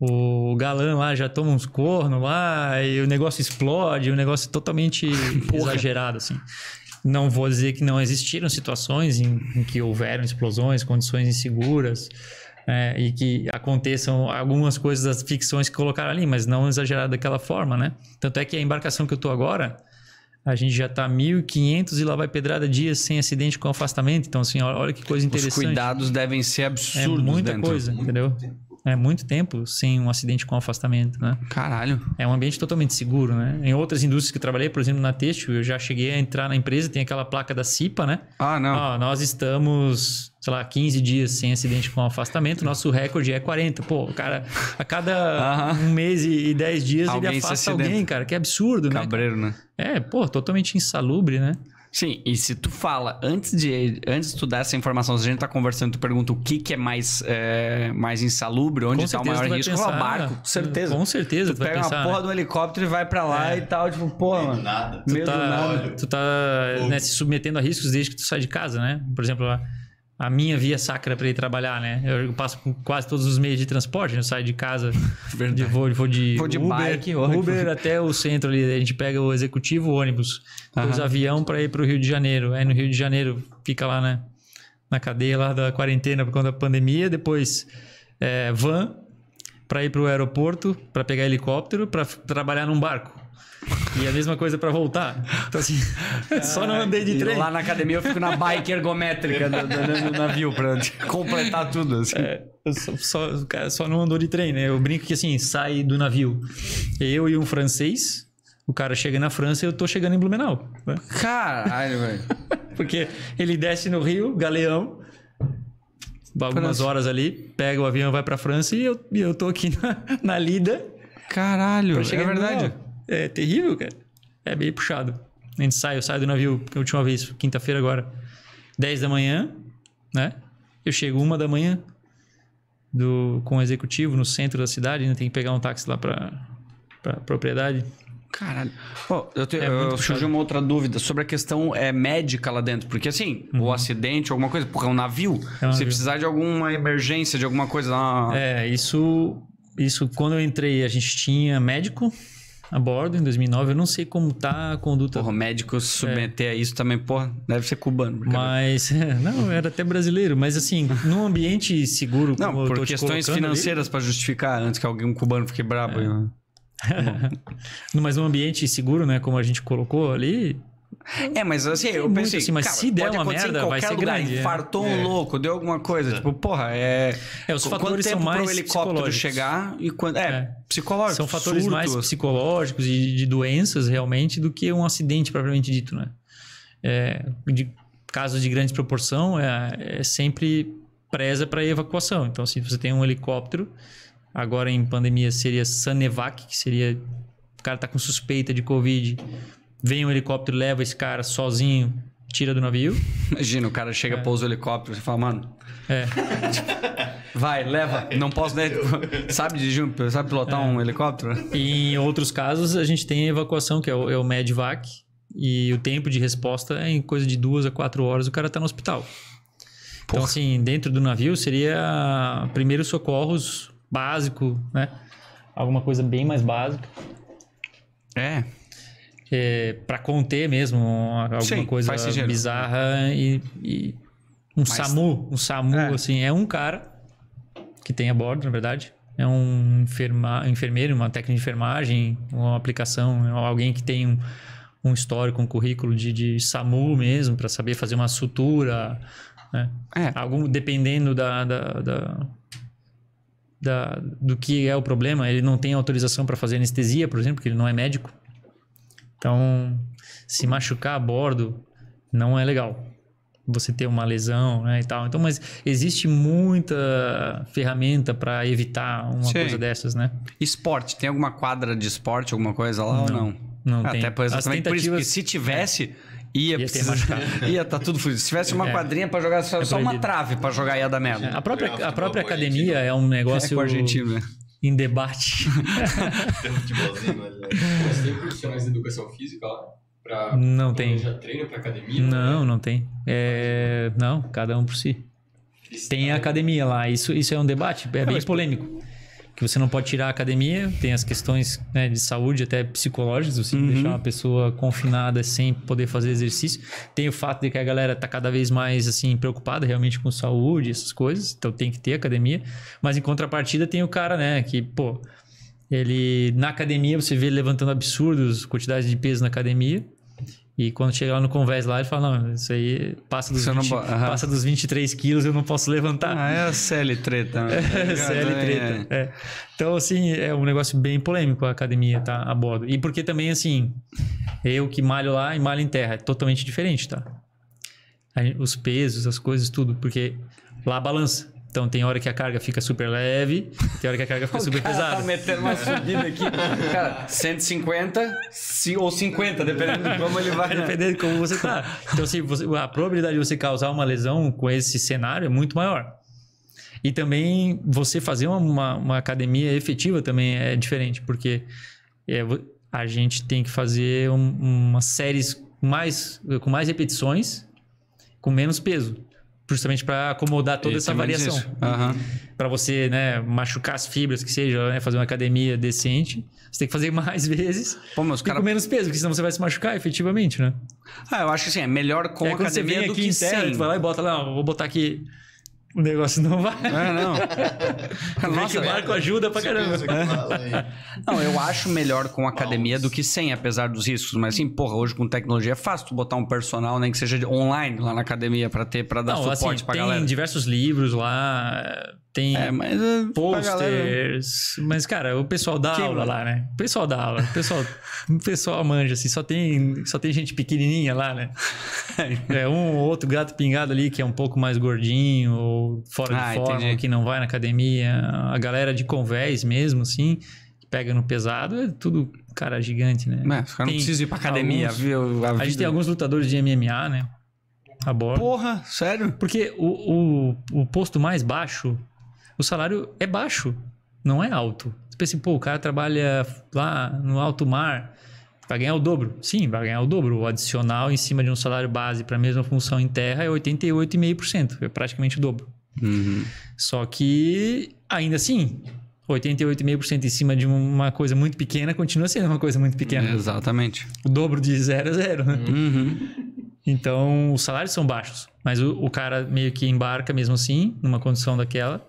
Speaker 2: o galã lá já toma uns cornos lá e o negócio explode, o negócio negócio totalmente <laughs> exagerado, assim. Não vou dizer que não existiram situações em, em que houveram explosões, condições inseguras, é, e que aconteçam algumas coisas das ficções que colocaram ali, mas não exagerado daquela forma, né? Tanto é que a embarcação que eu tô agora, a gente já tá 1.500 e lá vai pedrada dias sem acidente com afastamento. Então, assim, olha que coisa interessante. Os cuidados devem ser é absurdos. É muita dentro. coisa, entendeu? né, muito tempo sem um acidente com afastamento, né? Caralho. É um ambiente totalmente seguro, né? Em outras indústrias que eu trabalhei, por exemplo, na têxtil, eu já cheguei a entrar na empresa, tem aquela placa da CIPA, né? Ah, não. Ó, ah, nós estamos sei lá, 15 dias sem acidente com afastamento, nosso recorde é 40. Pô, cara, a cada
Speaker 1: uh -huh. um mês e 10 dias alguém ele afasta alguém, cara. Que absurdo, Cabreiro, né? Cabreiro, né? É, pô, totalmente insalubre, né? Sim, e se tu fala antes de, antes de tu dar essa informação, se a gente tá conversando, tu pergunta o que, que é mais, é, mais insalubre, onde tá o maior risco, é pensar, fala barco, com certeza. Com certeza, tu, tu pega pensar, uma porra né? do helicóptero e vai pra lá é. e tal, tipo, porra, mano. Nada. Tu medo tá, nada.
Speaker 2: Tu tá né, se submetendo a riscos desde que tu sai de casa, né? Por exemplo, lá a minha via sacra para ir trabalhar, né? Eu passo quase todos os meios de transporte, né? eu saio de casa, <laughs> de, vou, vou, de, vou de Uber, bike, Uber até o centro ali, a gente pega o executivo, o ônibus, depois uhum. avião para ir para o Rio de Janeiro. Aí é, no Rio de Janeiro fica lá né? na cadeia lá da quarentena por conta da pandemia, depois é, van para ir para o aeroporto, para pegar helicóptero, para trabalhar num barco. E a mesma coisa para voltar.
Speaker 1: Então, assim, <laughs> só não andei de trem. Lá na academia eu fico na bike ergométrica do, do, do
Speaker 2: navio para completar tudo. Assim. É, só, só, cara, só não andou de trem, né? Eu brinco que assim, sai do navio eu e um francês. O cara chega na França e eu tô chegando em Blumenau. Né? Caralho, velho. <laughs> Porque ele desce no Rio, Galeão, algumas horas ali, pega o avião, vai pra França e eu, e eu tô aqui na, na lida.
Speaker 1: Caralho, é verdade
Speaker 2: é terrível, cara. É bem puxado. A gente sai, eu saio do navio a última vez, quinta-feira agora, 10 da manhã, né? Eu chego uma da manhã do, com o executivo no centro da cidade, né? Tem que pegar um táxi lá pra, pra
Speaker 1: propriedade. Caralho. Pô, eu tenho é eu surgiu uma outra dúvida sobre a questão é, médica lá dentro. Porque assim, uhum. o acidente, alguma coisa, porque é um navio. É um navio. Se precisar de alguma emergência, de alguma coisa. lá.
Speaker 2: É, isso. Isso, quando eu entrei, a gente tinha médico, a bordo em 2009. Eu não sei como tá a conduta. Porra,
Speaker 1: médico submeter é. a isso também, porra, deve ser cubano.
Speaker 2: Mas, <laughs> não, era até brasileiro. Mas assim, num ambiente seguro. Não, por questões financeiras
Speaker 1: para justificar antes que alguém um cubano fique brabo. É. Né?
Speaker 2: <laughs> Mas num ambiente seguro, né, como a gente colocou
Speaker 1: ali, é, mas assim, eu muito, pensei, assim, mas cara, se der uma merda, vai ser lugar. grande. É. Infartou é. um louco, deu alguma coisa, é. tipo, porra, é, é os fatores são mais helicóptero chegar e quando é, é. psicológico. São fatores surto. mais
Speaker 2: psicológicos e de doenças realmente do que um acidente propriamente dito, né? É, de casos de grande proporção é, é sempre preza para evacuação. Então, se você tem um helicóptero, agora em pandemia seria Sanevac, que seria o cara tá com suspeita de covid Vem um helicóptero,
Speaker 1: leva esse cara sozinho, tira do navio. <laughs> Imagina, o cara chega, é. pousa o helicóptero você fala, mano. É. <laughs> Vai, leva. Não posso, nem. <laughs> sabe dirigir, sabe pilotar é. um helicóptero? E em outros casos, a gente tem a evacuação, que é o, é o MEDVAC,
Speaker 2: e o tempo de resposta é em coisa de duas a quatro horas, o cara tá no hospital. Então, Porra. Então, assim, dentro do navio seria primeiros socorros básico, né? Alguma coisa bem mais básica. É é, para conter mesmo alguma Sim, coisa bizarra e, e um Mas... SAMU, um SAMU é. assim, é um cara que tem a bordo, na verdade, é um enferma, enfermeiro, uma técnica de enfermagem, uma aplicação, alguém que tem um, um histórico, um currículo de, de SAMU mesmo, para saber fazer uma sutura, né? É. Algum, dependendo da, da, da... Da, do que é o problema, ele não tem autorização para fazer anestesia, por exemplo, porque ele não é médico. Então, se machucar a bordo não é legal. Você ter uma lesão né, e tal. Então, mas existe muita ferramenta para evitar uma Sim. coisa dessas, né?
Speaker 1: Esporte, tem alguma quadra de esporte, alguma coisa lá não, ou não? Não, tem. Até por, exatamente tentativas... por isso que se tivesse, é. ia, ia precisar... <laughs> ia tá tudo fudido. Se tivesse uma é. quadrinha para jogar, só, é só uma trave para jogar ia dar merda. É. A própria, a própria academia é um negócio... É com a Argentina, é em debate.
Speaker 2: <laughs> tem futebolzinho, é. mas. tem profissionais de educação física lá? Pra, não tem. Já treina pra academia? Não, né? não tem. É, não, cada um por si. tem academia lá. Isso, isso é um debate, é bem polêmico que você não pode tirar a academia, tem as questões né, de saúde, até psicológicas, você uhum. deixar uma pessoa confinada sem poder fazer exercício. Tem o fato de que a galera está cada vez mais assim preocupada realmente com saúde, essas coisas, então tem que ter academia. Mas em contrapartida tem o cara, né, que, pô, ele na academia você vê ele levantando absurdos, quantidades de peso na academia. E quando chega lá no convés lá, ele fala, não, isso aí passa dos, 20, não... uhum. passa dos 23 quilos, eu não posso levantar. Ah, é a CL treta. Né? <laughs> é, tá CL é. treta, é. Então, assim, é um negócio bem polêmico a academia, tá? A bordo. E porque também, assim, eu que malho lá e malho em terra, é totalmente diferente, tá? os pesos, as coisas, tudo, porque lá balança. Então tem hora que a carga fica super leve, tem hora que a carga fica <laughs> super pesada. Tá
Speaker 1: metendo uma subida aqui. Cara, 150
Speaker 2: ou 50,
Speaker 1: dependendo de como ele
Speaker 2: vai. É, dependendo de como você tá. Então, assim, você, a probabilidade de você causar uma lesão com esse cenário é muito maior. E também você fazer uma, uma academia efetiva também é diferente, porque é, a gente tem que fazer um, uma séries mais, com mais repetições, com menos peso justamente para acomodar toda Esse é, essa variação. Uhum. Para você né, machucar as fibras, que seja, né, fazer uma academia decente, você tem que fazer <laughs> mais vezes Pô, e cara... com menos peso, porque senão você vai se machucar efetivamente, né?
Speaker 1: Ah, eu acho que assim, é melhor com é, academia você vem do aqui que em terra, sem. vai lá e bota lá, vou botar aqui
Speaker 2: o negócio não vai. Não, é,
Speaker 1: não. <laughs> Nossa, o barco é. ajuda pra caramba. <laughs> Não, eu acho melhor com academia do que sem, apesar dos riscos. Mas assim, porra, hoje com tecnologia é fácil tu botar um personal, nem que seja online lá na academia pra ter, pra dar não, suporte assim, pra tem galera. Tem diversos
Speaker 2: livros lá tem é, mas, eh, posters. Galera... Mas, cara, o pessoal dá Quem aula mano? lá, né? O pessoal dá aula. O pessoal, o pessoal manja, assim. Só tem, só tem gente pequenininha lá, né? <laughs> É um ou outro gato pingado ali que é um pouco mais gordinho, ou fora ah, de forma, entendi. que não vai na academia. A galera de convés mesmo, assim, que pega no pesado, é tudo cara gigante, né? Mas, é, não precisa ir pra academia. Alguns, a, a gente tem alguns lutadores de MMA, né? A bordo.
Speaker 1: Porra, sério? Porque o,
Speaker 2: o, o posto mais baixo o salário é baixo, não é alto. Você pensa assim, pô, o cara trabalha lá no alto mar, vai ganhar o dobro. Sim, vai ganhar o dobro. O adicional em cima de um salário base para a mesma função em terra é 88,5%, é praticamente o dobro. Uhum. Só que, ainda assim, 88,5% em cima de uma coisa muito pequena continua sendo uma coisa muito pequena. Exatamente. O dobro de zero é zero. Né? Uhum. Então, os salários são baixos, mas o, o cara meio que embarca mesmo assim, numa condição daquela,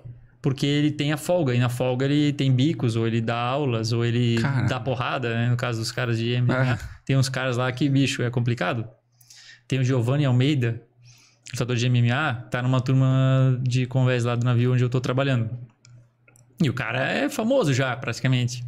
Speaker 2: porque ele tem a folga. E na folga ele tem bicos, ou ele dá aulas, ou ele Cara. dá porrada, né? No caso dos caras de MMA. É. Tem uns caras lá que, bicho, é complicado. Tem o Giovanni Almeida, lutador de MMA, tá numa turma de convés lá do navio onde eu tô trabalhando. E o cara é famoso já, praticamente.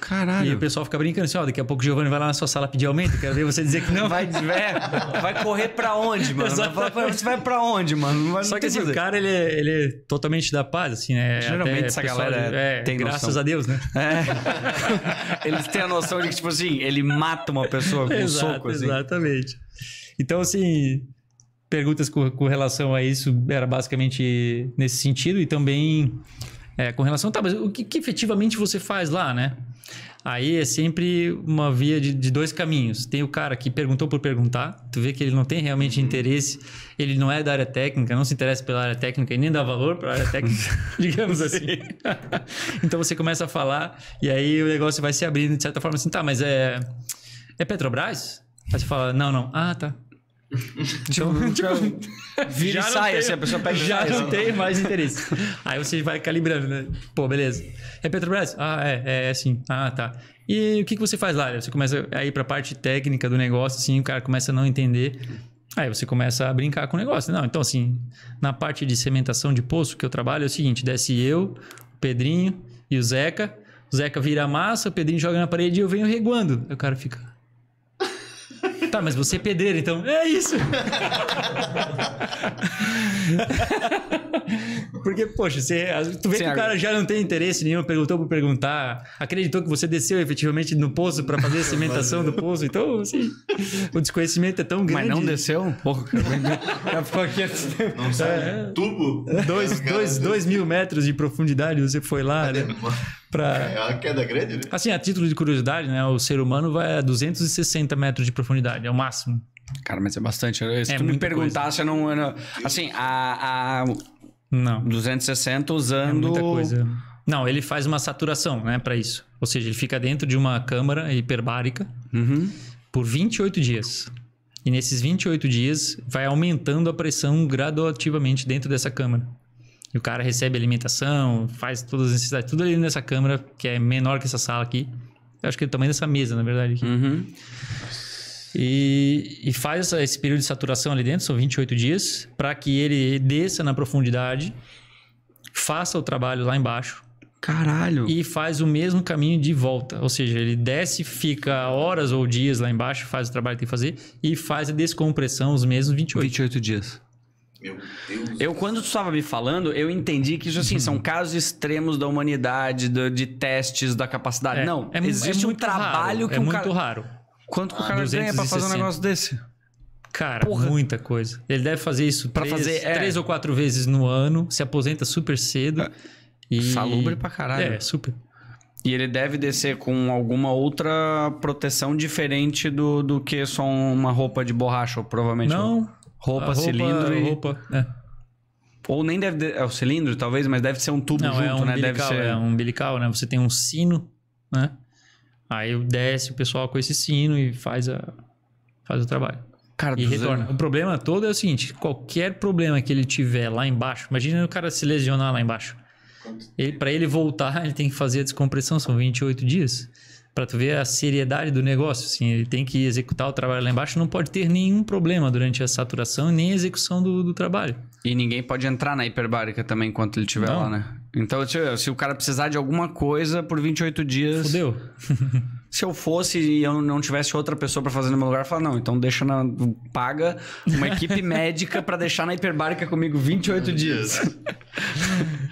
Speaker 2: Caralho. E o pessoal fica brincando assim, ó, daqui a pouco o Giovanni vai lá na sua sala pedir aumento, quero ver você dizer que não. Vai,
Speaker 1: é, vai correr pra onde, mano? Exatamente. Você vai pra onde, mano? Vai, Só que assim, o cara,
Speaker 2: ele, é, ele é totalmente da paz, assim, né? Geralmente Até essa galera é, tem Graças noção. a Deus,
Speaker 1: né? É. <laughs> Eles têm a noção de que, tipo assim, ele mata uma pessoa com Exato, um soco, assim.
Speaker 2: Exatamente. Então, assim, perguntas com, com relação a isso era basicamente nesse sentido e também... É, com relação, tá, mas o que, que efetivamente você faz lá, né? Aí é sempre uma via de, de, dois caminhos. Tem o cara que perguntou por perguntar, tu vê que ele não tem realmente uhum. interesse, ele não é da área técnica, não se interessa pela área técnica e nem dá valor para a área técnica, <laughs> digamos assim. <laughs> então você começa a falar e aí o negócio vai se abrindo de certa forma assim, tá, mas é, é Petrobras? Aí você fala, não, não, ah, tá. <laughs> Tipo, então, tipo, vira e sai, assim, a pessoa pega Já não assim. tem mais interesse. Aí você vai calibrando, né? Pô, beleza. É Petrobras? Ah, é, é, é assim. Ah, tá. E o que, que você faz lá? Você começa a ir pra parte técnica do negócio, assim, o cara começa a não entender. Aí você começa a brincar com o negócio. Não, então assim, na parte de cimentação de poço que eu trabalho é o seguinte, desce eu, o Pedrinho e o Zeca. O Zeca vira a massa, o Pedrinho joga na parede e eu venho reguando. Aí o cara fica... Tá, mas você é pedreiro, então.
Speaker 3: É isso! <laughs>
Speaker 2: Porque, poxa, você, tu vê que o cara já não tem interesse nenhum, perguntou por perguntar, acreditou que você desceu efetivamente no poço para fazer a <laughs> cimentação do poço. Então, assim, o desconhecimento é tão grande. Mas não desceu? Porra, pouco?
Speaker 1: ficou aqui é Não sei. É, tubo?
Speaker 2: Dois, dois, dois mil metros de profundidade, você foi lá. Né? Pra... É uma queda é grande, né? Assim, a título de curiosidade, né? O ser humano vai a 260 metros de profundidade, é o
Speaker 1: máximo. Cara, mas é bastante. Né? Se é tu me perguntasse, coisa. eu não, eu não. Assim, a, a. Não. 260 é usando. É muita coisa. Não, ele faz uma saturação, né, para isso.
Speaker 2: Ou seja, ele fica dentro de uma câmara hiperbárica uhum. por 28 dias. E nesses 28 dias vai aumentando a pressão gradativamente dentro dessa câmara. E o cara recebe alimentação, faz todas as necessidades, tudo ali nessa câmara, que é menor que essa sala aqui. Eu acho que é o tamanho dessa mesa, na verdade. Aqui. Uhum. E, e, faz essa, esse período de saturação ali dentro, são 28 dias, para que ele desça na profundidade, faça o trabalho lá embaixo.
Speaker 1: Caralho!
Speaker 2: E faz o mesmo caminho de volta. Ou seja, ele desce, fica horas ou dias lá embaixo, faz o trabalho que tem que fazer e faz a descompressão os mesmos 28. 28 dias. Meu
Speaker 1: Deus. Eu, quando tu estava me falando, eu entendi que isso, assim, uhum. são casos extremos da humanidade, de, de testes, da capacidade. É, Não, é, existe é um trabalho raro, que é um muito raro. É Quanto que ah, o cara 260. ganha pra fazer um negócio
Speaker 2: desse? Cara, Porra. muita coisa. Ele deve fazer isso para fazer é. três ou quatro vezes no ano, se aposenta super cedo. É. E... Salubre pra caralho. É, super.
Speaker 1: E ele deve descer com alguma outra proteção diferente do, do que só uma roupa de borracha, provavelmente. Não, Roupa, roupa cilindro e... Roupa, é. Ou nem deve... De... É o cilindro, talvez, mas deve ser um tubo Não, é junto, é um né? Deve ser... É um umbilical, né? Você tem um sino, né?
Speaker 2: Aí desce o pessoal com esse sino e faz, a... faz o trabalho. Cara, e retorna. O problema todo é o seguinte: qualquer problema que ele tiver lá embaixo, imagina o cara se lesionar lá embaixo. Ele, para ele voltar, ele tem que fazer a descompressão, são 28 dias para tu ver a seriedade do negócio. Assim, ele tem que executar o trabalho lá embaixo, não pode ter nenhum problema durante a saturação e nem a execução do, do trabalho. E ninguém pode entrar na
Speaker 1: hiperbárica também enquanto ele estiver lá, né? Então, se, se o cara precisar de alguma coisa por 28 dias. Fudeu. <laughs> se eu fosse e eu não tivesse outra pessoa para fazer no meu lugar, eu falar, não, então deixa na. paga uma equipe <laughs> médica para deixar na hiperbárica comigo 28 dias. <laughs>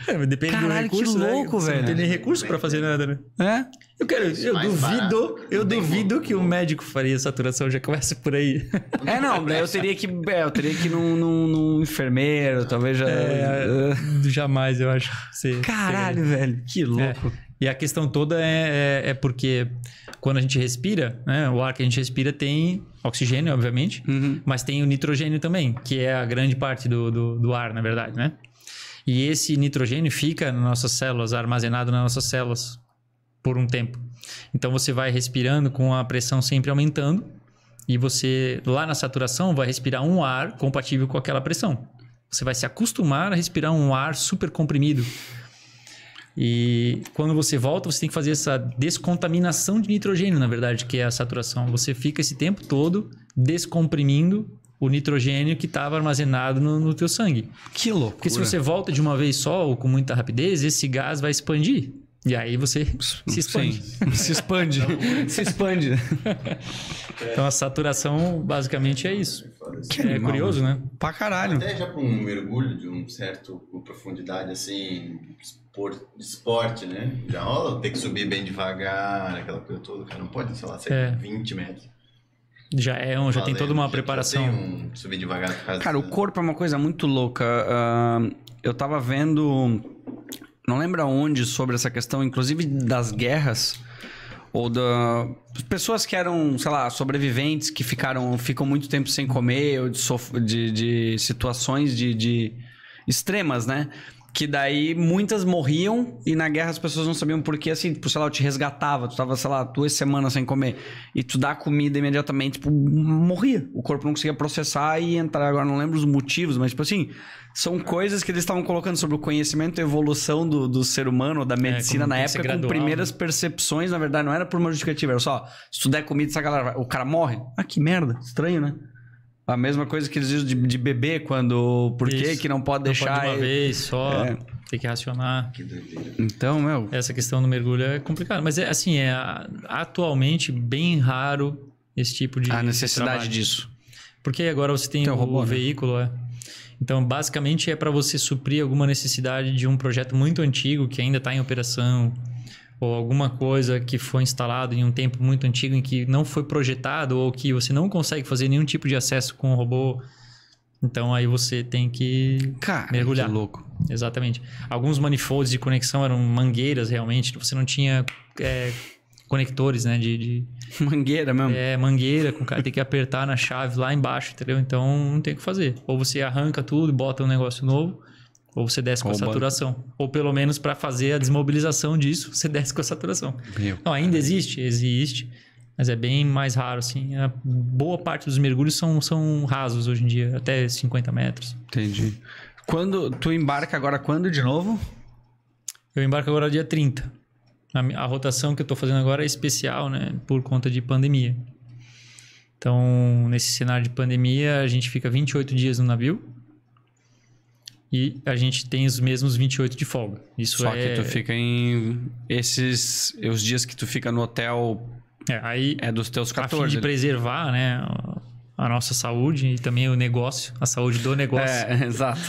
Speaker 2: É, depende Caralho, do recurso, que né? louco, né? velho. Não tem nem recurso para fazer nada, né?
Speaker 1: É? Eu quero, eu duvido, barato.
Speaker 2: eu duvido que um médico faria saturação, já começa por aí. É, não, eu teria que,
Speaker 1: é, eu teria que ir num, num, num enfermeiro, talvez já... É,
Speaker 2: <laughs> jamais, eu acho. Caralho, velho, que é. louco. É. E a questão toda é, é, é porque quando a gente respira, né, o ar que a gente respira tem oxigênio, obviamente, uhum. mas tem o nitrogênio também, que é a grande parte do, do, do ar, na verdade, né? E esse nitrogênio fica nas nossas células, armazenado nas nossas células por um tempo. Então você vai respirando com a pressão sempre aumentando e você lá na saturação vai respirar um ar compatível com aquela pressão. Você vai se acostumar a respirar um ar super comprimido, e quando você volta, você tem que fazer essa descontaminação de nitrogênio, na verdade, que é a saturação. Você fica esse tempo todo descomprimindo o nitrogênio que estava armazenado no, no teu sangue. Que louco! Porque se você volta de uma vez só ou com muita rapidez, esse gás vai expandir. E aí você se expande. <laughs> se expande. Então, se expande. <laughs> então a saturação basicamente é isso. Que é animal, curioso, né? né? Pra
Speaker 1: caralho. Até já para um mergulho de um certo
Speaker 2: profundidade assim, por esporte, né?
Speaker 1: Já rola que subir bem devagar, aquela coisa toda, cara. Não pode, sei lá, ser é. 20 metros. Já
Speaker 2: é, um, já tem toda uma já, preparação.
Speaker 1: um subir devagar por causa Cara, do... o corpo é uma coisa muito louca. Uh, eu tava vendo, não lembro aonde, sobre essa questão, inclusive das guerras ou da pessoas que eram, sei lá, sobreviventes que ficaram, ficam muito tempo sem comer ou de, sof... de, de situações de, de extremas, né? Que daí muitas morriam e na guerra as pessoas não sabiam por que, assim, tipo, sei lá, eu te resgatava, tu tava, sei lá, duas semanas sem comer e tu dá comida imediatamente, tipo, morria. O corpo não conseguia processar e entrar. Agora não lembro os motivos, mas, tipo assim, são coisas que eles estavam colocando sobre o conhecimento e evolução do, do ser humano, da é, medicina é, na época, gradual, com primeiras né? percepções, na verdade, não era por uma justificativa, era só, se tu der comida, essa galera, vai, o cara morre. Ah, que merda, estranho, né? A mesma coisa que eles dizem de, de bebê, quando. Por que não pode não deixar. Pode de uma vez
Speaker 2: só, é. tem que racionar. Que doideira. Então, meu. Essa questão do mergulho é complicada. Mas é assim, é atualmente bem raro esse tipo de. A necessidade de disso. Porque agora você tem, tem o, robô, né? veículo, é. Então, basicamente é para você suprir alguma necessidade de um projeto muito antigo que ainda está em operação ou alguma coisa que foi instalado em um tempo muito antigo em que não foi projetado ou que você não consegue fazer nenhum tipo de acesso com o robô. Então aí você tem que Cara, mergulhar. Que louco. Exatamente. Alguns manifolds de conexão eram mangueiras realmente, você não tinha é, conectores, né? De, de, <laughs> Mangueira mesmo? É, mangueira, com cara tem que apertar na chave lá embaixo, entendeu? Então não tem o que fazer. Ou você arranca tudo, e bota um negócio novo ou você desce com a saturação. Ou pelo menos para fazer a desmobilização disso, você <laughs> desce com a saturação. Meu Não, ainda existe? Existe. Mas é bem mais raro, assim. A boa parte dos mergulhos são, são rasos hoje em dia, até 50 metros.
Speaker 1: Entendi. Quando tu embarca agora quando de
Speaker 2: novo? Eu embarco agora dia 30. A, a rotação que eu estou fazendo agora é especial, né? Por conta de pandemia. Então, nesse cenário de pandemia, a gente fica 28 dias no navio e a gente tem os mesmos 28 de folga. Isso Só é... que tu fica
Speaker 1: em esses os dias que tu fica no hotel é, aí, é dos teus 14. A fim de né? preservar,
Speaker 2: né, a nossa saúde e também o negócio, a saúde do negócio. É, <laughs> exato.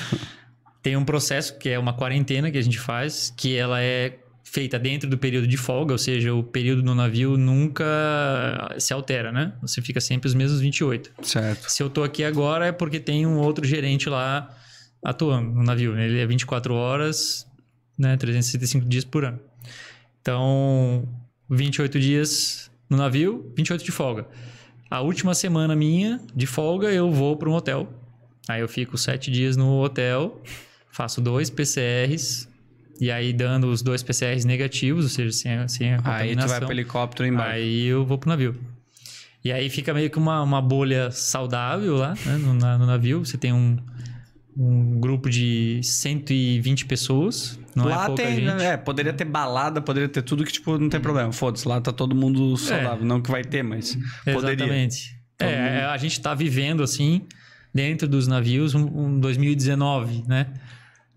Speaker 2: Tem um processo que é uma quarentena que a gente faz, que ela é feita dentro do período de folga, ou seja, o período no navio nunca se altera, né? Você fica sempre os mesmos 28. Certo. Se eu tô aqui agora é porque tem um outro gerente lá atuando no navio. Ele é 24 horas, né, 365 dias por ano. Então, 28 dias no navio, 28 de folga. A última semana minha de folga, eu vou para um hotel. Aí eu fico sete dias no hotel, faço dois PCRs, e aí dando os dois PCRs negativos, ou seja, sem, sem a Aí tu vai pro helicóptero embaixo. Aí eu vou pro navio. E aí fica meio que uma, uma bolha saudável lá né, no, na, no navio. Você tem um, um grupo de 120
Speaker 1: pessoas. Não é lá é tem, gente. É, poderia ter balada, poderia ter tudo que, tipo, não tem problema. Foda-se, lá tá todo mundo é. saudável. É. Não que vai ter, mas poderia. Exatamente. é, mundo... É, a gente tá
Speaker 2: vivendo, assim, dentro dos navios, um, um 2019, né?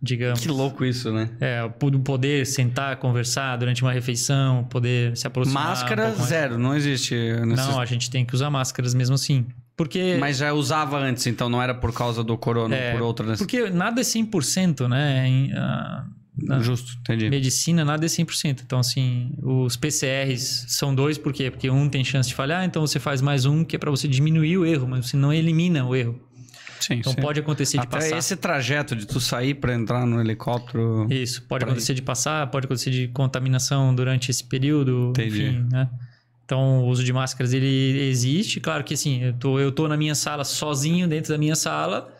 Speaker 2: Digamos. Que louco isso, né? É, o poder sentar, conversar durante uma refeição, poder
Speaker 1: se aproximar. Máscara um zero, não existe. Não, a
Speaker 2: gente tem que usar máscaras mesmo assim.
Speaker 1: Porque... Mas já usava antes, então não era por causa do corona, é, por outra... Né?
Speaker 2: Porque nada é 100%, né? Em, ah, Na Justo, entendi. Medicina, nada é 100%. Então, assim, os PCRs são dois, por quê? Porque um tem chance de falhar, então você faz mais um, que é para você diminuir o erro, mas você não elimina o erro. Sim, então sim. pode acontecer Até de passar. esse
Speaker 1: trajeto de tu sair para entrar no helicóptero. Isso,
Speaker 2: pode acontecer ir. de passar, pode acontecer de contaminação durante esse período, entendi. enfim, né? Então, o uso de máscaras ele existe. Claro que assim, eu tô, eu tô na minha sala sozinho, dentro da minha sala.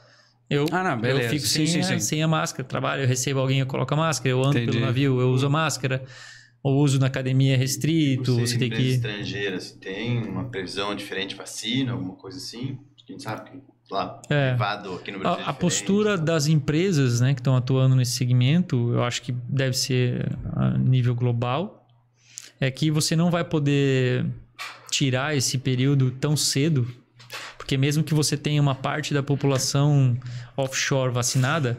Speaker 2: Eu, ah, não, eu fico sim, sem, sim, né, sim. A, sem, a, máscara. Trabalho, eu recebo alguém, eu coloco a máscara. Eu ando Entendi. pelo navio, eu uso a máscara. O uso na academia é restrito. Você tem que.
Speaker 1: estrangeiras, tem uma previsão diferente, vacina, alguma coisa assim? A gente sabe que lá, é. privado aqui no Brasil. A, é a
Speaker 2: postura né? das empresas né, que estão atuando nesse segmento, eu acho que deve ser a nível global é que você não vai poder tirar esse período tão cedo, porque mesmo que você tenha uma parte da população offshore vacinada,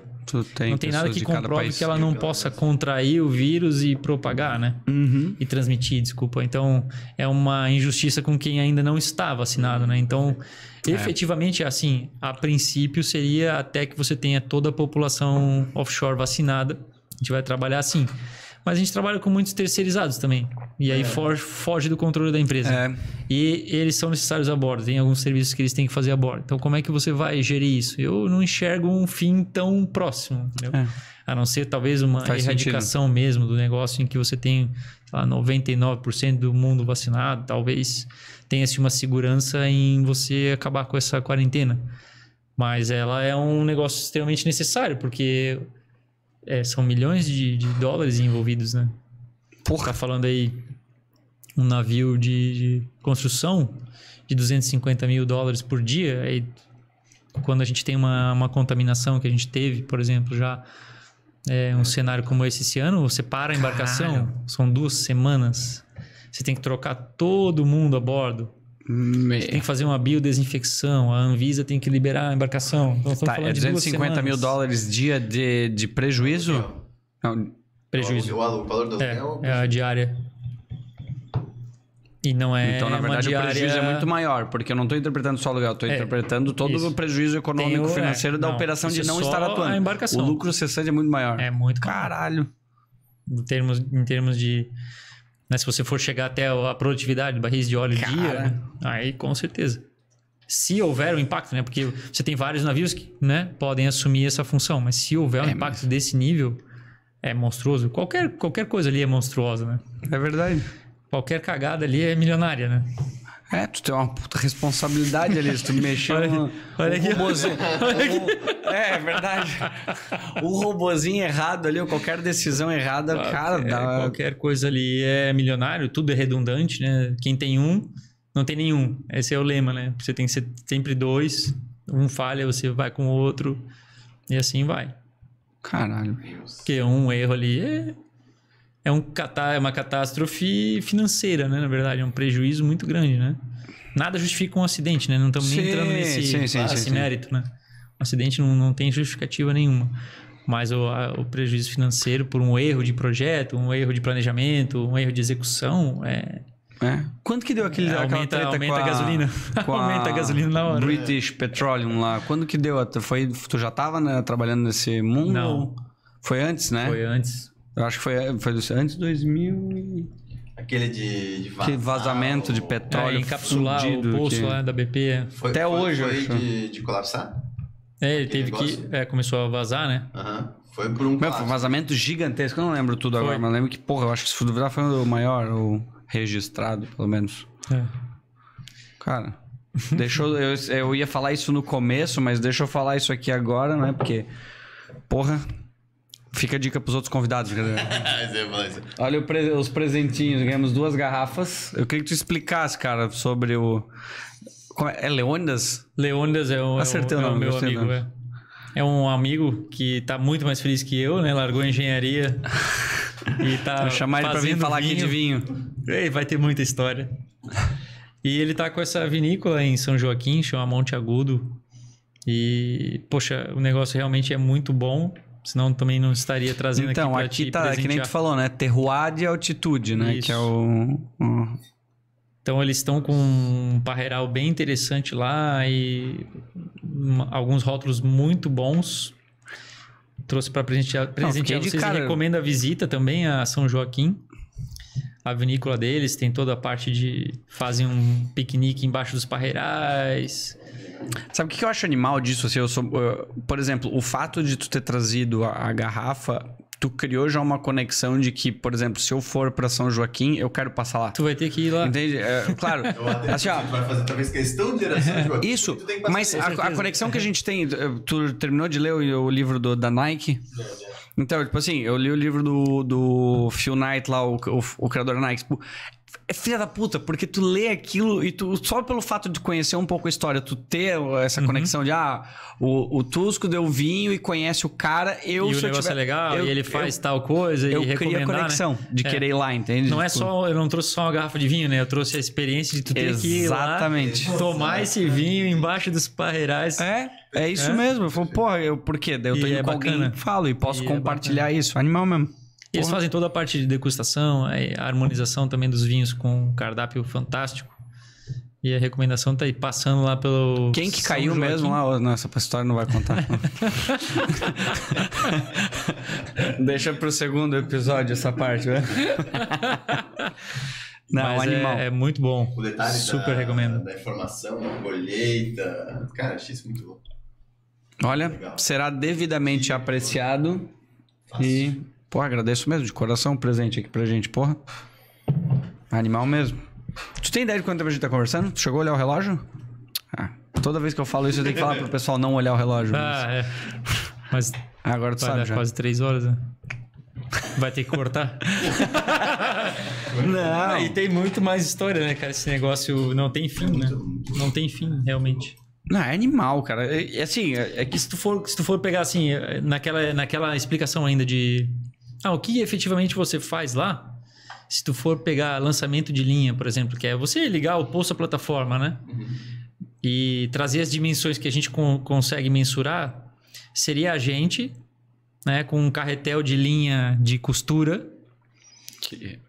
Speaker 2: tem não tem nada que comprove que ela não possa contrair o vírus e propagar, né? Uhum. E transmitir, desculpa. Então, é uma injustiça com quem ainda não está vacinado, né? Então, é. efetivamente, assim, a princípio seria até que você tenha toda a população offshore vacinada. A gente vai trabalhar assim. Mas a gente trabalha com muitos terceirizados também. E aí é. foge, foge, do controle da empresa. É. E eles são necessários a bordo, tem alguns serviços que eles têm que fazer a bordo. Então, como é que você vai gerir isso? Eu não enxergo um fim tão próximo, é. A não ser talvez uma Faz erradicação sentido. mesmo do negócio em que você tem lá, 99% do mundo vacinado, talvez tenha-se assim uma segurança em você acabar com essa quarentena. Mas ela é um negócio extremamente necessário, porque é, são milhões de, de, dólares envolvidos, né? Porra. Tá falando aí um navio de, de construção de 250 mil dólares por dia, aí quando a gente tem uma, uma contaminação que a gente teve, por exemplo, já é, um cenário como esse esse ano, você para a embarcação, Caralho. são duas semanas, você tem que trocar todo mundo a bordo. Tem que fazer uma biodesinfecção, a Anvisa tem que liberar a embarcação. Então, tá, é 250 mil dólares
Speaker 1: dia de, de prejuízo? Não, prejuízo. O, o, o valor do É, é a diária. E não é. Então, na verdade, diária... o prejuízo é muito maior, porque eu não estou interpretando só o aluguel, estou é, interpretando todo isso. o prejuízo econômico o, é, financeiro é, da não, operação de é não estar atuando. A embarcação. O lucro cessante é muito
Speaker 2: maior. É muito caro. Caralho. Em termos, em termos de né? Se você for chegar até a produtividade de barris de óleo Cara. dia, né? aí com certeza. Se houver um impacto, né? Porque você tem vários navios que né, podem assumir essa função, mas se houver um é, impacto desse nível, é monstruoso. Qualquer, qualquer coisa ali é monstruosa, né? É verdade. Qualquer cagada ali é milionária, né?
Speaker 1: É, tu tem uma puta responsabilidade ali, se tu mexer olha, no, olha um aqui, robozinho. Olha aqui. Um, é, é verdade. O robozinho errado ali, ou qualquer decisão errada, qualquer, cara, dá...
Speaker 2: Qualquer coisa ali é milionário, tudo é redundante, né? Quem tem um, não tem nenhum. Esse é o lema, né? Você tem que ser sempre dois, um falha, você vai com o outro, e assim vai. Caralho. meu. Porque um erro ali é é, um, é uma catástrofe financeira, né? Na verdade, é um prejuízo muito grande, né? Nada justifica um acidente, né? Não estamos nem entrando nesse sim, sim, ah, sim mérito, sim. né? Um acidente não, não tem justificativa nenhuma. Mas o, a, o prejuízo financeiro por um erro de projeto, um erro de planejamento, um erro de execução
Speaker 1: é, é. Quanto que deu aquele, é, aumenta, aumenta a, a gasolina. <laughs> aumenta a gasolina na hora. British Petroleum lá. Quando que deu? Foi, tu já estava né, trabalhando nesse mundo? Não. Foi antes, né? Foi antes. Eu acho que foi, foi antes de 2000 e... Aquele de, de vazar, vazamento ou... de petróleo. É, encapsular fundido, o bolso que... lá da BP. É. Foi, Até foi, hoje, foi acho. De, de colapsar? É, ele teve negócio? que. É, começou a vazar, né? Aham. Uhum. Foi por um. Meu, foi um vazamento gigantesco. Eu não lembro tudo foi. agora, mas lembro que, porra, eu acho que se foi o maior, o registrado, pelo menos. É. Cara. deixou. Eu, eu ia falar isso no começo, mas deixa eu falar isso aqui agora, né? Porque. Porra, Fica a dica pros outros convidados. <laughs> É é Olha os presentinhos, ganhamos duas garrafas. Eu queria que tu explicasse, cara, sobre o. É? é, Leônidas? Leônidas é um. É acertei é o nome, é meu amigo. Nome. É. é um amigo que tá muito mais feliz que eu,
Speaker 2: né? Largou a engenharia. <laughs> e tá. Vou chamar ele pra vir falar vinho. aqui de vinho. Ei, vai ter muita história. E ele tá com essa vinícola em São Joaquim, chama Monte Agudo. E, poxa, o negócio realmente é muito bom. Senão também não estaria trazendo então, aqui pra aqui tá, que nem tu falou,
Speaker 1: né? Terroir de altitude, né? Isso. Que é o... o... Então eles estão com um
Speaker 2: parreiral bem interessante lá e alguns rótulos muito bons. Trouxe para presentear, presentear Não, vocês cara... recomendo a visita também a São Joaquim a vinícola deles, tem toda a parte de. fazem um piquenique embaixo dos parreirais.
Speaker 1: Sabe o que eu acho animal disso? Assim, eu sou, por exemplo, o fato de tu ter trazido a, a, garrafa, tu criou já uma conexão de que, por exemplo, se eu for para São Joaquim, eu quero passar lá. Tu vai ter que ir lá. Entende? É, claro. <laughs> assim, ó, vai fazer talvez questão de ir a São é, Joaquim. Isso, mas a, a, conexão que a gente tem. Tu terminou de ler o, o livro do, da Nike? Não, é, não. É. Então, tipo assim, eu li o livro do, do Phil Knight lá, o, o, o criador da Nike. Tipo, é filha da puta, porque tu lê aquilo e tu, só pelo fato de conhecer um pouco a história, tu ter essa uhum. conexão de, ah, o, o Tusco deu vinho e conhece o cara, eu E o negócio tiver, é legal, eu, e ele faz eu, tal coisa, eu e Eu cria a né? conexão né? de é. querer ir lá, entende? Não é tipo só, eu não trouxe só uma
Speaker 2: garrafa de vinho, né? Eu trouxe a experiência de tu ter Exatamente. que ir lá, tomar esse vinho embaixo dos parreirais. É, é isso é. mesmo.
Speaker 1: Eu falo, porra, eu, por quê? Daí eu tô e indo é com bacana. alguém, falo e posso e é
Speaker 2: compartilhar é isso, animal mesmo. E eles fazem toda a parte de degustação, a harmonização também dos vinhos com um cardápio fantástico. E a recomendação tá aí, passando lá pelo. Quem que São caiu Joaquim? mesmo lá?
Speaker 1: nossa, a história não vai contar. <laughs> Deixa pro segundo episódio essa parte, né? <laughs> Não, Mas é animal. É, é, muito bom. O detalhe Super da, recomendo. da
Speaker 2: informação, da colheita. Cara, achei isso muito bom.
Speaker 1: Olha, Legal. será devidamente apreciado. Fácil. E Pô, agradeço mesmo de coração o presente aqui pra gente, porra. Animal mesmo. Tu tem ideia de quanto tempo a gente tá conversando? Tu chegou a olhar o relógio? Ah, toda vez que eu falo isso, eu tenho que falar pro pessoal não olhar o relógio. Ah, mas... é. Mas. Ah, agora tu vai sabe. Dar já. quase três horas, né? Vai ter que cortar.
Speaker 2: <laughs> não. E tem muito mais história, né, cara? Esse negócio não tem fim, né? Não tem fim, realmente. Não, é animal, cara. É, é assim, é, é que se tu for, se tu for pegar assim, é, naquela, naquela explicação ainda de ah, o que efetivamente você faz lá? Se tu for pegar lançamento de linha, por exemplo, que é você ligar o posto à plataforma, né? Uhum. E trazer as dimensões que a gente consegue mensurar, seria a gente, né, com um carretel de linha de costura, que,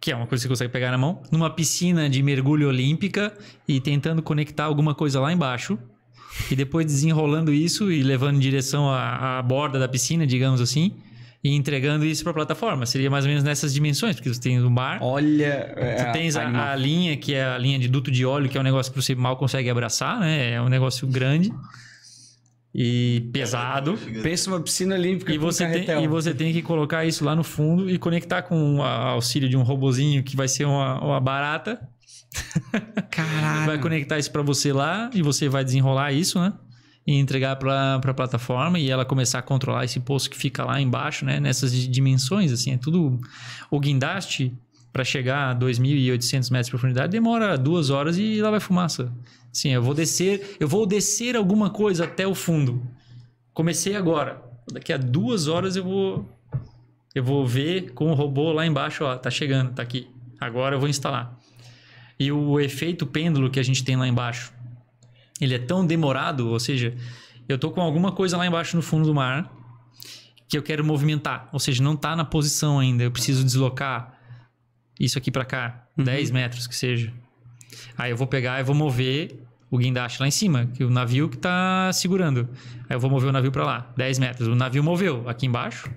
Speaker 2: que é uma coisa que você consegue pegar na mão, numa piscina de mergulho olímpica e tentando conectar alguma coisa lá embaixo. E depois desenrolando isso e levando em direção à, à borda da piscina, digamos assim e entregando isso para a plataforma. Seria mais ou menos nessas dimensões, porque você tem o mar. Olha. Você é, tens a, a, linha, que é a linha de duto de óleo, que é um negócio que você mal consegue abraçar, né? É um negócio grande e pesado. Pensa uma piscina olímpica e você tem E você tem que colocar isso lá no fundo e conectar com o auxílio de um robozinho que vai ser uma, uma barata. <laughs> Caralho. vai conectar isso para você lá e você vai desenrolar isso, né? e entregar para a plataforma e ela começar a controlar esse poço que fica lá embaixo, né? Nessas dimensões, assim, é tudo... O guindaste, para chegar a 2.800 metros de profundidade, demora duas horas e lá vai fumaça. Sim, eu vou descer, eu vou descer alguma coisa até o fundo. Comecei agora. Daqui a duas horas eu vou eu vou ver com o robô lá embaixo, ó, tá chegando, tá aqui. Agora eu vou instalar. E o efeito pêndulo que a gente tem lá embaixo, ele é tão demorado, ou seja, eu tô com alguma coisa lá embaixo no fundo do mar que eu quero movimentar, ou seja, não tá na posição ainda, eu preciso deslocar isso aqui para cá, uhum. 10 metros que seja. Aí eu vou pegar e vou mover o guindaste lá em cima, que o navio que está segurando. Aí eu vou mover o navio para lá, 10 metros. O navio moveu aqui embaixo.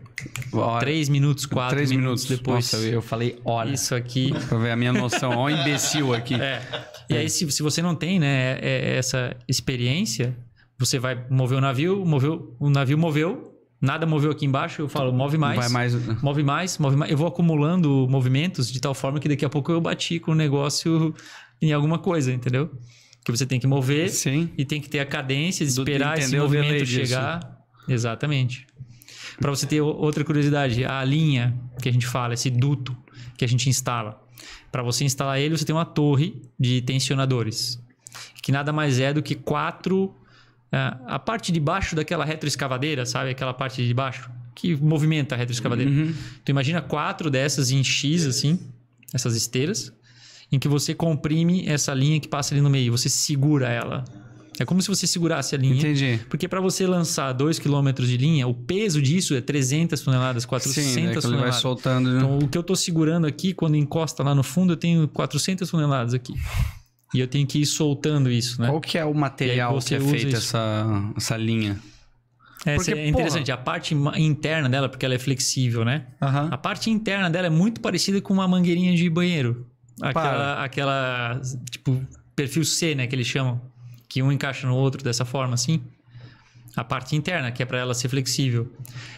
Speaker 2: Hora. 3 minutos, 4 três minutos, minutos depois. Nossa, eu falei hora. Isso aqui. Pra ver a minha noção.
Speaker 1: Ó, imbecil aqui. É.
Speaker 2: E é. aí, se, se você não tem né, é, é, essa experiência, você vai mover o navio, moveu, o navio moveu, nada moveu aqui embaixo, eu falo, move mais, mais, né. move mais, move mais. Eu vou acumulando movimentos de tal forma que daqui a pouco eu bati com o negócio em alguma coisa, entendeu? que você tem que mover Sim. e tem que ter a cadência, esperar esse movimento chegar. Disso. Exatamente. Para você ter outra curiosidade, a linha que a gente fala, esse duto que a gente instala. Para você instalar ele, você tem uma torre de tensionadores, que nada mais é do que quatro. É, a parte de baixo daquela retroescavadeira, sabe? Aquela parte de baixo que movimenta a retroescavadeira. Uhum. Tu imagina quatro dessas em X, assim, essas esteiras, em que você comprime essa linha que passa ali no meio, você segura ela. É como se você segurasse a linha. Entendi. Porque para você lançar 2 km de linha, o peso disso é 300 toneladas, 400 Sim, é toneladas. Ele vai soltando. Né? Então, o que eu estou segurando aqui, quando encosta lá no fundo, eu tenho 400 toneladas aqui. E eu tenho que ir soltando isso, né? Qual que é o material que é feito essa, essa linha? É, porque, é interessante, porra. a parte interna dela, porque ela é flexível, né? Uhum. A parte interna dela é muito parecida com uma mangueirinha de banheiro. Ah, aquela, aquela, tipo, perfil C, né, que eles chamam, que um encaixa no outro dessa forma, assim. A parte interna, que é para ela ser flexível.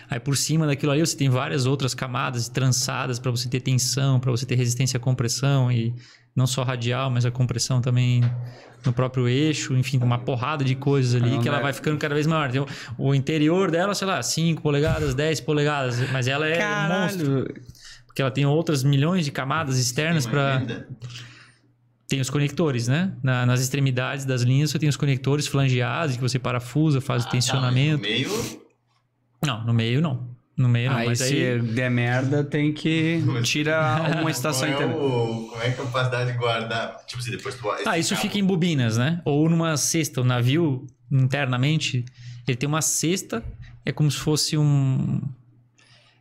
Speaker 2: Aí por cima daquilo ali você tem várias outras camadas trançadas para você ter tensão, para você ter resistência à compressão e não só radial, mas a compressão também no próprio eixo, enfim, uma porrada de coisas ali não que ela é... vai ficando cada vez maior. Então, o interior dela, sei lá, 5 polegadas, 10 polegadas, mas ela é Caralho. monstro. Porque ela tem outras milhões de camadas externas para. Tem os conectores, né? Na, nas extremidades das linhas você tem os conectores flangeados que você parafusa, faz ah, o tá. tensionamento. Tá, no meio? Não, no meio não.
Speaker 1: No meio não, aí, mas se aí... der merda, tem que tira <laughs> uma é estação inteira. É Como
Speaker 2: é que é capacidade de guardar? Tipo assim, depois tu... Ah, isso cabo... fica em bobinas, né? Ou numa cesta. O navio, internamente, ele tem uma cesta, é como se fosse um...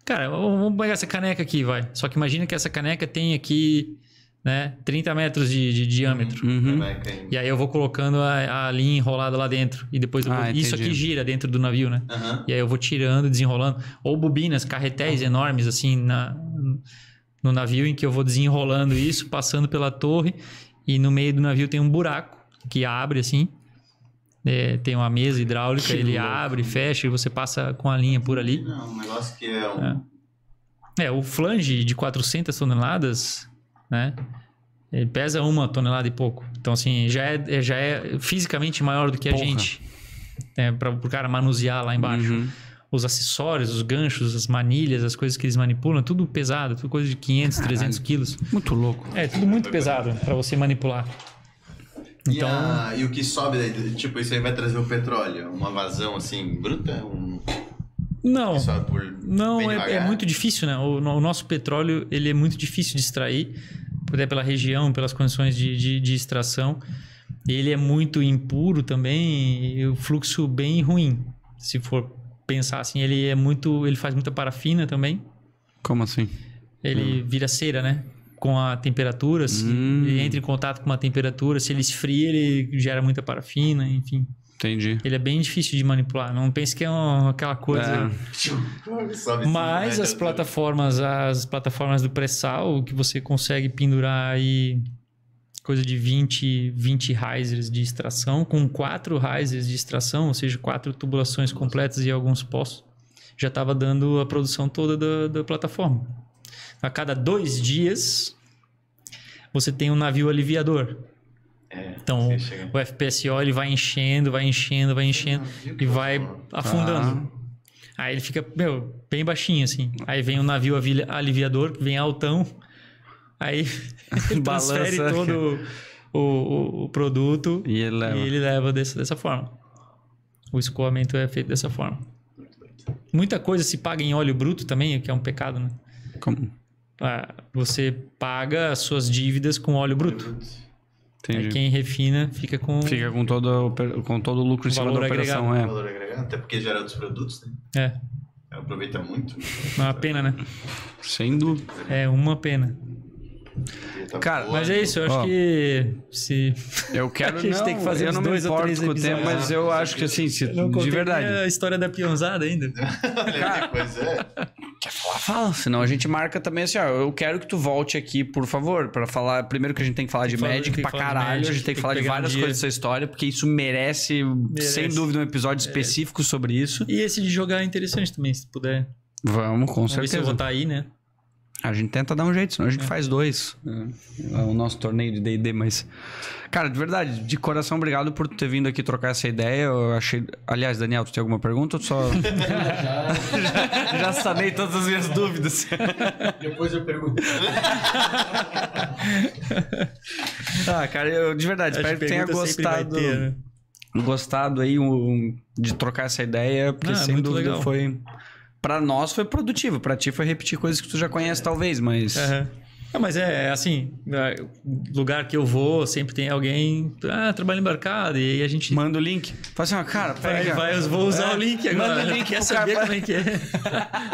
Speaker 2: Cara, vamos pegar essa caneca aqui, vai. Só que imagina que essa caneca tem aqui, né, 30 metros de, de diâmetro. Uhum. uhum. E aí eu vou colocando a, a linha enrolada lá dentro. E depois ah, isso aqui gira dentro do navio, né? Uhum. E aí eu vou tirando, desenrolando. Ou bobinas, carretéis uhum. enormes, assim, na, no navio, em que eu vou desenrolando isso, passando pela torre. E no meio do navio tem um buraco que abre assim. É, tem uma mesa hidráulica, ele abre, fecha e você passa com a linha por ali. um negócio que é um... É, é o flange de 400 toneladas, né? Ele é, pesa uma tonelada e pouco. Então, assim, já é, é já é fisicamente maior do que Porra. a gente. É, né, para o cara manusear lá embaixo. Uhum. Os acessórios, os ganchos, as manilhas, as coisas que eles manipulam, é tudo pesado, tudo coisa de 500, 300 quilos. Muito louco. É, tudo muito pesado para você manipular.
Speaker 1: Então... E, a, e, o que sobe daí? Tipo, isso aí vai trazer o petróleo? Uma vazão assim, bruta? Um...
Speaker 2: Não, não é, é, muito difícil, né? O, o, nosso petróleo ele é muito difícil de extrair, até pela região, pelas condições de, de, de extração. Ele é muito impuro também, o fluxo bem ruim. Se for pensar assim, ele é muito, ele faz muita parafina
Speaker 1: também. Como assim?
Speaker 2: Ele hum. vira cera, né? com a temperatura, se hum. ele entra em contato com uma temperatura, se ele esfria, ele gera muita parafina, enfim. Entendi. Ele é bem difícil de manipular. Não pense que é aquela coisa. É. Mas as plataformas, as plataformas do pré-sal, que você consegue pendurar aí coisa de 20, 20 risers de extração, com quatro risers de extração, ou seja, quatro tubulações completas e alguns poços, já estava dando a produção toda da, da plataforma a cada dois dias, você tem um navio aliviador. É, então, o FPSO ele vai enchendo, vai enchendo, vai enchendo e vai tá. afundando. Ah. Aí ele fica, meu, bem baixinho assim. Aí vem o um navio aliviador, que vem altão. Aí <laughs> <laughs> transfere todo o, o, o, produto e ele leva, e ele leva dessa, dessa forma. O escoamento é feito dessa forma. Muita coisa se paga em óleo bruto também, o que é um pecado, né? Como? Ah, você paga as suas dívidas com óleo bruto.
Speaker 1: Entendi. Aí quem refina fica com. Fica com todo, com todo o lucro em cima da operação, agregado. é. Valor agregado,
Speaker 2: até porque gera outros produtos, né? É. Aproveita muito. É uma pena, né? Sem dúvida. É uma pena. Tá Cara, mas é isso, eu acho ó,
Speaker 1: que se <laughs> eu <laughs> quero a gente não, tem que fazer eu não me dois com o tempo, mas eu acho que assim, se, de verdade. A
Speaker 2: história da pionzada ainda. <laughs> pois
Speaker 1: é. Fala, senão a gente marca também assim, ó, eu quero que tu volte aqui, por favor, para falar, primeiro que a gente tem que falar tem de médico, Magic pra caralho, Magic, a gente tem que, que falar de várias coisas dessa história, porque isso merece, merece. sem dúvida um episódio merece. É. específico sobre isso. E esse de jogar é interessante também, se puder. Vamos, com Vamos certeza. Ver se eu vou estar tá aí, né? A gente tenta dar um jeito, senão a gente é. faz dois. É, é o nosso torneio de DD, mas. Cara, de verdade, de coração, obrigado por ter vindo aqui trocar essa ideia. Eu achei. Aliás, Daniel, tu tem alguma pergunta? Ou só. <laughs> já, já, sanei todas as minhas dúvidas. Depois eu pergunto. ah, cara, eu, de verdade, espero que tenha gostado. Ter, né? Gostado aí um, de trocar essa ideia, porque ah, sem dúvida legal. foi para nós foi produtivo, para ti foi repetir coisas que tu já conhece é. talvez, mas... Uhum. É, mas é, é assim, é,
Speaker 2: lugar que eu vou, sempre tem alguém, ah, trabalho embarcado, e aí a gente... Manda o link. Fala assim,
Speaker 1: cara, pega vai, vai, eu vou usar é, o link agora. Manda o link, quer saber cara... como é que é?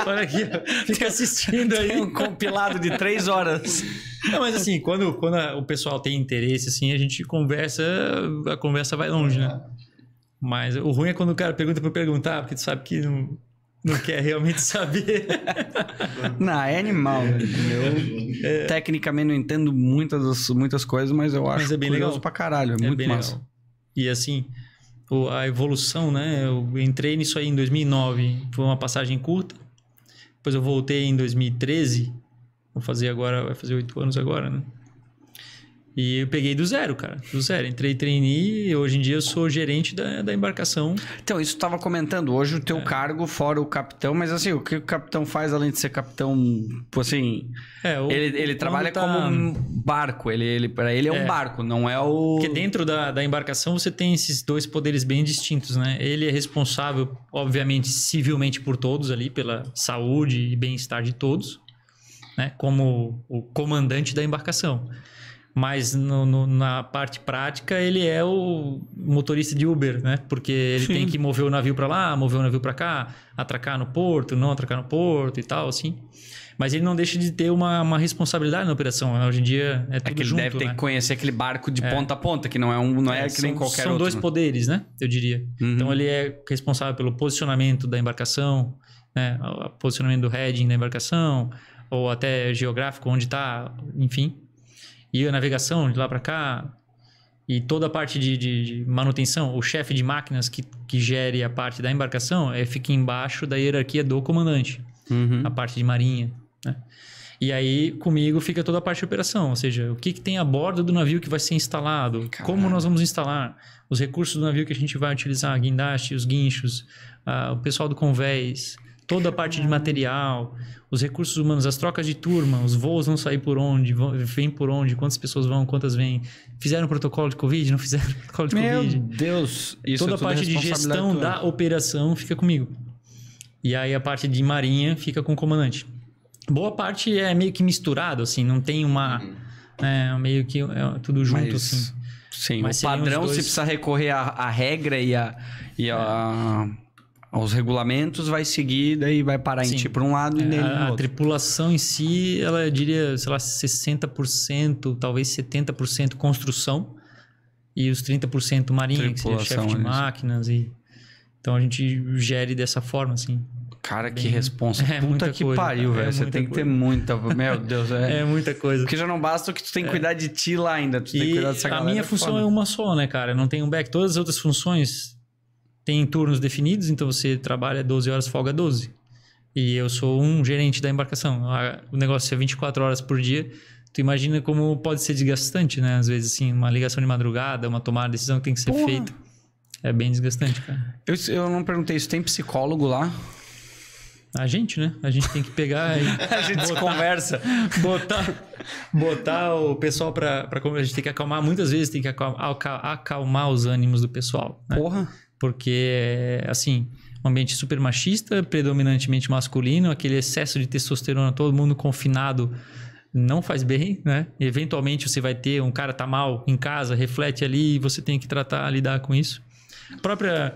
Speaker 1: Olha aqui, fica assistindo aí. um compilado de três horas. Não, mas assim, quando, quando a, o
Speaker 2: pessoal tem interesse, assim, a gente conversa, a conversa vai longe, né? Mas o ruim é quando o cara pergunta por perguntar, porque tu sabe que... Não não quer realmente saber.
Speaker 1: <laughs> não, é animal. Eu, é. tecnicamente, não entendo muitas, muitas coisas, mas eu acho mas é bem curioso legal. pra caralho. É, é muito massa. Legal.
Speaker 2: E assim, a evolução, né? Eu entrei nisso aí em 2009. Foi uma passagem curta. Depois eu voltei em 2013. Vou fazer agora, vai fazer oito anos agora, né? E eu peguei do zero, cara. Do zero. Entrei trainee hoje em dia eu sou gerente da, da embarcação.
Speaker 1: Então, isso estava comentando. Hoje o teu é. cargo, fora o capitão, mas assim, o que o capitão faz além de ser capitão, assim... É, o, ele, ele trabalha tá... como um barco. Ele, ele,
Speaker 2: para ele é, é, um barco, não é o... Porque dentro da, da embarcação você tem esses dois poderes bem distintos, né? Ele é responsável, obviamente, civilmente por todos ali, pela saúde e bem-estar de todos, né? Como o comandante da embarcação. Mas no, no, na parte prática, ele é o motorista de Uber, né? Porque ele Sim. tem que mover o navio para lá, mover o navio para cá, atracar no porto, não atracar no porto e tal, assim. Mas ele não deixa de ter uma, uma responsabilidade na operação. Né? Hoje em dia é, é tudo é que ele junto, deve ter né? que conhecer aquele barco de é. ponta a ponta, que não é um, não é, é que nem qualquer são outro. São dois né? poderes, né? Eu diria. Uhum. Então ele é responsável pelo posicionamento da embarcação, né? O posicionamento do heading da embarcação, ou até geográfico, onde está, enfim e a navegação de lá para cá, e toda a parte de, de, de manutenção, o chefe de máquinas que, que gere a parte da embarcação é, fica embaixo da hierarquia do comandante, uhum. a parte de marinha. Né? E aí, comigo, fica toda a parte de operação, ou seja, o que, que tem a bordo do navio que vai ser instalado, Caramba. como nós vamos instalar, os recursos do navio que a gente vai utilizar, guindaste, os guinchos, ah, o pessoal do convés, toda a parte de material, os recursos humanos, as trocas de turma, os voos vão sair por onde, vem vêm por onde, quantas pessoas vão, quantas vêm, fizeram protocolo de Covid, não fizeram <laughs> protocolo de Meu Covid. Meu Deus! Isso toda é a parte de gestão da operação fica comigo. E aí a parte de marinha fica com o comandante. Boa parte é meio que misturado, assim, não tem uma... Uhum. É, meio que é
Speaker 1: tudo junto, Mas... assim. Sim, Mas o padrão, dois... se precisar recorrer à, à regra e, a, e é. a, os regulamentos, vai seguir, daí vai parar Sim. em ti para um lado e é, nele A outro.
Speaker 2: tripulação em si, ela diria, sei lá, 60%, talvez 70% construção e os 30% marinha, tripulação, que seria chefe de máquinas e... Então a gente gere dessa forma, assim. Cara, que Bem, responsa. <laughs> É Puta que coisa, pariu, é velho. É você tem coisa. que ter
Speaker 1: muita. Meu <laughs> Deus, é. é muita coisa. Porque já não basta que tu tem que é. cuidar de ti lá ainda. Tu e tem que cuidar dessa A minha é função é
Speaker 2: uma só, né, cara? Não tem um back. Todas as outras funções tem turnos definidos, então você trabalha 12 horas, folga 12. E eu sou um gerente da embarcação. O negócio é 24 horas por dia. Tu imagina como pode ser desgastante, né? Às vezes, assim, uma ligação de madrugada, uma tomada de decisão que tem que ser Porra. feita. É bem desgastante, cara.
Speaker 1: Eu, eu não perguntei isso. Tem psicólogo lá?
Speaker 2: A gente, né? A gente tem que pegar e. <laughs> a gente botar, conversa. Botar, botar o pessoal pra, pra. A gente tem que acalmar, muitas vezes tem que acalmar, acalmar os ânimos do pessoal. Né? Porra. Porque, assim, um ambiente super machista, predominantemente masculino, aquele excesso de testosterona, todo mundo confinado não faz bem, né? eventualmente você vai ter um cara tá mal em casa, reflete ali e você tem que tratar, lidar com isso. A própria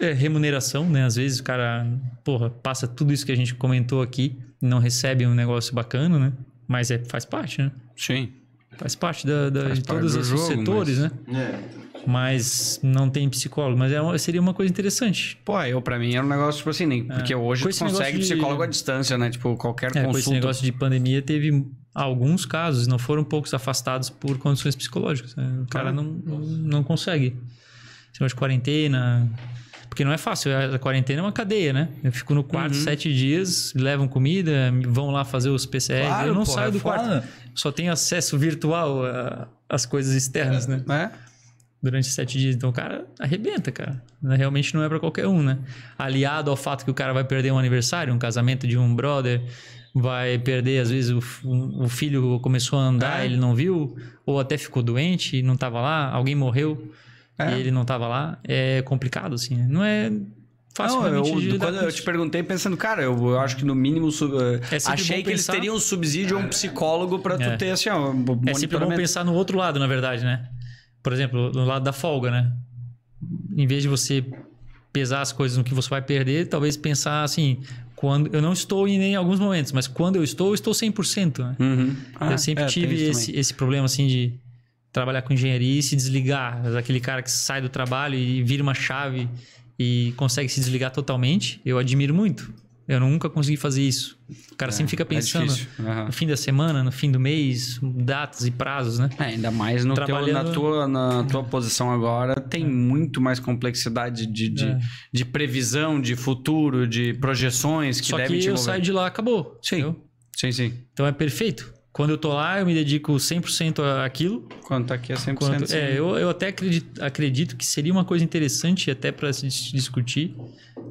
Speaker 2: é, remuneração, né? Às vezes o cara, porra, passa tudo isso que a gente comentou aqui, não recebe um negócio bacana, né? Mas é, faz parte, né? Sim. Faz parte da, da faz de todos os setores, mas... né? É. Mas não tem psicólogo. Mas é seria uma coisa interessante.
Speaker 1: Pô, eu pra mim era um negócio, tipo assim, nem, é. porque hoje tu consegue psicólogo de... à distância, né? Tipo, qualquer é, consulta. Com esse negócio de pandemia teve alguns casos, não foram poucos afastados por
Speaker 2: condições psicológicas. Né? O cara não, não consegue. Você de quarentena. Porque não é fácil, é, a quarentena é uma cadeia, né? Eu fico no quarto uhum. sete dias, levam comida, vão lá fazer os PCR. Claro, eu não porra, saio é do quarto. Só tenho acesso virtual às coisas externas, é, né? É durante sete dias. Então o cara arrebenta, cara. Né? Realmente não é para qualquer um, né? Aliado ao fato que o cara vai perder um aniversário, um casamento de um brother, vai perder, às vezes, o, o filho começou a andar, é. ele não viu, ou até ficou doente e não tava lá, alguém morreu é. e ele não tava lá. É complicado,
Speaker 1: assim. Né? Não é não, eu, quando eu te perguntei pensando, cara, eu, eu acho que no mínimo sub, é achei que eles teriam um subsídio a é. um psicólogo para tu é. ter assim, ó, um É sempre bom pensar
Speaker 2: no outro lado, na verdade, né? por exemplo, no lado da folga, né? Em vez de você pesar as coisas no que você vai perder, talvez pensar assim, quando eu não estou em nem alguns momentos, mas quando eu estou, eu estou 100%, né? Uhum. Ah, eu sempre é, tive esse, esse problema assim de trabalhar com engenharia e se desligar, aquele cara que sai do trabalho e vira uma chave e consegue se desligar totalmente, eu admiro muito. Eu nunca consegui fazer isso. O cara é, sempre fica é pensando é uhum. no fim da semana, no fim do mês, datas e prazos, né? É,
Speaker 1: ainda mais no Trabalhando... teu, na tua, na tua posição agora, tem é. muito mais complexidade de, de, é. de previsão, de futuro, de projeções que Só devem que te eu envolver. saio de lá,
Speaker 2: acabou. Sim. Entendeu? Sim, sim. Então é perfeito. Quando eu tô lá, eu me dedico 100% àquilo. Quando tá aqui é 100%. Quando, é, eu, eu até acredito, acredito que seria uma coisa interessante até para se discutir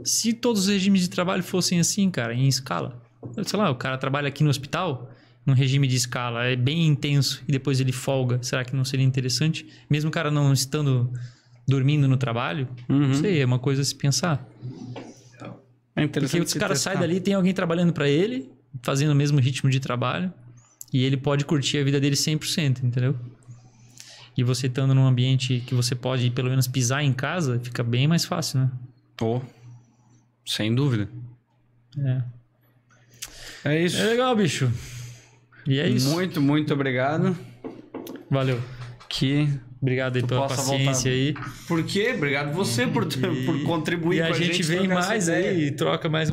Speaker 2: se todos os regimes de trabalho fossem assim, cara, em escala. Sei lá, o cara trabalha aqui no hospital, num regime de escala, é bem intenso, e depois ele folga. Será que não seria interessante? Mesmo o cara não estando dormindo no trabalho, uhum. não sei, é uma coisa a se pensar. É interessante. Porque o cara sai dali, tem alguém trabalhando para ele, fazendo o mesmo ritmo de trabalho, e ele pode curtir a vida dele 100%, entendeu? E você estando num ambiente que você pode pelo menos pisar em casa, fica bem mais fácil,
Speaker 1: né? Oh, sem dúvida. É. É isso. É legal, bicho. E é isso. Muito, muito obrigado.
Speaker 2: Valeu. Que Obrigado aí pela paciência voltar.
Speaker 1: aí. Por quê? Obrigado você por, por contribuir e com a gente. E a gente vem mais aí e troca
Speaker 2: mais